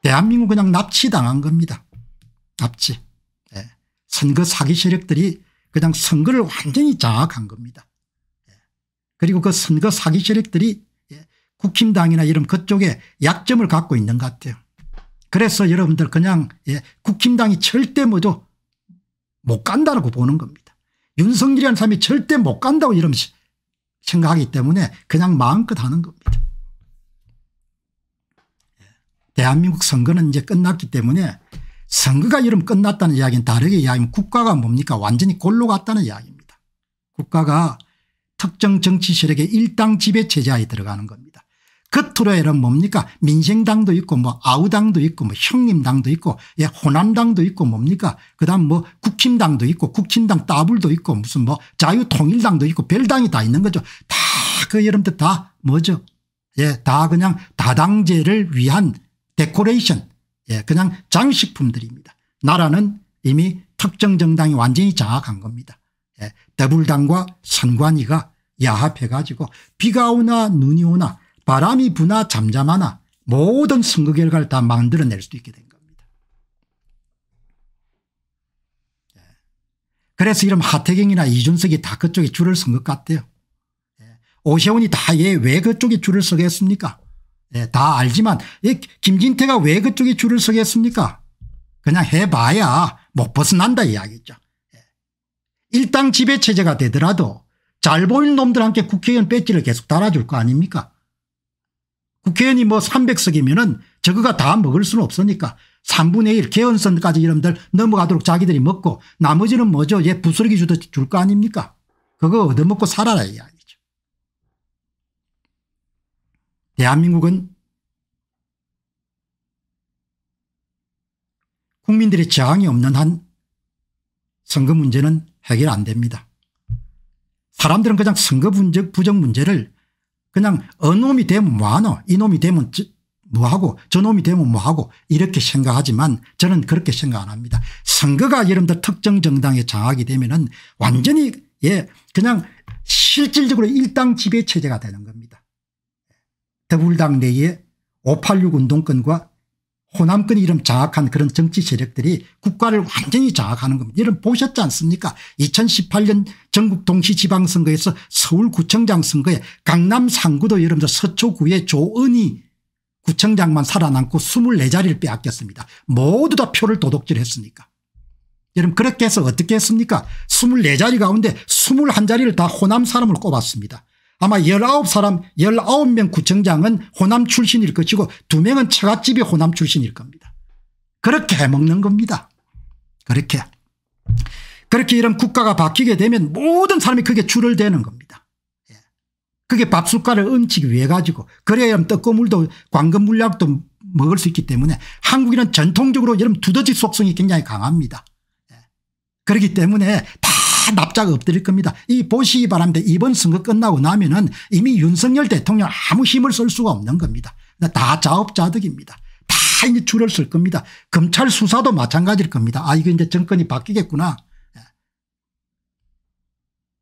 대한민국 그냥 납치당한 겁니다. 납치. 예. 선거 사기 세력들이 그냥 선거를 완전히 장악한 겁니다. 예. 그리고 그 선거 사기 세력들이 국힘당이나 이런 그쪽에 약점을 갖고 있는 것 같아요. 그래서 여러분들 그냥 예, 국힘당이 절대 뭐죠 못간다고 보는 겁니다. 윤석열이라는 사람이 절대 못 간다고 이런 생각하기 때문에 그냥 마음껏 하는 겁니다. 예. 대한민국 선거는 이제 끝났기 때문에 선거가 이름 끝났다는 이야기는 다르게 이야기하면 국가가 뭡니까 완전히 골로 갔다는 이야기입니다. 국가가 특정 정치 세력의 일당 지배 체제에 들어가는 겁니다. 겉으로 그 이런 뭡니까 민생당도 있고 뭐 아우당도 있고 뭐 형님당도 있고 예 호남당도 있고 뭡니까 그다음 뭐 국힘당도 있고 국힘당 따블도 있고 무슨 뭐 자유통일당도 있고 별당이 다 있는 거죠 다 그 여러분들 다 뭐죠 예다 그냥 다당제를 위한 데코레이션 예 그냥 장식품들입니다 나라는 이미 특정 정당이 완전히 장악한 겁니다 예 더불당과 선관위가 야합해 가지고 비가 오나 눈이 오나 바람이 부나 잠잠하나 모든 선거 결과를 다 만들어낼 수 있게 된 겁니다. 예. 그래서 이런 하태경이나 이준석이 다 그쪽에 줄을 쓴것 같아요. 예. 오세훈이 다 왜 그쪽에 줄을 서겠습니까? 예. 다 알지만 김진태가 왜 그쪽에 줄을 서겠습니까? 그냥 해봐야 못 벗어난다 이야기죠. 일당 지배체제가 되더라도 잘 보이는 놈들한테 국회의원 배지를 계속 달아줄 거 아닙니까? 국회의원이 뭐 300석이면은 저거가 다 먹을 수는 없으니까 3분의 1 개헌선까지 이러들 넘어가도록 자기들이 먹고 나머지는 뭐죠 얘 부스러기 주듯 줄거 아닙니까 그거 얻어먹고 살아라 이 아니죠. 대한민국은 국민들의 저항이 없는 한 선거 문제는 해결 안 됩니다. 사람들은 그냥 선거 부정 문제를 그냥 어놈이 되면 뭐하노 이놈이 되면 뭐하고 저놈이 되면 뭐하고 이렇게 생각하지만 저는 그렇게 생각 안 합니다. 선거가 여러분들 특정 정당에 장악이 되면 은 완전히 예 그냥 실질적으로 일당 지배체제가 되는 겁니다. 예. 더불당 내에 586 운동권과 호남권 이름 장악한 그런 정치 세력들이 국가를 완전히 장악하는 겁니다. 이런 보셨지 않습니까 2018년 전국 동시지방선거에서 서울구청장 선거에 강남 상구도 여러분들 서초구의 조은희 구청장만 살아남고 24자리를 빼앗겼습니다. 모두 다 표를 도둑질했으니까. 여러분 그렇게 해서 어떻게 했습니까 24자리 가운데 21자리를 다 호남 사람을 꼽았습니다. 아마 19사람 19명 구청장은 호남 출신일 것이고 두명은 처갓집이 호남 출신일 겁니다. 그렇게 해먹는 겁니다. 그렇게. 그렇게 이런 국가가 바뀌게 되면 모든 사람이 그게 줄을 대는 겁니다. 예. 그게 밥숟가락을 얹히기 위해 가지고 그래야 떡고물도 광금 물약도 먹을 수 있기 때문에 한국인은 전통적으로 이런 두더지 속성이 굉장히 강합니다. 예. 그렇기 때문에 다 납작 엎드릴 겁니다. 이 보시기 바랍니다. 이번 선거 끝나고 나면 은 이미 윤석열 대통령 아무 힘을 쓸 수가 없는 겁니다. 네, 다 자업자득입니다. 다 이제 줄을 쓸 겁니다. 검찰 수사도 마찬가지일 겁니다. 아 이거 이제 정권이 바뀌겠구나. 네.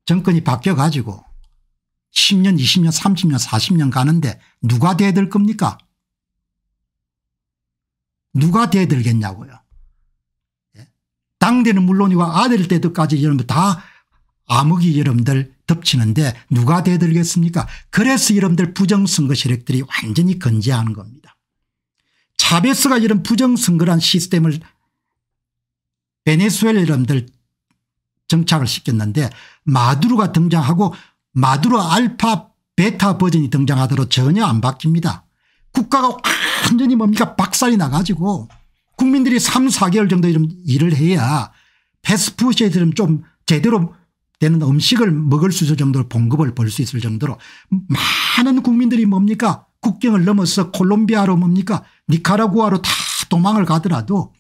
정권이 바뀌어가지고 10년 20년 30년 40년 가는데 누가 대들 겁니까 누가 대들겠냐고요. 양대는 물론이고 아들 때도까지 여러분 다 암흑이 여러분들 덮치는데 누가 대들겠습니까 그래서 여러분들 부정선거 세력들이 완전히 건재하는 겁니다. 차베스가 이런 부정선거란 시스템을 베네수엘 여러분들 정착을 시켰는데 마두로가 등장하고 마두로 알파 베타 버전이 등장하도록 전혀 안 바뀝니다. 국가가 완전히 뭡니까 박살이 나가지고 국민들이 3, 4개월 정도 이 일을 해야 패스트푸드처럼 좀 제대로 되는 음식을 먹을 수 있을 정도로 봉급을 벌 수 있을 정도로 많은 국민들이 뭡니까 국경을 넘어서 콜롬비아로 뭡니까 니카라구아로 다 도망을 가더라도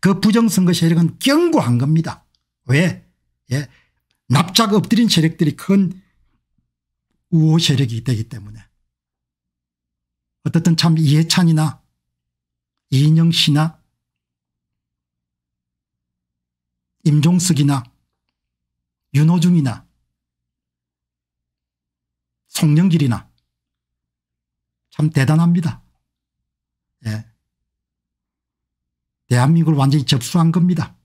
그 부정선거 세력은 경고한 겁니다. 왜? 예. 납작 엎드린 세력들이 큰 우호 세력이 되기 때문에. 어떻든 참 이해찬이나 이인영 씨나 임종석이나 윤호중이나 송영길이나 참 대단합니다. 예. 대한민국을 완전히 접수한 겁니다.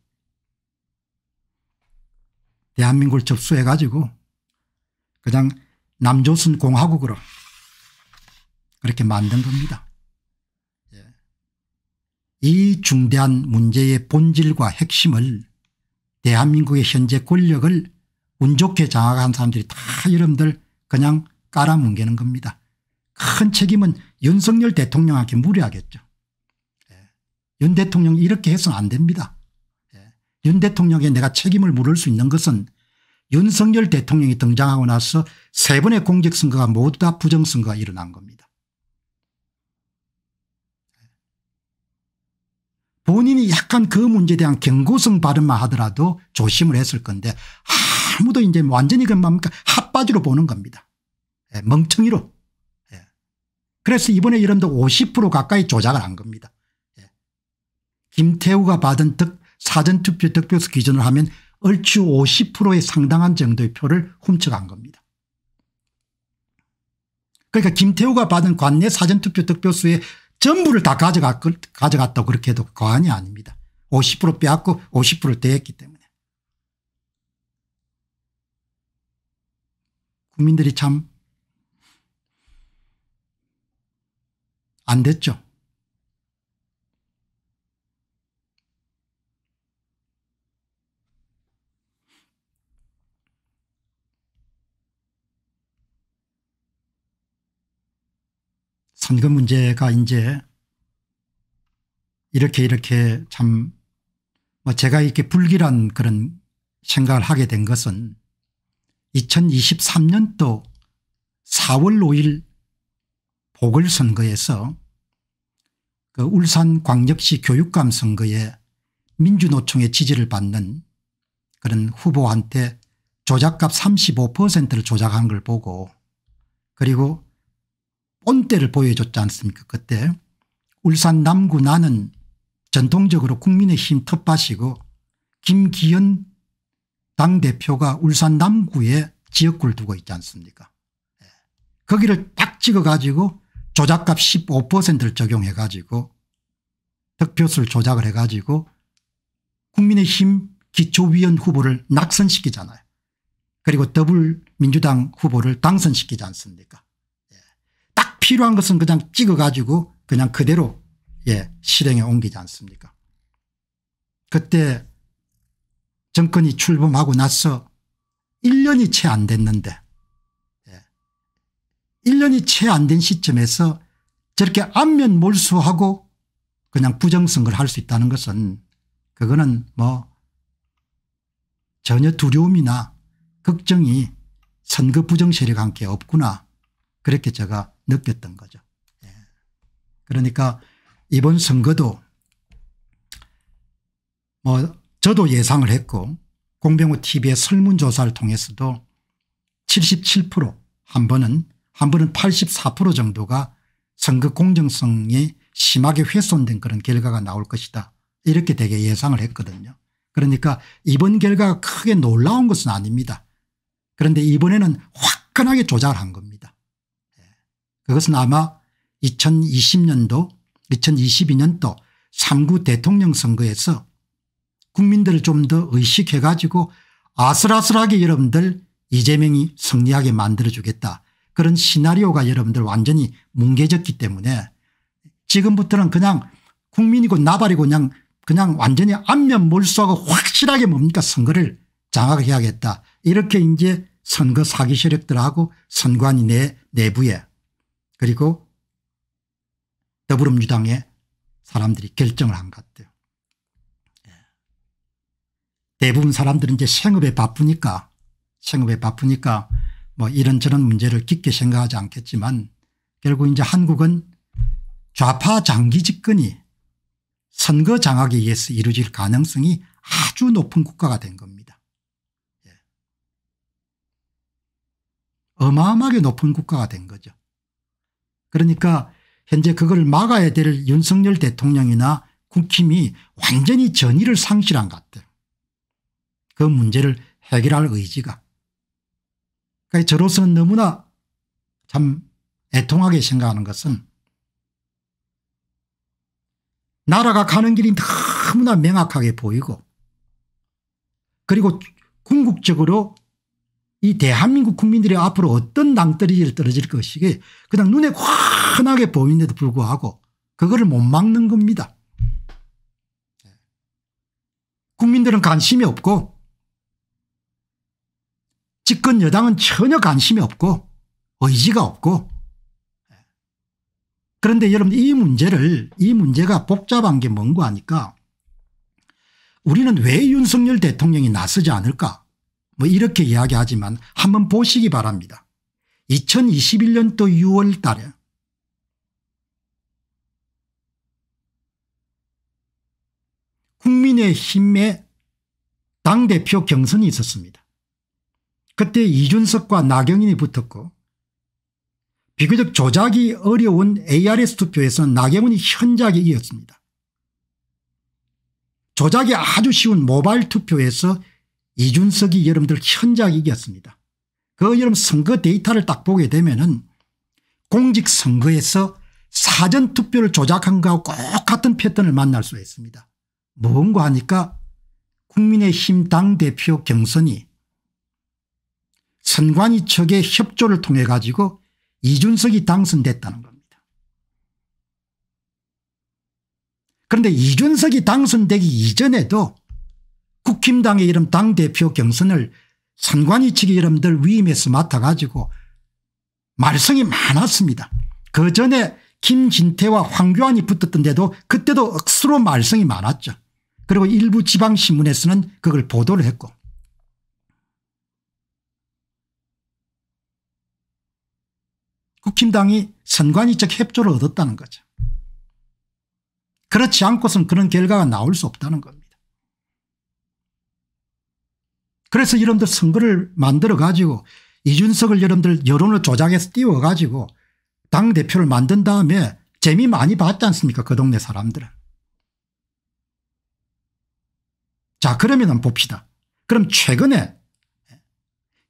대한민국을 접수해가지고 그냥 남조선 공화국으로 그렇게 만든 겁니다. 이 중대한 문제의 본질과 핵심을 대한민국의 현재 권력을 운 좋게 장악한 사람들이 다 여러분들 그냥 깔아뭉개는 겁니다. 큰 책임은 윤석열 대통령한테 무리하겠죠. 예. 윤 대통령이 이렇게 해서는 안 됩니다. 예. 윤 대통령에 내가 책임을 물을 수 있는 것은 윤석열 대통령이 등장하고 나서 세 번의 공직선거가 모두 다 부정선거가 일어난 겁니다. 본인이 약간 그 문제에 대한 경고성 발언만 하더라도 조심을 했을 건데 아무도 이제 완전히 그 뭡니까 핫바지로 보는 겁니다. 예, 멍청이로. 예. 그래서 이번에 이름도 50% 가까이 조작을 한 겁니다. 예. 김태우가 받은 득, 사전투표 득표수 기준을 하면 얼추 50%에 상당한 정도의 표를 훔쳐간 겁니다. 그러니까 김태우가 받은 관내 사전투표 득표수의 전부를 다 가져갔, 가져갔다고 그렇게 해도 과언이 아닙니다. 50% 빼앗고 50%를 대했기 때문에. 국민들이 참 안 됐죠. 선거 문제가 이제 이렇게 이렇게 참 뭐 제가 이렇게 불길한 그런 생각을 하게 된 것은 2023년도 4월 5일 보궐선거에서 그 울산광역시 교육감 선거에 민주노총의 지지를 받는 그런 후보한테 조작값 35%를 조작한 걸 보고 그리고 본때를 보여줬지 않습니까 그때 울산 남구 나는 전통적으로 국민의힘 텃밭이고 김기현 당대표가 울산 남구에 지역구를 두고 있지 않습니까 예. 거기를 딱 찍어 가지고 조작값 15%를 적용해 가지고 득표수를 조작을 해 가지고 국민의힘 기초위원 후보를 낙선시키잖아요. 그리고 더불민주당 후보를 당선시키지 않습니까 필요한 것은 그냥 찍어 가지고 그냥 그대로 예 실행에 옮기지 않습니까 그때 정권이 출범하고 나서 1년이 채 안 됐는데 1년이 예, 채안 된 시점에서 저렇게 안면 몰수하고 그냥 부정선거를 할 수 있다는 것은 그거는 뭐 전혀 두려움이나 걱정이 선거 부정 세력과 함께 없구나 그렇게 제가 느꼈던 거죠. 예. 그러니까 이번 선거도 뭐 저도 예상을 했고 공병호 tv의 설문조사를 통해서도 77%한 번은 한 번은 84% 정도가 선거 공정성이 심하게 훼손된 그런 결과가 나올 것이다 이렇게 되게 예상을 했거든요. 그러니까 이번 결과가 크게 놀라운 것은 아닙니다. 그런데 이번에는 화끈하게 조작을 한 겁니다. 그것은 아마 2020년도 2022년도 3구 대통령 선거에서 국민들을 좀 더 의식해 가지고 아슬아슬하게 여러분들 이재명이 승리하게 만들어주겠다. 그런 시나리오가 여러분들 완전히 뭉개졌기 때문에 지금부터는 그냥 국민이고 나발이고 그냥 그냥 완전히 안면 몰수하고 확실하게 뭡니까 선거를 장악해야겠다. 이렇게 이제 선거 사기 세력들하고 선관위 내 내부에 그리고 더불어민주당의 사람들이 결정을 한 것 같아요. 예. 대부분 사람들은 이제 생업에 바쁘니까 생업에 바쁘니까 뭐 이런저런 문제를 깊게 생각하지 않겠지만 결국 이제 한국은 좌파 장기 집권이 선거 장악에 의해서 이루어질 가능성이 아주 높은 국가가 된 겁니다. 예. 어마어마하게 높은 국가가 된 거죠. 그러니까 현재 그걸 막아야 될 윤석열 대통령이나 국힘이 완전히 전의를 상실한 것 같아요. 그 문제를 해결할 의지가. 그러니까 저로서는 너무나 참 애통하게 생각하는 것은 나라가 가는 길이 너무나 명확하게 보이고 그리고 궁극적으로 이 대한민국 국민들이 앞으로 어떤 낭떠러지를 떨어질 것이게 그냥 눈에 환하게 보이는데도 불구하고 그거를 못 막는 겁니다. 국민들은 관심이 없고 집권 여당은 전혀 관심이 없고 의지가 없고 그런데 여러분 이 문제를 이 문제가 복잡한 게 뭔고 하니까 우리는 왜 윤석열 대통령이 나서지 않을까 뭐 이렇게 이야기하지만 한번 보시기 바랍니다. 2021년도 6월 달에 국민의힘의 당대표 경선이 있었습니다. 그때 이준석과 나경인이 붙었고 비교적 조작이 어려운 ARS 투표에서는 나경원이 현작하 이었습니다. 조작이 아주 쉬운 모바일 투표에서 이준석이 여러분들 현장이겠습니다. 그 여러분 선거 데이터를 딱 보게 되면은 공직선거에서 사전투표를 조작한 거하고 꼭 같은 패턴을 만날 수 있습니다. 뭔가 하니까 국민의힘 당대표 경선이 선관위 측의 협조를 통해 가지고 이준석이 당선됐다는 겁니다. 그런데 이준석이 당선되기 이전에도 국힘당의 이름 당대표 경선을 선관위 측의 이름들 위임해서 맡아가지고 말썽이 많았습니다. 그 전에 김진태와 황교안이 붙었던 데도 그때도 억수로 말썽이 많았죠. 그리고 일부 지방신문에서는 그걸 보도를 했고 국힘당이 선관위적 협조를 얻었다는 거죠. 그렇지 않고선 그런 결과가 나올 수 없다는 겁니다. 그래서 여러분들 선거를 만들어 가지고 이준석을 여러분들 여론을 조작해서 띄워 가지고 당대표를 만든 다음에 재미 많이 봤지 않습니까 그 동네 사람들은. 자 그러면 봅시다. 그럼 최근에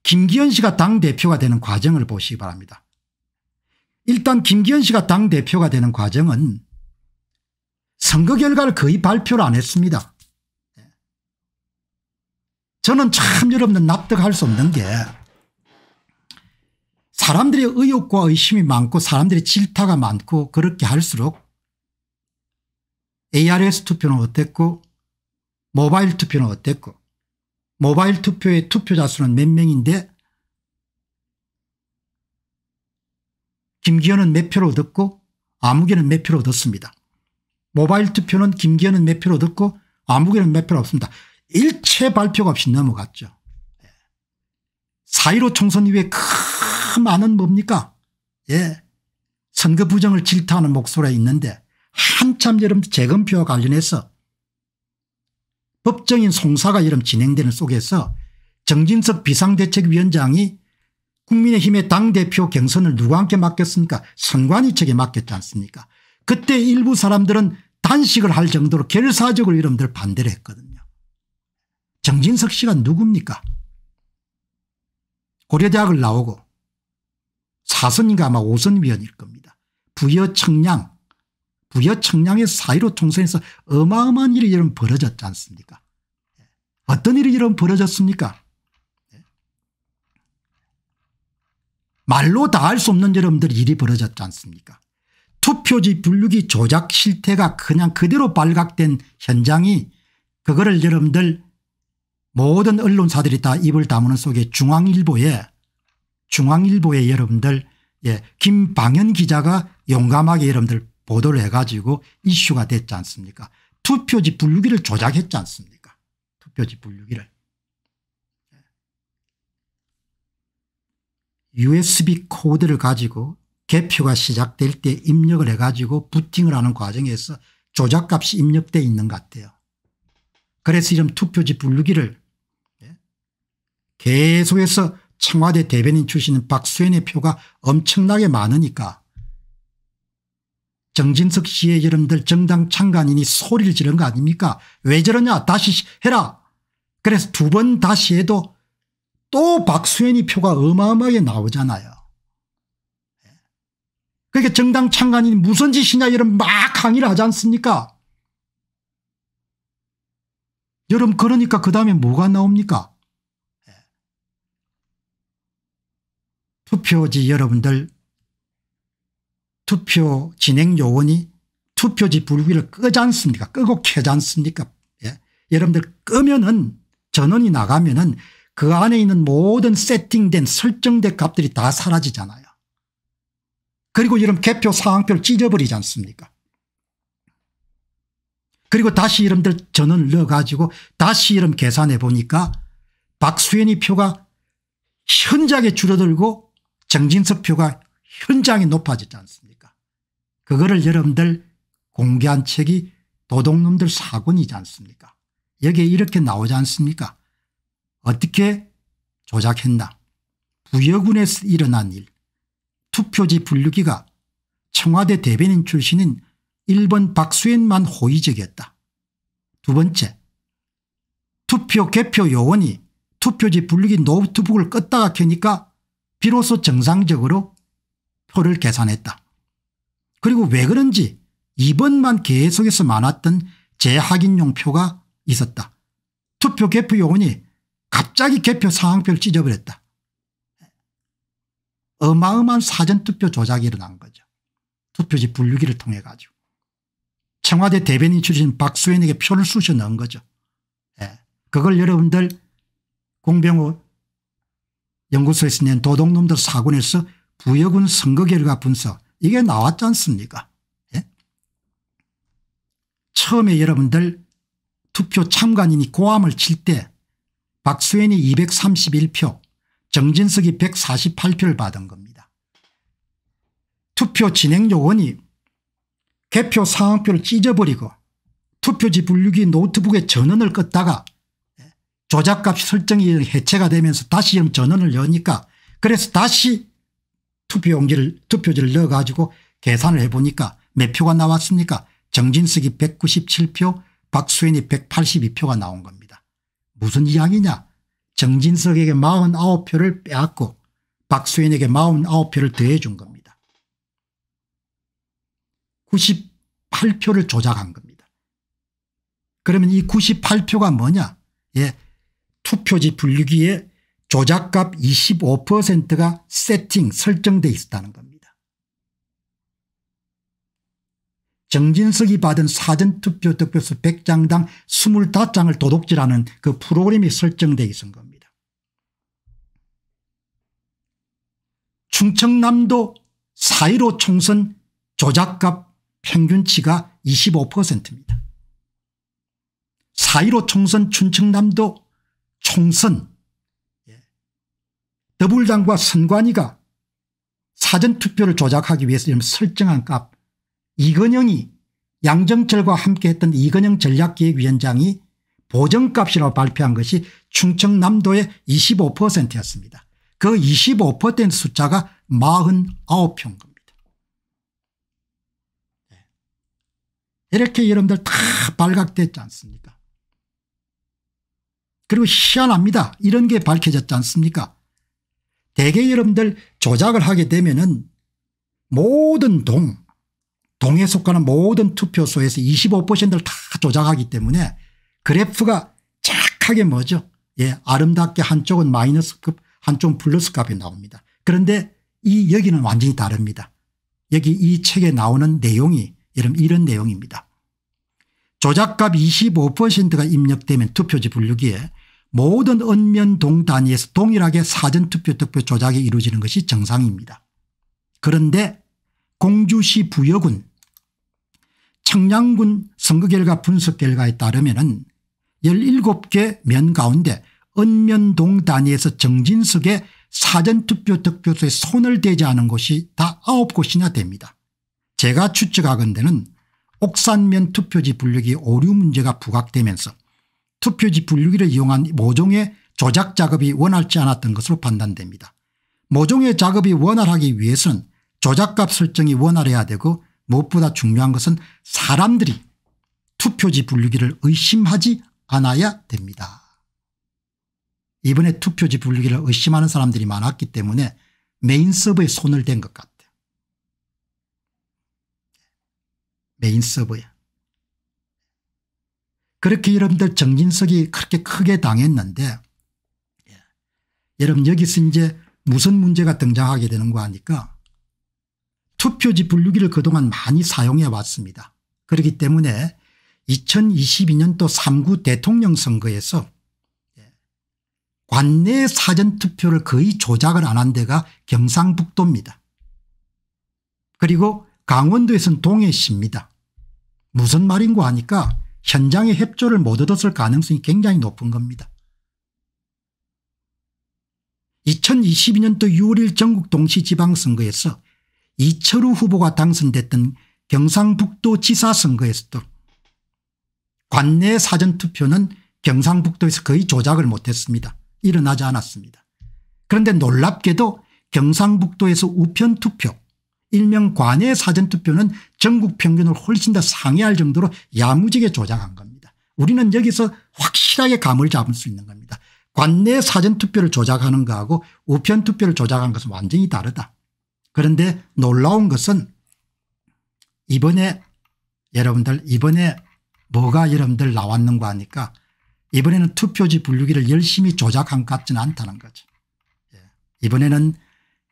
김기현 씨가 당대표가 되는 과정을 보시기 바랍니다. 일단 김기현 씨가 당대표가 되는 과정은 선거 결과를 거의 발표를 안 했습니다. 저는 참 여러분들 납득할 수 없는 게 사람들의 의욕과 의심이 많고 사람들의 질타가 많고 그렇게 할수록 ARS 투표는 어땠고 모바일 투표는 어땠고 모바일 투표의 투표자 수는 몇 명인데 김기현은 몇 표를 얻었고 아무개는 몇 표를 얻었습니다. 모바일 투표는 김기현은 몇 표를 얻었고 아무개는 몇 표를 얻습니다. 일체 발표가 없이 넘어갔죠. 4.15 총선 이후에 그 많은 뭡니까 예 선거 부정을 질타하는 목소리가 있는데 한참 여름 재검표와 관련해서 법정인 송사가 여름 진행되는 속에서 정진석 비상대책위원장이 국민의힘의 당대표 경선을 누구한테 맡겼습니까 선관위 측에 맡겼지 않습니까 그때 일부 사람들은 단식을 할 정도로 결사적으로 이름들 반대를 했거든요. 정진석 씨가 누굽니까? 고려대학을 나오고 사선인가 아마 오선 위원일 겁니다. 부여 청량 부여 청량의 사이로 총선에서 어마어마한 일이 이런 벌어졌지 않습니까? 예. 어떤 일이 이런 벌어졌습니까? 예. 말로 다할 수 없는 여러분들 일이 벌어졌지 않습니까? 투표지 분류기 조작 실태가 그냥 그대로 발각된 현장이 그거를 여러분들 모든 언론사들이 다 입을 다무는 속에 중앙일보에 중앙일보에 여러분들 예, 김방현 기자가 용감하게 여러분들 보도를 해가지고 이슈가 됐지 않습니까 투표지 분류기를 조작했지 않습니까 투표지 분류기를 usb 예. 코드를 가지고 개표가 시작될 때 입력을 해가지고 부팅을 하는 과정에서 조작값이 입력돼 있는 것 같아요 그래서 이런 투표지 분류기를 계속해서 청와대 대변인 출신인 박수현의 표가 엄청나게 많으니까 정진석 씨의 여러분들 정당 창간인이 소리를 지른 거 아닙니까 왜 저러냐 다시 해라 그래서 두 번 다시 해도 또 박수현이 표가 어마어마하게 나오잖아요. 그러니까 정당 창간이 인 무슨 짓이냐 이런 막 항의를 하지 않습니까? 여러분 그러니까 그 다음에 뭐가 나옵니까? 투표지 여러분들 투표 진행 요원이 투표지 불기를 끄지 않습니까 끄고 켜지 않습니까 예. 여러분들 끄면은 전원이 나가면은 그 안에 있는 모든 세팅된 설정된 값들이 다 사라지잖아요 그리고 여러분 개표 상황표를 찢어버리지 않습니까 그리고 다시 여러분들 전원을 넣어가지고 다시 여러분 계산해 보니까 박수현이 표가 현저하게 줄어들고 정진석 표가 현장이 높아졌지 않습니까 그거를 여러분들 공개한 책이 도둑놈들 사건이지 않습니까 여기에 이렇게 나오지 않습니까 어떻게 조작했나 부여군에서 일어난 일 투표지 분류기가 청와대 대변인 출신인 일본 박수인만 호의적이었다. 두 번째 투표 개표 요원이 투표지 분류기 노트북을 껐다가 켜니까 비로소 정상적으로 표를 계산했다. 그리고 왜 그런지 이번만 계속해서 많았던 재확인용 표가 있었다. 투표 개표 요원이 갑자기 개표 상황표를 찢어버렸다. 어마어마한 사전투표 조작이 일어난 거죠. 투표지 분류기를 통해 가지고. 청와대 대변인 출신 박수현에게 표를 쑤셔 넣은 거죠. 예. 그걸 여러분들 공병호 연구소에서 낸 도둑놈들 사군에서 부여군 선거 결과 분석 이게 나왔지 않습니까 예? 처음에 여러분들 투표 참관인이 고함을 칠 때 박수현이 231표 정진석이 148표를 받은 겁니다. 투표 진행 요원이 개표 상황표를 찢어버리고 투표지 분류기 노트북에 전원을 껐다가 조작값 설정이 해체가 되면서 다시 전원을 여니까 그래서 다시 투표용지를 투표지를 넣어 가지고 계산을 해보니까 몇 표가 나왔습니까 정진석이 197표 박수현이 182표가 나온 겁니다. 무슨 이야기냐 정진석에게 49표를 빼앗고 박수현에게 49표를 더해 준 겁니다. 98표를 조작한 겁니다. 그러면 이 98표가 뭐냐 예, 투표지 분류기에 조작값 25%가 세팅 설정되어 있었다는 겁니다. 정진석이 받은 사전투표 득표수 100장당 25장을 도둑질하는 그 프로그램이 설정되어 있은 겁니다. 충청남도 4.15 총선 조작값 평균치가 25%입니다. 4.15 총선 충청남도 총선 예. 더불당과 선관위가 사전투표를 조작하기 위해서 이런 설정한 값 이건영이 양정철과 함께했던 이건영 전략기획위원장이 보정값이라고 발표한 것이 충청남도의 25%였습니다. 그 2 5 숫자가 49표인 겁니다. 예. 이렇게 여러분들 다 발각됐지 않습니까 그리고 희한합니다. 이런 게 밝혀졌지 않습니까 대개 여러분들 조작을 하게 되면 은 모든 동 동에 속하는 모든 투표소에서 25%를 다 조작하기 때문에 그래프가 착하게 뭐죠 예 아름답게 한쪽은 마이너스 급 한쪽은 플러스 값이 나옵니다. 그런데 이 여기는 완전히 다릅니다. 여기 이 책에 나오는 내용이 여러분 이런 내용입니다. 조작값 25%가 입력되면 투표지 분류기에 모든 언면동 단위에서 동일하게 사전투표 득표 조작이 이루어지는 것이 정상입니다. 그런데 공주시 부여군 청량군 선거 결과 분석 결과에 따르면 은 17개 면 가운데 언면동 단위에서 정진석의 사전투표 득표소에 손을 대지 않은 곳이 다 9곳이나 됩니다. 제가 추측하건대는 옥산면 투표지 분류기 오류 문제가 부각되면서 투표지 분류기를 이용한 모종의 조작 작업이 원활치 않았던 것으로 판단됩니다. 모종의 작업이 원활하기 위해서는 조작값 설정이 원활해야 되고 무엇보다 중요한 것은 사람들이 투표지 분류기를 의심하지 않아야 됩니다. 이번에 투표지 분류기를 의심하는 사람들이 많았기 때문에 메인 서버에 손을 댄 것 같아요. 메인 서버에. 그렇게 여러분들 정진석이 그렇게 크게 당했는데 예. 여러분 여기서 이제 무슨 문제가 등장하게 되는 거 아니까 투표지 분류기를 그동안 많이 사용해 왔습니다. 그렇기 때문에 2022년도 3구 대통령 선거에서 예. 관내 사전투표를 거의 조작을 안 한 데가 경상북도입니다. 그리고 강원도에서는 동해시입니다. 무슨 말인고 하니까 현장의 협조를 못 얻었을 가능성이 굉장히 높은 겁니다. 2022년도 6월 1 전국 동시지방선거에서 이철우 후보가 당선됐던 경상북도 지사선거에서도 관내 사전투표는 경상북도에서 거의 조작을 못했습니다. 일어나지 않았습니다. 그런데 놀랍게도 경상북도에서 우편투표 일명 관의 사전투표는 전국 평균을 훨씬 더 상회할 정도로 야무지게 조작한 겁니다. 우리는 여기서 확실하게 감을 잡을 수 있는 겁니다. 관내 사전투표를 조작하는 거하고 우편투표를 조작한 것은 완전히 다르다. 그런데 놀라운 것은 이번에 여러분들 이번에 뭐가 여러분들 나왔는가 하니까 이번에는 투표지 분류기를 열심히 조작한 것 같지는 않다는 거죠. 예. 이번에는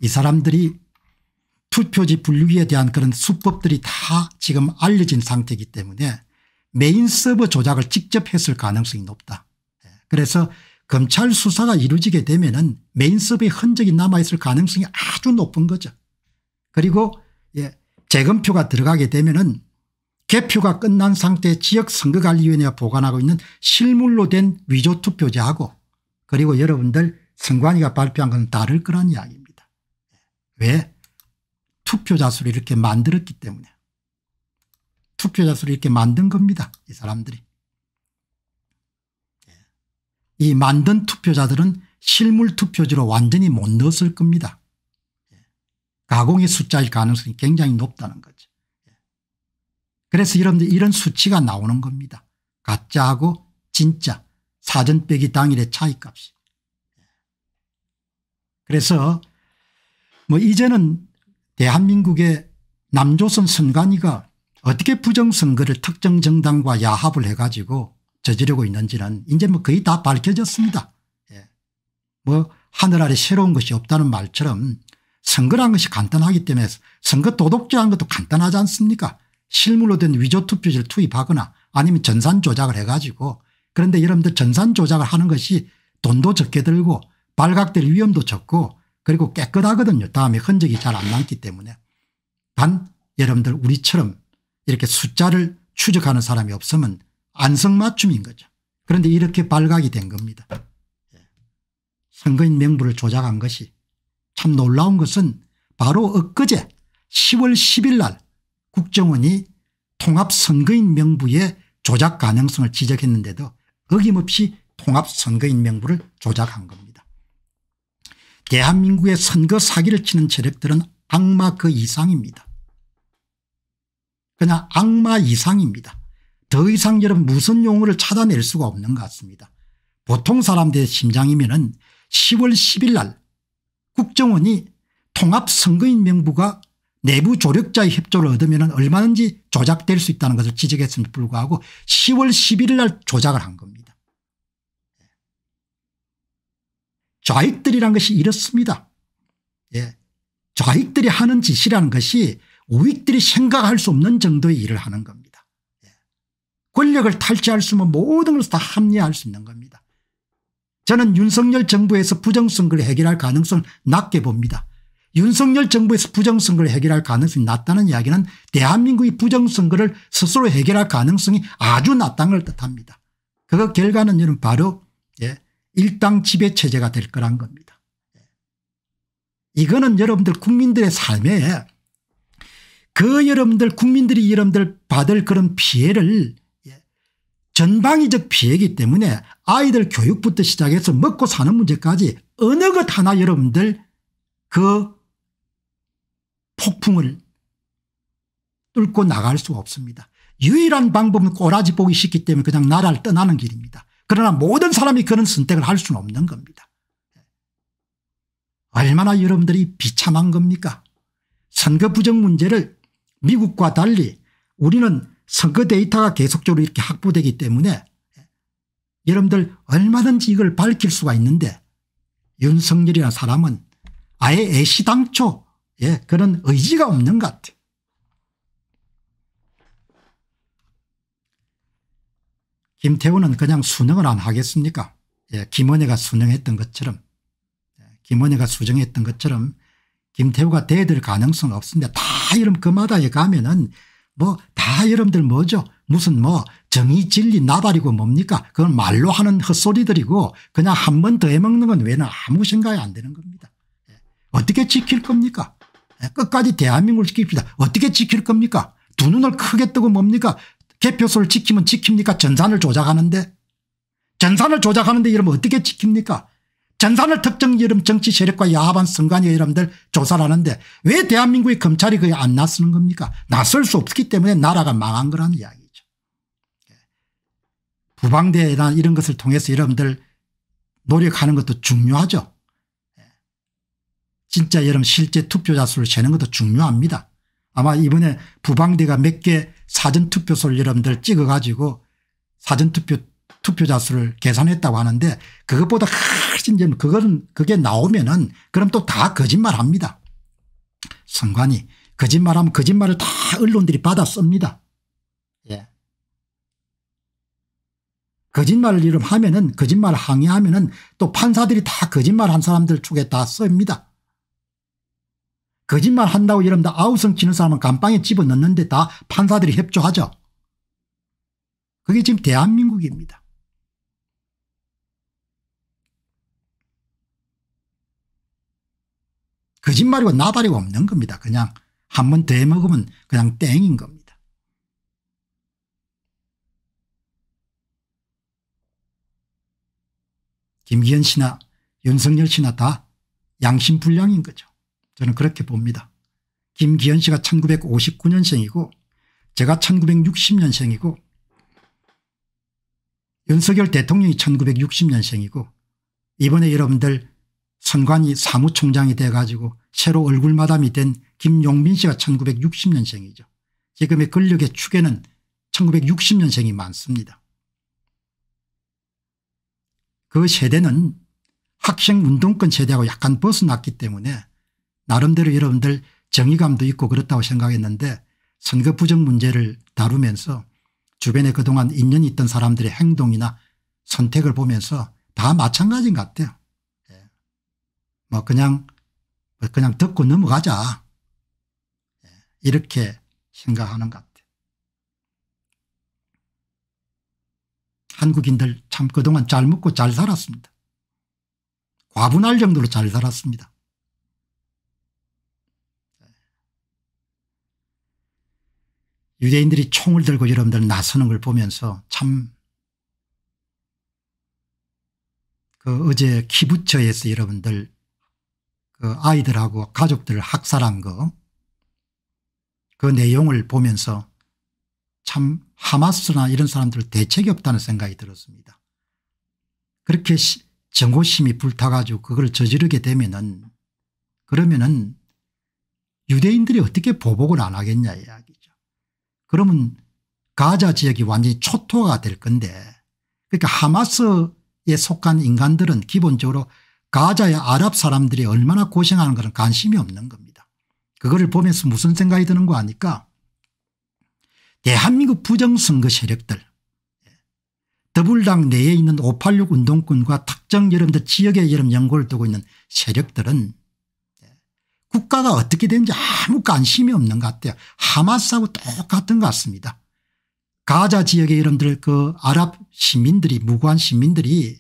이 사람들이 투표지 분류기에 대한 그런 수법들이 다 지금 알려진 상태이기 때문에 메인 서버 조작을 직접 했을 가능성이 높다. 예, 그래서 검찰 수사가 이루어지게 되면 은 메인 서버의 흔적이 남아있을 가능성이 아주 높은 거죠. 그리고 예, 재검표가 들어가게 되면 은 개표가 끝난 상태 지역선거관리위원회가 보관하고 있는 실물로 된 위조투표지하고 그리고 여러분들 선관위가 발표한 건 다를 거란 이야기입니다. 예, 왜 투표자 수를 이렇게 만들었기 때문에 투표자 수를 이렇게 만든 겁니다. 이 사람들이. 예. 이 만든 투표자들은 실물 투표지로 완전히 못 넣었을 겁니다. 예. 가공의 숫자일 가능성이 굉장히 높다는 거죠. 예. 그래서 여러분들 이런 수치가 나오는 겁니다. 가짜하고 진짜 사전 빼기 당일의 차이값이. 그래서 뭐 이제는 대한민국의 남조선 선관위가 어떻게 부정선거를 특정 정당과 야합을 해가지고 저지르고 있는지는 이제 뭐 거의 다 밝혀졌습니다. 예. 뭐 하늘 아래 새로운 것이 없다는 말처럼 선거란 것이 간단하기 때문에 선거 도덕질한 것도 간단하지 않습니까 실물로 된 위조 투표지를 투입하거나 아니면 전산 조작을 해가지고 그런데 여러분들 전산 조작을 하는 것이 돈도 적게 들고 발각될 위험도 적고 그리고 깨끗하거든요. 다음에 흔적이 잘 안 남기 때문에. 단 여러분들 우리처럼 이렇게 숫자를 추적하는 사람이 없으면 안성맞춤인 거죠. 그런데 이렇게 발각이 된 겁니다. 선거인 명부를 조작한 것이 참 놀라운 것은 바로 엊그제 10월 10일 날 국정원이 통합선거인 명부의 조작 가능성을 지적했는데도 어김없이 통합선거인 명부를 조작한 겁니다. 대한민국의 선거 사기를 치는 체력들은 악마 그 이상입니다. 그냥 악마 이상입니다. 더 이상 여러분 무슨 용어를 찾아낼 수가 없는 것 같습니다. 보통 사람들의 심장이면 은 10월 10일 날 국정원이 통합선거인명부가 내부 조력자의 협조를 얻으면 얼마든지 조작될 수 있다는 것을 지적했음에도 불구하고 10월 11일 날 조작을 한 겁니다. 좌익들이란 것이 이렇습니다. 예. 좌익들이 하는 짓이라는 것이 우익들이 생각할 수 없는 정도의 일을 하는 겁니다. 예. 권력을 탈취할 수 있는 모든 것을 다 합리화할 수 있는 겁니다. 저는 윤석열 정부에서 부정선거를 해결할 가능성을 낮게 봅니다. 윤석열 정부에서 부정선거를 해결할 가능성이 낮다는 이야기는 대한민국이 부정선거를 스스로 해결할 가능성이 아주 낮다는 걸 뜻합니다. 그 결과는 바로 일당 지배 체제가 될 거란 겁니다. 이거는 여러분들 국민들의 삶에 그 여러분들 국민들이 여러분들 받을 그런 피해를 예, 전방위적 피해이기 때문에 아이들 교육부터 시작해서 먹고 사는 문제까지 어느 것 하나 여러분들 그 폭풍을 뚫고 나갈 수가 없습니다. 유일한 방법은 꼬라지 보기 쉽기 때문에 그냥 나라를 떠나는 길입니다. 그러나 모든 사람이 그런 선택을 할 수는 없는 겁니다. 얼마나 여러분들이 비참한 겁니까? 선거 부정 문제를 미국과 달리 우리는 선거 데이터가 계속적으로 이렇게 확보되기 때문에 여러분들 얼마든지 이걸 밝힐 수가 있는데 윤석열이라는 사람은 아예 애시당초 예, 그런 의지가 없는 것 같아요. 김태우는 그냥 수능을 안 하겠습니까 예, 김은혜가 수능했던 것처럼 예, 김은혜가 수정했던 것처럼 김태우가 대들 가능성 없습니다. 다 이름 그마다에 가면은 뭐다 여러분들 뭐죠 무슨 뭐 정의 진리 나발이고 뭡니까 그건 말로 하는 헛소리들이고 그냥 한 번 더 해먹는 건외에 아무 생각이 안 되는 겁니다. 예. 어떻게 지킬 겁니까 예, 끝까지 대한민국을 지킵시다. 어떻게 지킬 겁니까 두 눈을 크게 뜨고 뭡니까 개표소를 지키면 지킵니까? 전산을 조작하는데? 전산을 조작하는데 이러면 어떻게 지킵니까? 전산을 특정 이름 정치 세력과 야합한 선관위 여러분들 조사를 하는데 왜 대한민국의 검찰이 거의 안 나서는 겁니까? 나설 수 없기 때문에 나라가 망한 거라는 이야기죠. 예. 부방대나 이런 것을 통해서 여러분들 노력하는 것도 중요하죠. 예. 진짜 여러분 실제 투표자 수를 재는 것도 중요합니다. 아마 이번에 부방대가 몇개 사전투표소를 여러분들 찍어가지고 사전투표 투표자 수를 계산했다고 하는데 그것보다 훨씬 그거는 그게 나오면은 그럼 또 다 거짓말합니다. 선관이 거짓말하면 거짓말을 다 언론들이 받아 씁니다. 예. 거짓말을 이름 하면은 거짓말 항의하면은 또 판사들이 다 거짓말 한 사람들 쪽에 다 씁니다. 거짓말 한다고 여러면다 아우성 치는 사람은 감방에 집어넣는데 다 판사들이 협조하죠. 그게 지금 대한민국입니다. 거짓말이고 나발이고 없는 겁니다. 그냥 한 번더먹으면 그냥 땡인 겁니다. 김기현 씨나 윤석열 씨나 다 양심불량인 거죠. 저는 그렇게 봅니다. 김기현 씨가 1959년생이고 제가 1960년생이고 윤석열 대통령이 1960년생이고 이번에 여러분들 선관위 사무총장이 돼가지고 새로 얼굴마담이 된 김용민 씨가 1960년생이죠. 지금의 권력의 축에는 1960년생이 많습니다. 그 세대는 학생운동권 세대하고 약간 벗어났기 때문에 나름대로 여러분들 정의감도 있고 그렇다고 생각했는데 선거 부정 문제를 다루면서 주변에 그동안 인연이 있던 사람들의 행동이나 선택을 보면서 다 마찬가지인 것 같아요. 예. 뭐 그냥 뭐 그냥 듣고 넘어가자 예. 이렇게 생각하는 것 같아요. 한국인들 참 그동안 잘 먹고 잘 살았습니다. 과분할 정도로 잘 살았습니다. 유대인들이 총을 들고 여러분들 나서는 걸 보면서 참 그 어제 기부처에서 여러분들 그 아이들하고 가족들을 학살한 거 그 내용을 보면서 참 하마스나 이런 사람들 대책이 없다는 생각이 들었습니다. 그렇게 정고심이 불타가지고 그걸 저지르게 되면은 그러면은 유대인들이 어떻게 보복을 안 하겠냐 이야기. 그러면 가자 지역이 완전히 초토화가 될 건데 그러니까 하마스에 속한 인간들은 기본적으로 가자의 아랍 사람들이 얼마나 고생하는 것은 관심이 없는 겁니다. 그거를 보면서 무슨 생각이 드는 거 아니까 대한민국 부정선거 세력들 더불당 내에 있는 586 운동권과 특정 여러분들 지역의 여름 연고를 두고 있는 세력들은 국가가 어떻게 되는지 아무 관심이 없는 것 같아요. 하마스하고 똑같은 것 같습니다. 가자 지역의 이름들 그 아랍 시민들이 무고한 시민들이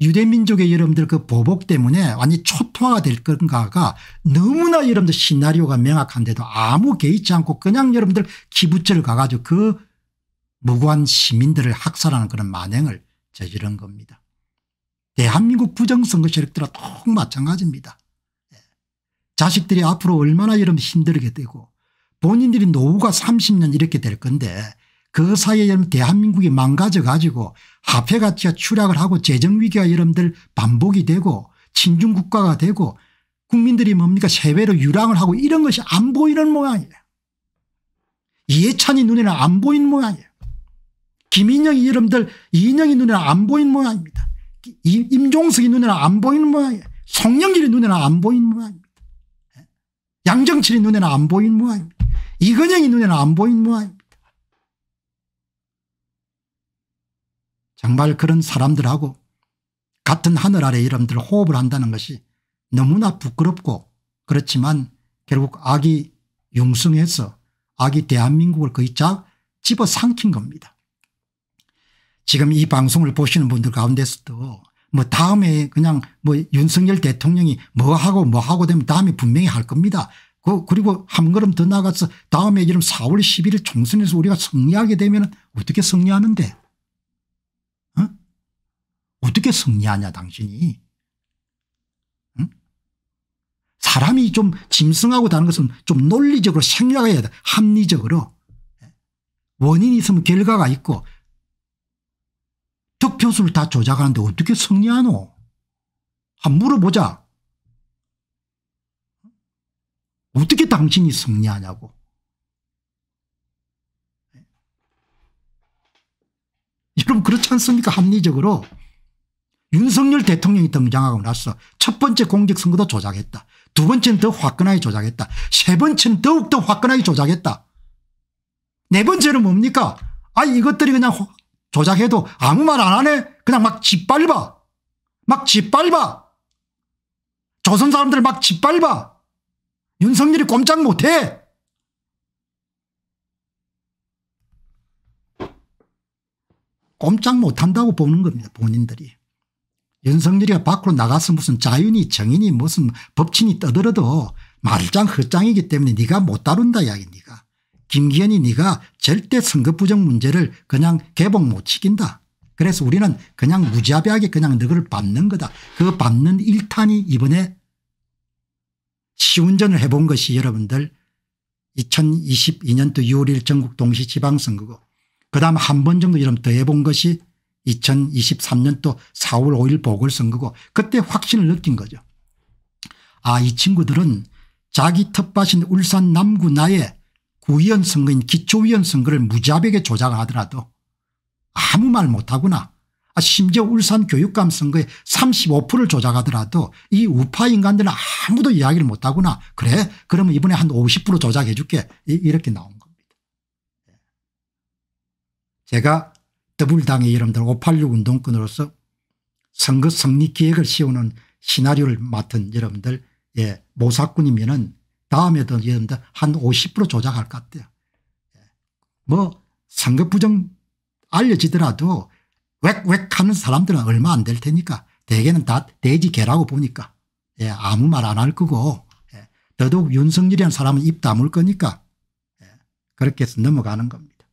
유대민족의 여러분들 그 보복 때문에 완전 초토화가 될 건가가 너무나 여러분들 시나리오가 명확한데도 아무 개의치 않고 그냥 여러분들 기부처를 가가지고 그 무고한 시민들을 학살하는 그런 만행을 저지른 겁니다. 대한민국 부정선거 세력들과 똑 마찬가지입니다. 예. 자식들이 앞으로 얼마나 이러면 힘들게 되고 본인들이 노후가 30년 이렇게 될 건데 그 사이에 여러분 대한민국이 망가져 가지고 화폐가치가 추락을 하고 재정위기가 여러분들 반복이 되고 친중국가가 되고 국민들이 뭡니까 세배로 유랑을 하고 이런 것이 안 보이는 모양이에요. 이해찬이 눈에는 안 보인 모양이에요. 김인영이 여러분들 이인영이 눈에는 안 보인 모양입니다. 임종석이 눈에는 안 보이는 모양이에요. 송영길이 눈에는 안 보이는 모양입니다. 예? 양정철이 눈에는 안 보이는 모양입니다. 이건영이 눈에는 안 보이는 모양입니다. 정말 그런 사람들하고 같은 하늘 아래 이름들 호흡을 한다는 것이 너무나 부끄럽고 그렇지만 결국 악이 융성해서 악이 대한민국을 거의 자 집어삼킨 겁니다. 지금 이 방송을 보시는 분들 가운데서도 뭐 다음에 그냥 뭐 윤석열 대통령이 뭐하고 뭐하고 되면 다음에 분명히 할 겁니다. 그 그리고 한 걸음 더 나가서 다음에 이런 4월 11일 총선에서 우리가 승리하게 되면 어떻게 승리하는데 어? 어떻게 승리하냐 당신이 사람이 좀 짐승하고 다른 것은 좀 논리적으로 생각해야 돼 합리적으로 예. 원인이 있으면 결과가 있고 득표수를 다 조작하는데 어떻게 승리하노? 한 물어보자. 어떻게 당신이 승리하냐고. 여러분 그렇지 않습니까 합리적으로. 윤석열 대통령이 등장하고 나서 첫 번째 공직선거도 조작했다. 두 번째는 더 화끈하게 조작했다. 세 번째는 더욱더 화끈하게 조작했다. 네 번째는 뭡니까? 아 이것들이 그냥 조작해도 아무 말 안 하네. 그냥 막 짓밟아. 막 짓밟아. 조선 사람들 막 짓밟아. 윤석열이 꼼짝 못해. 꼼짝 못한다고 보는 겁니다. 본인들이. 윤석열이가 밖으로 나가서 무슨 자윤이 정인이 무슨 법친이 떠들어도 말짱 헛짱이기 때문에 네가 못 다룬다 이야기 네가. 김기현이 네가 절대 선거 부정 문제를 그냥 개봉 못 시킨다. 그래서 우리는 그냥 무자비하게 그냥 너를 받는 거다. 그받는 일탄이 이번에 시운전을 해본 것이 여러분들 2022년도 6월 1일 전국 동시 지방선거고 그다음 한 번 정도 여 이름 더 해본 것이 2023년도 4월 5일 보궐선거고 그때 확신을 느낀 거죠. 아 이 친구들은 자기 텃밭인 울산 남구 나에 구의원 선거인 기초위원 선거를 무자비하게 조작하더라도 아무 말 못하구나. 아, 심지어 울산 교육감 선거에 35%를 조작하더라도 이 우파 인간들은 아무도 이야기를 못하구나. 그래 그러면 이번에 한 50% 조작해 줄게. 이렇게 나온 겁니다. 예. 제가 더불당의 여러분들 586 운동권으로서 선거 승리 기획을 씌우는 시나리오를 맡은 여러분들 예, 모사꾼이면은 다음에도 여러분들 한50% 조작할 것 같아요. 예. 뭐 선거 부정 알려지더라도 웩웩 하는 사람들은 얼마 안 될 테니까 대개는 다 돼지 개라고 보니까 예, 아무 말 안 할 거고 예, 더더욱 윤석열이라는 사람은 입 다물 거니까 예, 그렇게 해서 넘어가는 겁니다.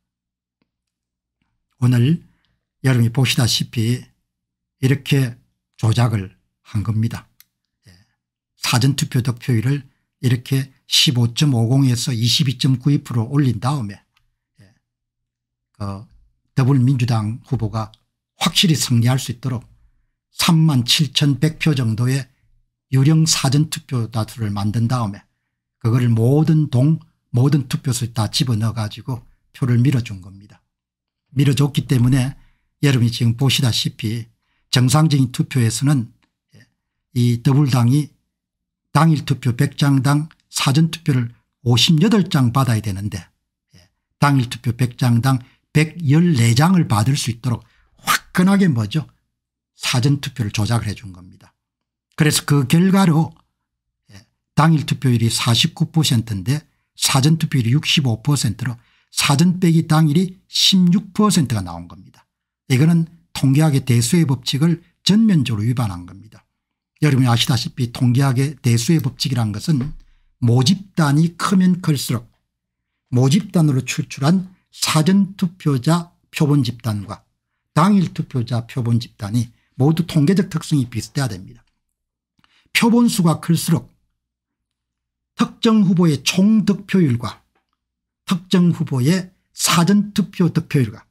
오늘 여러분이 보시다시피 이렇게 조작을 한 겁니다. 예. 사전투표 득표율을 이렇게 15.50에서 22.92% 올린 다음에 예, 그 더불민주당 후보가 확실히 승리할 수 있도록 3만 7,100표 정도의 유령 사전투표 다수를 만든 다음에 그거를 모든 동 모든 투표수에다 집어넣어 가지고 표를 밀어준 겁니다. 밀어줬기 때문에 여러분이 지금 보시다시피 정상적인 투표에서는 예, 이더블당이 당일 투표 100장당 사전투표를 58장 받아야 되는데 예, 당일 투표 100장당 114장을 받을 수 있도록 화끈하게 뭐죠 사전투표를 조작을 해 준 겁니다. 그래서 그 결과로 예, 당일 투표율이 49%인데 사전투표율이 65%로 사전 빼기 당일이 16%가 나온 겁니다. 이거는 통계학의 대수의 법칙을 전면적으로 위반한 겁니다. 여러분이 아시다시피 통계학의 대수의 법칙이란 것은 모집단이 크면 클수록 모집단으로 출출한 사전투표자 표본집단과 당일투표자 표본집단이 모두 통계적 특성이 비슷해야 됩니다. 표본수가 클수록 특정 후보의 총 득표율과 특정 후보의 사전투표 득표율과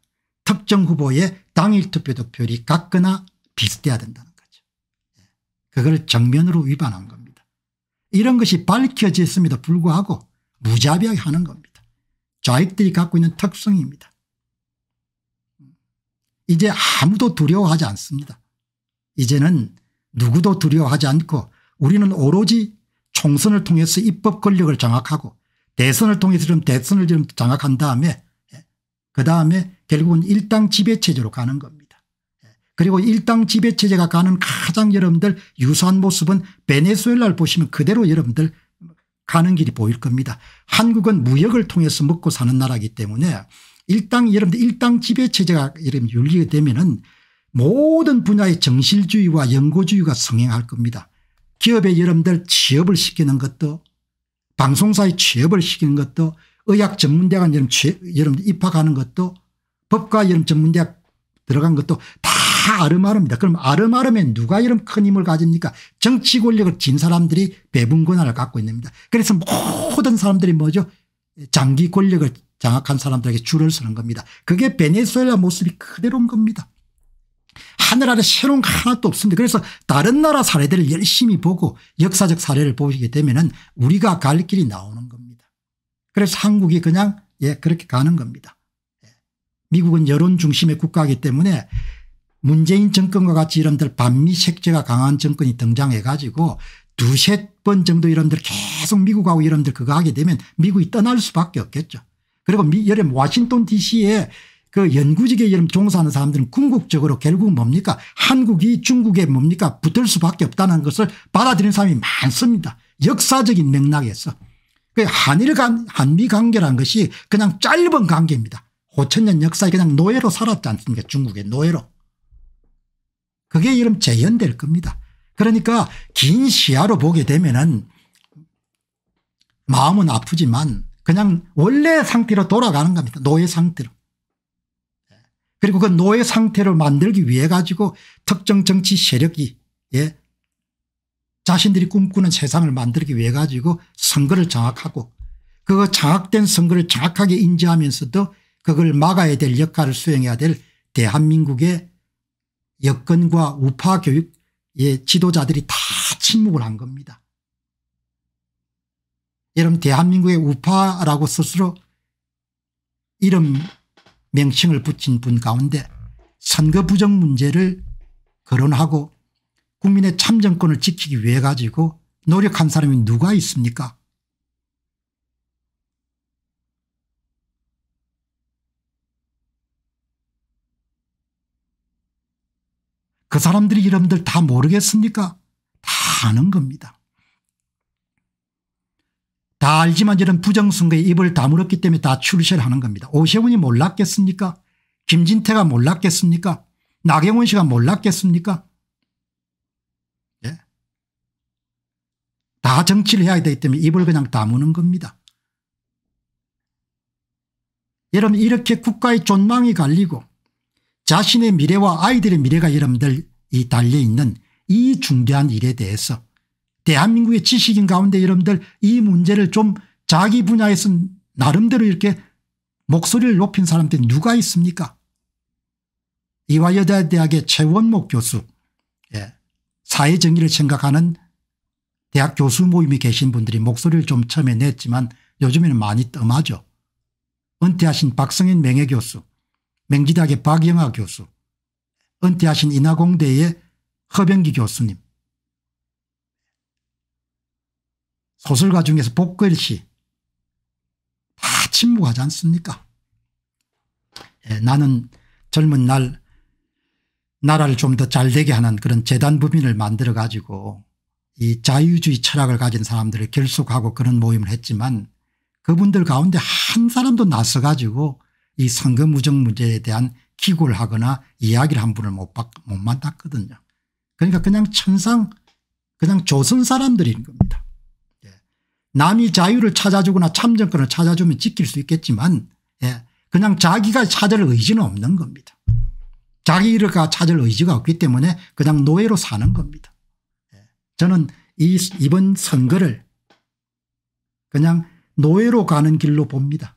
특정 후보의 당일투표 득표율이 같거나 비슷해야 된다. 그걸 정면으로 위반한 겁니다. 이런 것이 밝혀졌음에도 불구하고 무자비하게 하는 겁니다. 좌익들이 갖고 있는 특성입니다. 이제 아무도 두려워하지 않습니다. 이제는 누구도 두려워하지 않고 우리는 오로지 총선을 통해서 입법 권력을 장악하고 대선을 통해서 대선을 장악한 다음에 예, 그 다음에 결국은 일당 지배체제로 가는 겁니다. 그리고 일당 지배체제가 가는 가장 여러분들 유사한 모습은 베네수엘라를 보시면 그대로 여러분들 가는 길이 보일 겁니다. 한국은 무역을 통해서 먹고 사는 나라이기 때문에 일당 여러분들 일당 지배체제가 이런 윤리가 되면은 모든 분야의 정실주의와 연고주의가 성행할 겁니다. 기업의 여러분들 취업을 시키는 것도 방송사의 취업을 시키는 것도 의학 전문대학 여러분, 여 입학하는 것도 법과 여러분 전문대학 들어간 것도 다다 아름아름입니다. 그럼 아름아름에 누가 이런 큰 힘을 가집니까 정치 권력을 진 사람들이 배분 권한을 갖고 있습니다. 그래서 모든 사람들이 뭐죠 장기 권력을 장악한 사람들에게 줄을 서는 겁니다. 그게 베네수엘라 모습이 그대로인 겁니다. 하늘 아래 새로운 거 하나도 없습니다. 그래서 다른 나라 사례들을 열심히 보고 역사적 사례를 보시게 되면 우리가 갈 길이 나오는 겁니다. 그래서 한국이 그냥 예 그렇게 가는 겁니다. 예. 미국은 여론 중심의 국가이기 때문에 문재인 정권과 같이 이런들 반미 색제가 강한 정권이 등장해 가지고 두세 번 정도 이런들 계속 미국하고 이런들 그거 하게 되면 미국이 떠날 수밖에 없겠죠. 그리고 미, 여름 워싱턴 DC에 그 연구직에 여름 종사하는 사람들은 궁극적으로 결국 뭡니까 한국이 중국에 뭡니까 붙을 수밖에 없다는 것을 받아들이는 사람이 많습니다. 역사적인 맥락에서. 그 한일 간 한미 관계란 것이 그냥 짧은 관계입니다. 5천년 역사에 그냥 노예로 살았지 않습니까 중국의 노예로. 그게 이름 재현될 겁니다. 그러니까 긴 시야로 보게 되면은 마음은 아프지만 그냥 원래 상태로 돌아가는 겁니다. 노예 상태로. 그리고 그 노예 상태를 만들기 위해 가지고 특정 정치 세력이 예 자신들이 꿈꾸는 세상을 만들기 위해 가지고 선거를 장악하고 그 장악된 선거를 정확하게 인지하면서도 그걸 막아야 될 역할을 수행해야 될 대한민국의 여건과 우파 교육의 지도자들이 다 침묵을 한 겁니다. 여러분 대한민국의 우파라고 스스로 이름 명칭을 붙인 분 가운데 선거 부정 문제를 거론하고 국민의 참정권을 지키기 위해 가지고 노력한 사람이 누가 있습니까 그 사람들이 여러분들 다 모르겠습니까? 다 아는 겁니다. 다 알지만 이런 부정선거에 입을 다물었기 때문에 다 출세를 하는 겁니다. 오세훈이 몰랐겠습니까? 김진태가 몰랐겠습니까? 나경원 씨가 몰랐겠습니까? 예. 다 정치를 해야 되기 때문에 입을 그냥 다무는 겁니다. 여러분 이렇게 국가의 존망이 갈리고 자신의 미래와 아이들의 미래가 여러분들 이 달려있는 이 중대한 일에 대해서 대한민국의 지식인 가운데 여러분들 이 문제를 좀 자기 분야에서 나름대로 이렇게 목소리를 높인 사람들이 누가 있습니까 이화여자대학의 최원목 교수 예. 사회정의를 생각하는 대학 교수 모임에 계신 분들이 목소리를 좀 처음에 냈지만 요즘에는 많이 뜸하죠. 은퇴하신 박성인 명예교수 맹지대학의 박영하 교수 은퇴하신 인하공대의 허병기 교수님 소설가 중에서 복글 씨다 침묵하지 않습니까 예, 나는 젊은 날 나라를 좀 더 잘되게 하는 그런 재단 부민을 만들어 가지고 이 자유주의 철학을 가진 사람들을 결속하고 그런 모임을 했지만 그분들 가운데 한 사람도 나서 가지고 이 선거 무정 문제에 대한 기구를 하거나 이야기를 한 분을 못, 받, 못 만났거든요. 그러니까 그냥 천상 그냥 조선 사람들인 겁니다. 예. 남이 자유를 찾아주거나 참정권을 찾아주면 지킬 수 있겠지만 예. 그냥 자기가 찾을 의지는 없는 겁니다. 자기가 찾을 의지가 없기 때문에 그냥 노예로 사는 겁니다. 예. 저는 이 이번 선거를 그냥 노예로 가는 길로 봅니다.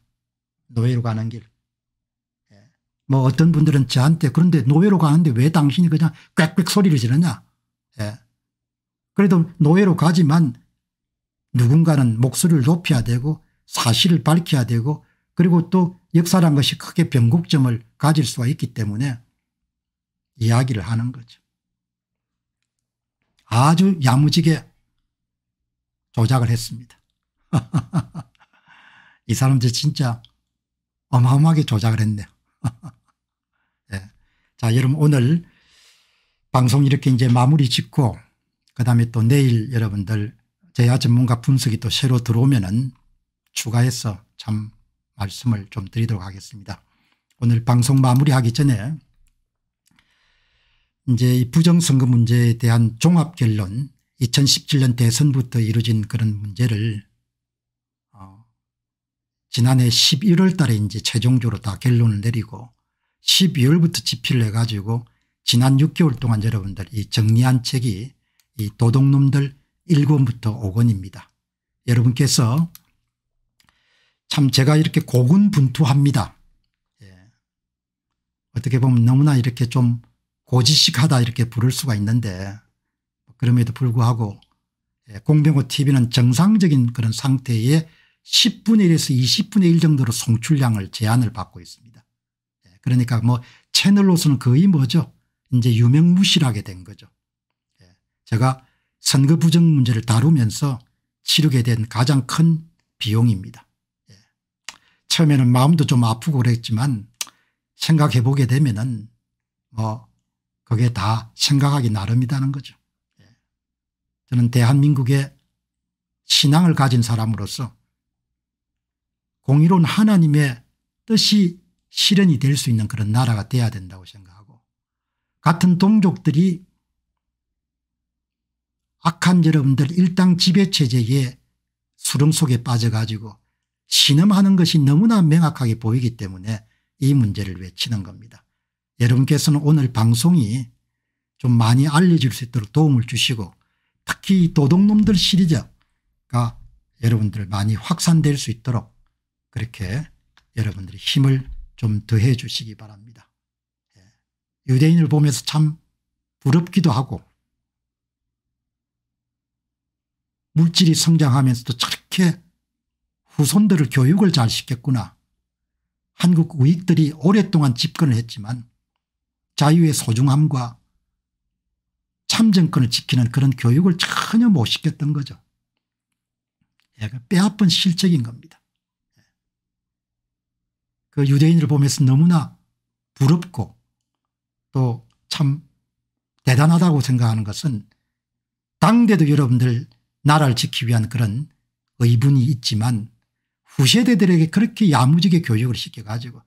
노예로 가는 길. 뭐 어떤 분들은 저한테 그런데 노예로 가는데 왜 당신이 그냥 꽥꽥 소리를 지르냐. 예. 그래도 노예로 가지만 누군가는 목소리를 높여야 되고 사실을 밝혀야 되고 그리고 또 역사란 것이 크게 변곡점을 가질 수가 있기 때문에 이야기를 하는 거죠. 아주 야무지게 조작을 했습니다. [LAUGHS] 이 사람들 진짜 어마어마하게 조작을 했네요. [LAUGHS] 자, 여러분 오늘 방송 이렇게 이제 마무리 짓고 그다음에 또 내일 여러분들 제야 전문가 분석이 또 새로 들어오면은 추가해서 참 말씀을 좀 드리도록 하겠습니다. 오늘 방송 마무리하기 전에 이제 이 부정선거 문제에 대한 종합결론 2017년 대선부터 이루어진 그런 문제를 어 지난해 11월 달에 이제 최종적으로 다 결론을 내리고 12월부터 집필을 해가지고 지난 6개월 동안 여러분들 이 정리한 책이 이 도둑놈들 1권부터 5권입니다. 여러분께서 참 제가 이렇게 고군분투합니다. 예. 어떻게 보면 너무나 이렇게 좀 고지식하다 이렇게 부를 수가 있는데 그럼에도 불구하고 예. 공병호 tv는 정상적인 그런 상태에 10분의 1에서 20분의 1 정도로 송출량을 제한을 받고 있습니다. 그러니까 뭐 채널로서는 거의 뭐죠 이제 유명무실하게 된 거죠. 예. 제가 선거 부정 문제를 다루면서 치르게 된 가장 큰 비용입니다. 예. 처음에는 마음도 좀 아프고 그랬지만 생각해 보게 되면은 뭐 그게 다 생각하기 나름이라는 거죠. 예. 저는 대한민국의 신앙을 가진 사람으로서 공의로운 하나님의 뜻이 실현이 될 수 있는 그런 나라가 돼야 된다고 생각하고 같은 동족들이 악한 여러분들 일당 지배체제의 수렁 속에 빠져가지고 신음하는 것이 너무나 명확하게 보이기 때문에 이 문제를 외치는 겁니다. 여러분께서는 오늘 방송이 좀 많이 알려질 수 있도록 도움을 주시고 특히 도둑놈들 시리즈가 여러분들 많이 확산될 수 있도록 그렇게 여러분들이 힘을 좀 더 해 주시기 바랍니다. 예. 유대인을 보면서 참 부럽기도 하고 물질이 성장하면서도 저렇게 후손들을 교육을 잘 시켰구나. 한국 우익들이 오랫동안 집권을 했지만 자유의 소중함과 참정권을 지키는 그런 교육을 전혀 못 시켰던 거죠. 예, 그 뼈아픈 실적인 겁니다. 그 유대인을 보면서 너무나 부럽고 또 참 대단하다고 생각하는 것은 당대도 여러분들 나라를 지키기 위한 그런 의분이 있지만 후세대들에게 그렇게 야무지게 교육을 시켜가지고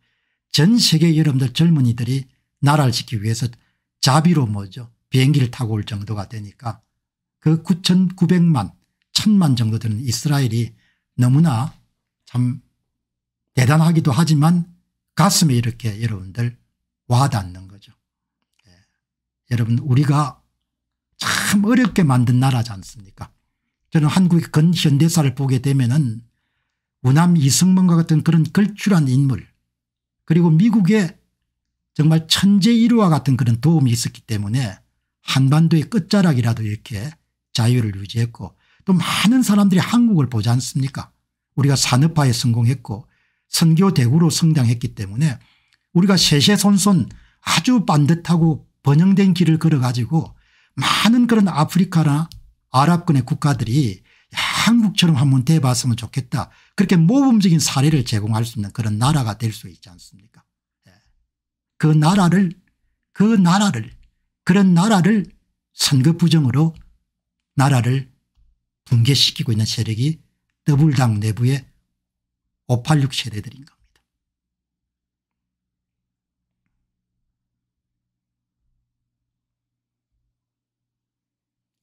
전 세계 여러분들 젊은이들이 나라를 지키기 위해서 자비로 뭐죠 비행기를 타고 올 정도가 되니까 그 9,900만 1,000만 정도 되는 이스라엘이 너무나 참 대단하기도 하지만 가슴에 이렇게 여러분들 와닿는 거죠. 예. 여러분 우리가 참 어렵게 만든 나라지 않습니까 저는 한국의 근현대사를 보게 되면 은우남 이승만과 같은 그런 걸출한 인물 그리고 미국의 정말 천재일우 같은 그런 도움이 있었기 때문에 한반도의 끝자락이라도 이렇게 자유를 유지했고 또 많은 사람들이 한국을 보지 않습니까 우리가 산업화에 성공했고 선교 대구로 성장했기 때문에 우리가 세세손손 아주 반듯하고 번영된 길을 걸어가지고 많은 그런 아프리카나 아랍권의 국가들이 한국처럼 한번 돼봤으면 좋겠다. 그렇게 모범적인 사례를 제공할 수 있는 그런 나라가 될 수 있지 않습니까 예. 그 나라를 그 나라를 그런 나라를 선거 부정으로 나라를 붕괴시키고 있는 세력이 더블당 내부에 586 세대들인 겁니다.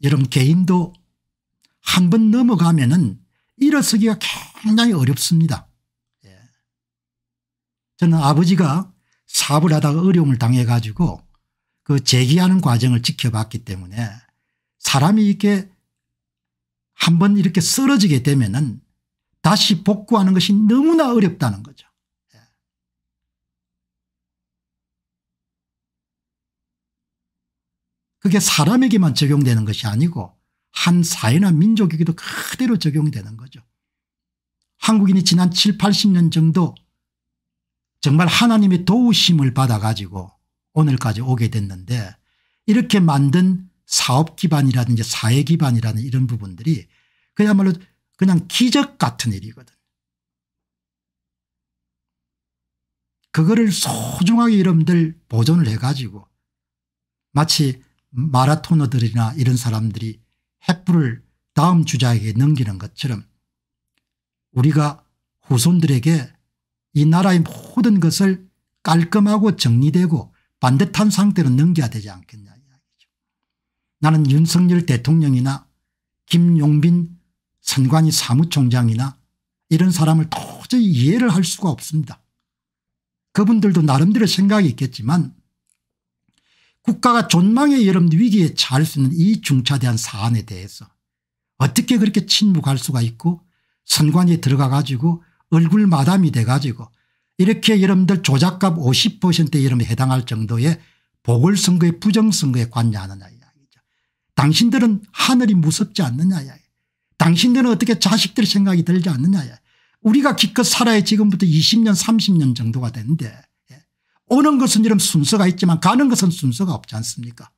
여러분 개인도 한 번 넘어가면은 일어서기가 굉장히 어렵습니다. 예. 저는 아버지가 사업을 하다가 어려움을 당해가지고 그 재기하는 과정을 지켜봤기 때문에 사람이 이렇게 한 번 이렇게 쓰러지게 되면은 다시 복구하는 것이 너무나 어렵다는 거죠. 그게 사람에게만 적용되는 것이 아니고 한 사회나 민족에게도 그대로 적용되는 거죠. 한국인이 지난 7, 80년 정도 정말 하나님의 도우심을 받아가지고 오늘까지 오게 됐는데 이렇게 만든 사업 기반이라든지 사회 기반이라든지 이런 부분들이 그야말로 그냥 기적 같은 일이거든. 그거를 소중하게 여러분들 보존을 해가지고 마치 마라토너들이나 이런 사람들이 횃불을 다음 주자에게 넘기는 것처럼 우리가 후손들에게 이 나라의 모든 것을 깔끔하고 정리되고 반듯한 상태로 넘겨야 되지 않겠냐 이야기죠. 나는 윤석열 대통령이나 김용빈 선관위 사무총장이나 이런 사람을 도저히 이해를 할 수가 없습니다. 그분들도 나름대로 생각이 있겠지만 국가가 존망의 여름 위기에 처할 수 있는 이 중차대한 사안에 대해서 어떻게 그렇게 침묵할 수가 있고 선관위에 들어가 가지고 얼굴 마담이 돼 가지고 이렇게 여러분들 조작값 50%에 여러분 해당할 정도의 보궐선거의 부정선거에 관여하느냐 이야기죠. 당신들은 하늘이 무섭지 않느냐 이야기 당신들은 어떻게 자식들 생각이 들지 않느냐. 우리가 기껏 살아야 지금부터 20년 30년 정도가 되는데 예. 오는 것은 이런 순서가 있지만 가는 것은 순서가 없지 않습니까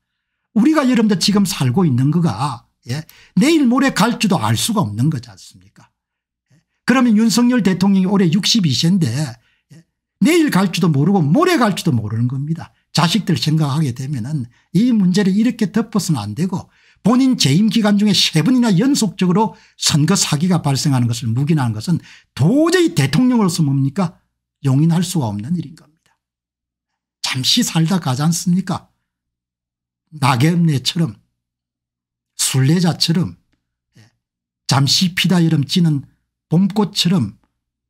우리가 여러분들 지금 살고 있는 거가 예? 내일 모레 갈지도 알 수가 없는 거지 않습니까 예. 그러면 윤석열 대통령이 올해 62세인데 예? 내일 갈지도 모르고 모레 갈지도 모르는 겁니다. 자식들 생각하게 되면 은이 문제를 이렇게 덮어서는 안 되고 본인 재임 기간 중에 세 번이나 연속적으로 선거 사기가 발생하는 것을 묵인하는 것은 도저히 대통령으로서 뭡니까 용인할 수가 없는 일인 겁니다. 잠시 살다 가지 않습니까 낙엽내처럼 순례자처럼 예, 잠시 피다 여름 찌는 봄꽃처럼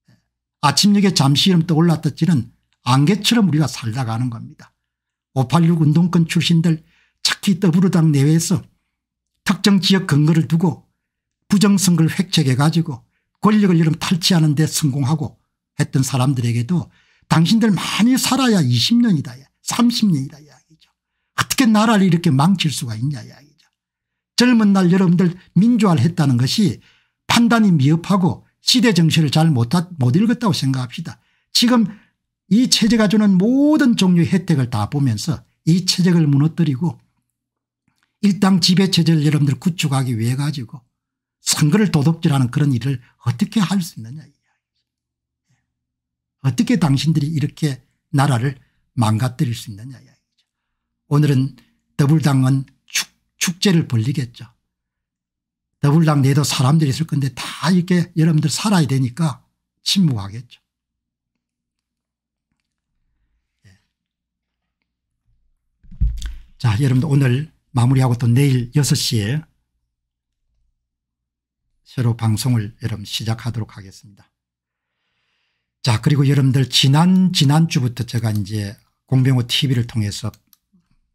예, 아침녘에 잠시 이름 떠올랐다 찌는 안개처럼 우리가 살다 가는 겁니다. 586 운동권 출신들 특히 더불어당 내외에서 특정 지역 근거를 두고 부정선거를 획책해 가지고 권력을 이름 탈취하는 데 성공하고 했던 사람들에게도 당신들 많이 살아야 20년이다 30년이다 이야기죠. 어떻게 나라를 이렇게 망칠 수가 있냐 이야기죠. 젊은 날 여러분들 민주화를 했다는 것이 판단이 미흡하고 시대 정신을 잘 못 못 읽었다고 생각합시다. 지금 이 체제가 주는 모든 종류의 혜택을 다 보면서 이 체제를 무너뜨리고 일당 지배체제를 여러분들 구축하기 위해 가지고 선거를 도둑질하는 그런 일을 어떻게 할 수 있느냐. 어떻게 당신들이 이렇게 나라를 망가뜨릴 수 있느냐. 오늘은 더불당은 축, 축제를 벌리겠죠. 더불당 내도 사람들이 있을 건데 다 이렇게 여러분들 살아야 되니까 침묵하겠죠. 예. 자 여러분들 오늘 마무리하고 또 내일 6시에 새로 방송을 여러분 시작하도록 하겠습니다. 자 그리고 여러분들 지난 지난주부터 제가 이제 공병호 tv를 통해서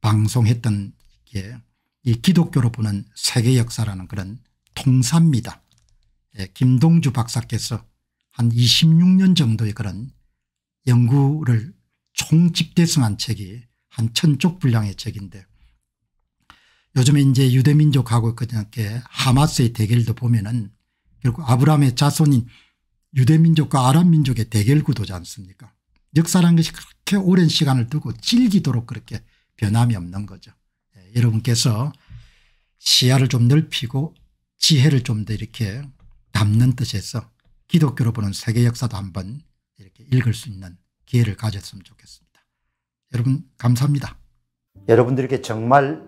방송했던 게 이 기독교로 보는 세계 역사라는 그런 통사입니다. 예, 김동주 박사께서 한 26년 정도의 그런 연구를 총집대성한 책이 한 천쪽 분량의 책인데 요즘에 이제 유대민족하고 그저께 하마스의 대결도 보면은 결국 아브라함의 자손인 유대민족과 아랍민족의 대결 구도지 않습니까 역사라는 것이 그렇게 오랜 시간을 두고 질기도록 그렇게 변함이 없는 거죠. 예, 여러분께서 시야를 좀 넓히고 지혜를 좀 더 이렇게 담는 뜻에서 기독교로 보는 세계 역사도 한번 이렇게 읽을 수 있는 기회를 가졌으면 좋겠습니다. 여러분 감사합니다. 여러분들에게 정말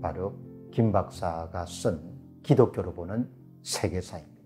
바로 김 박사가 쓴 기독교로 보는 세계사입니다.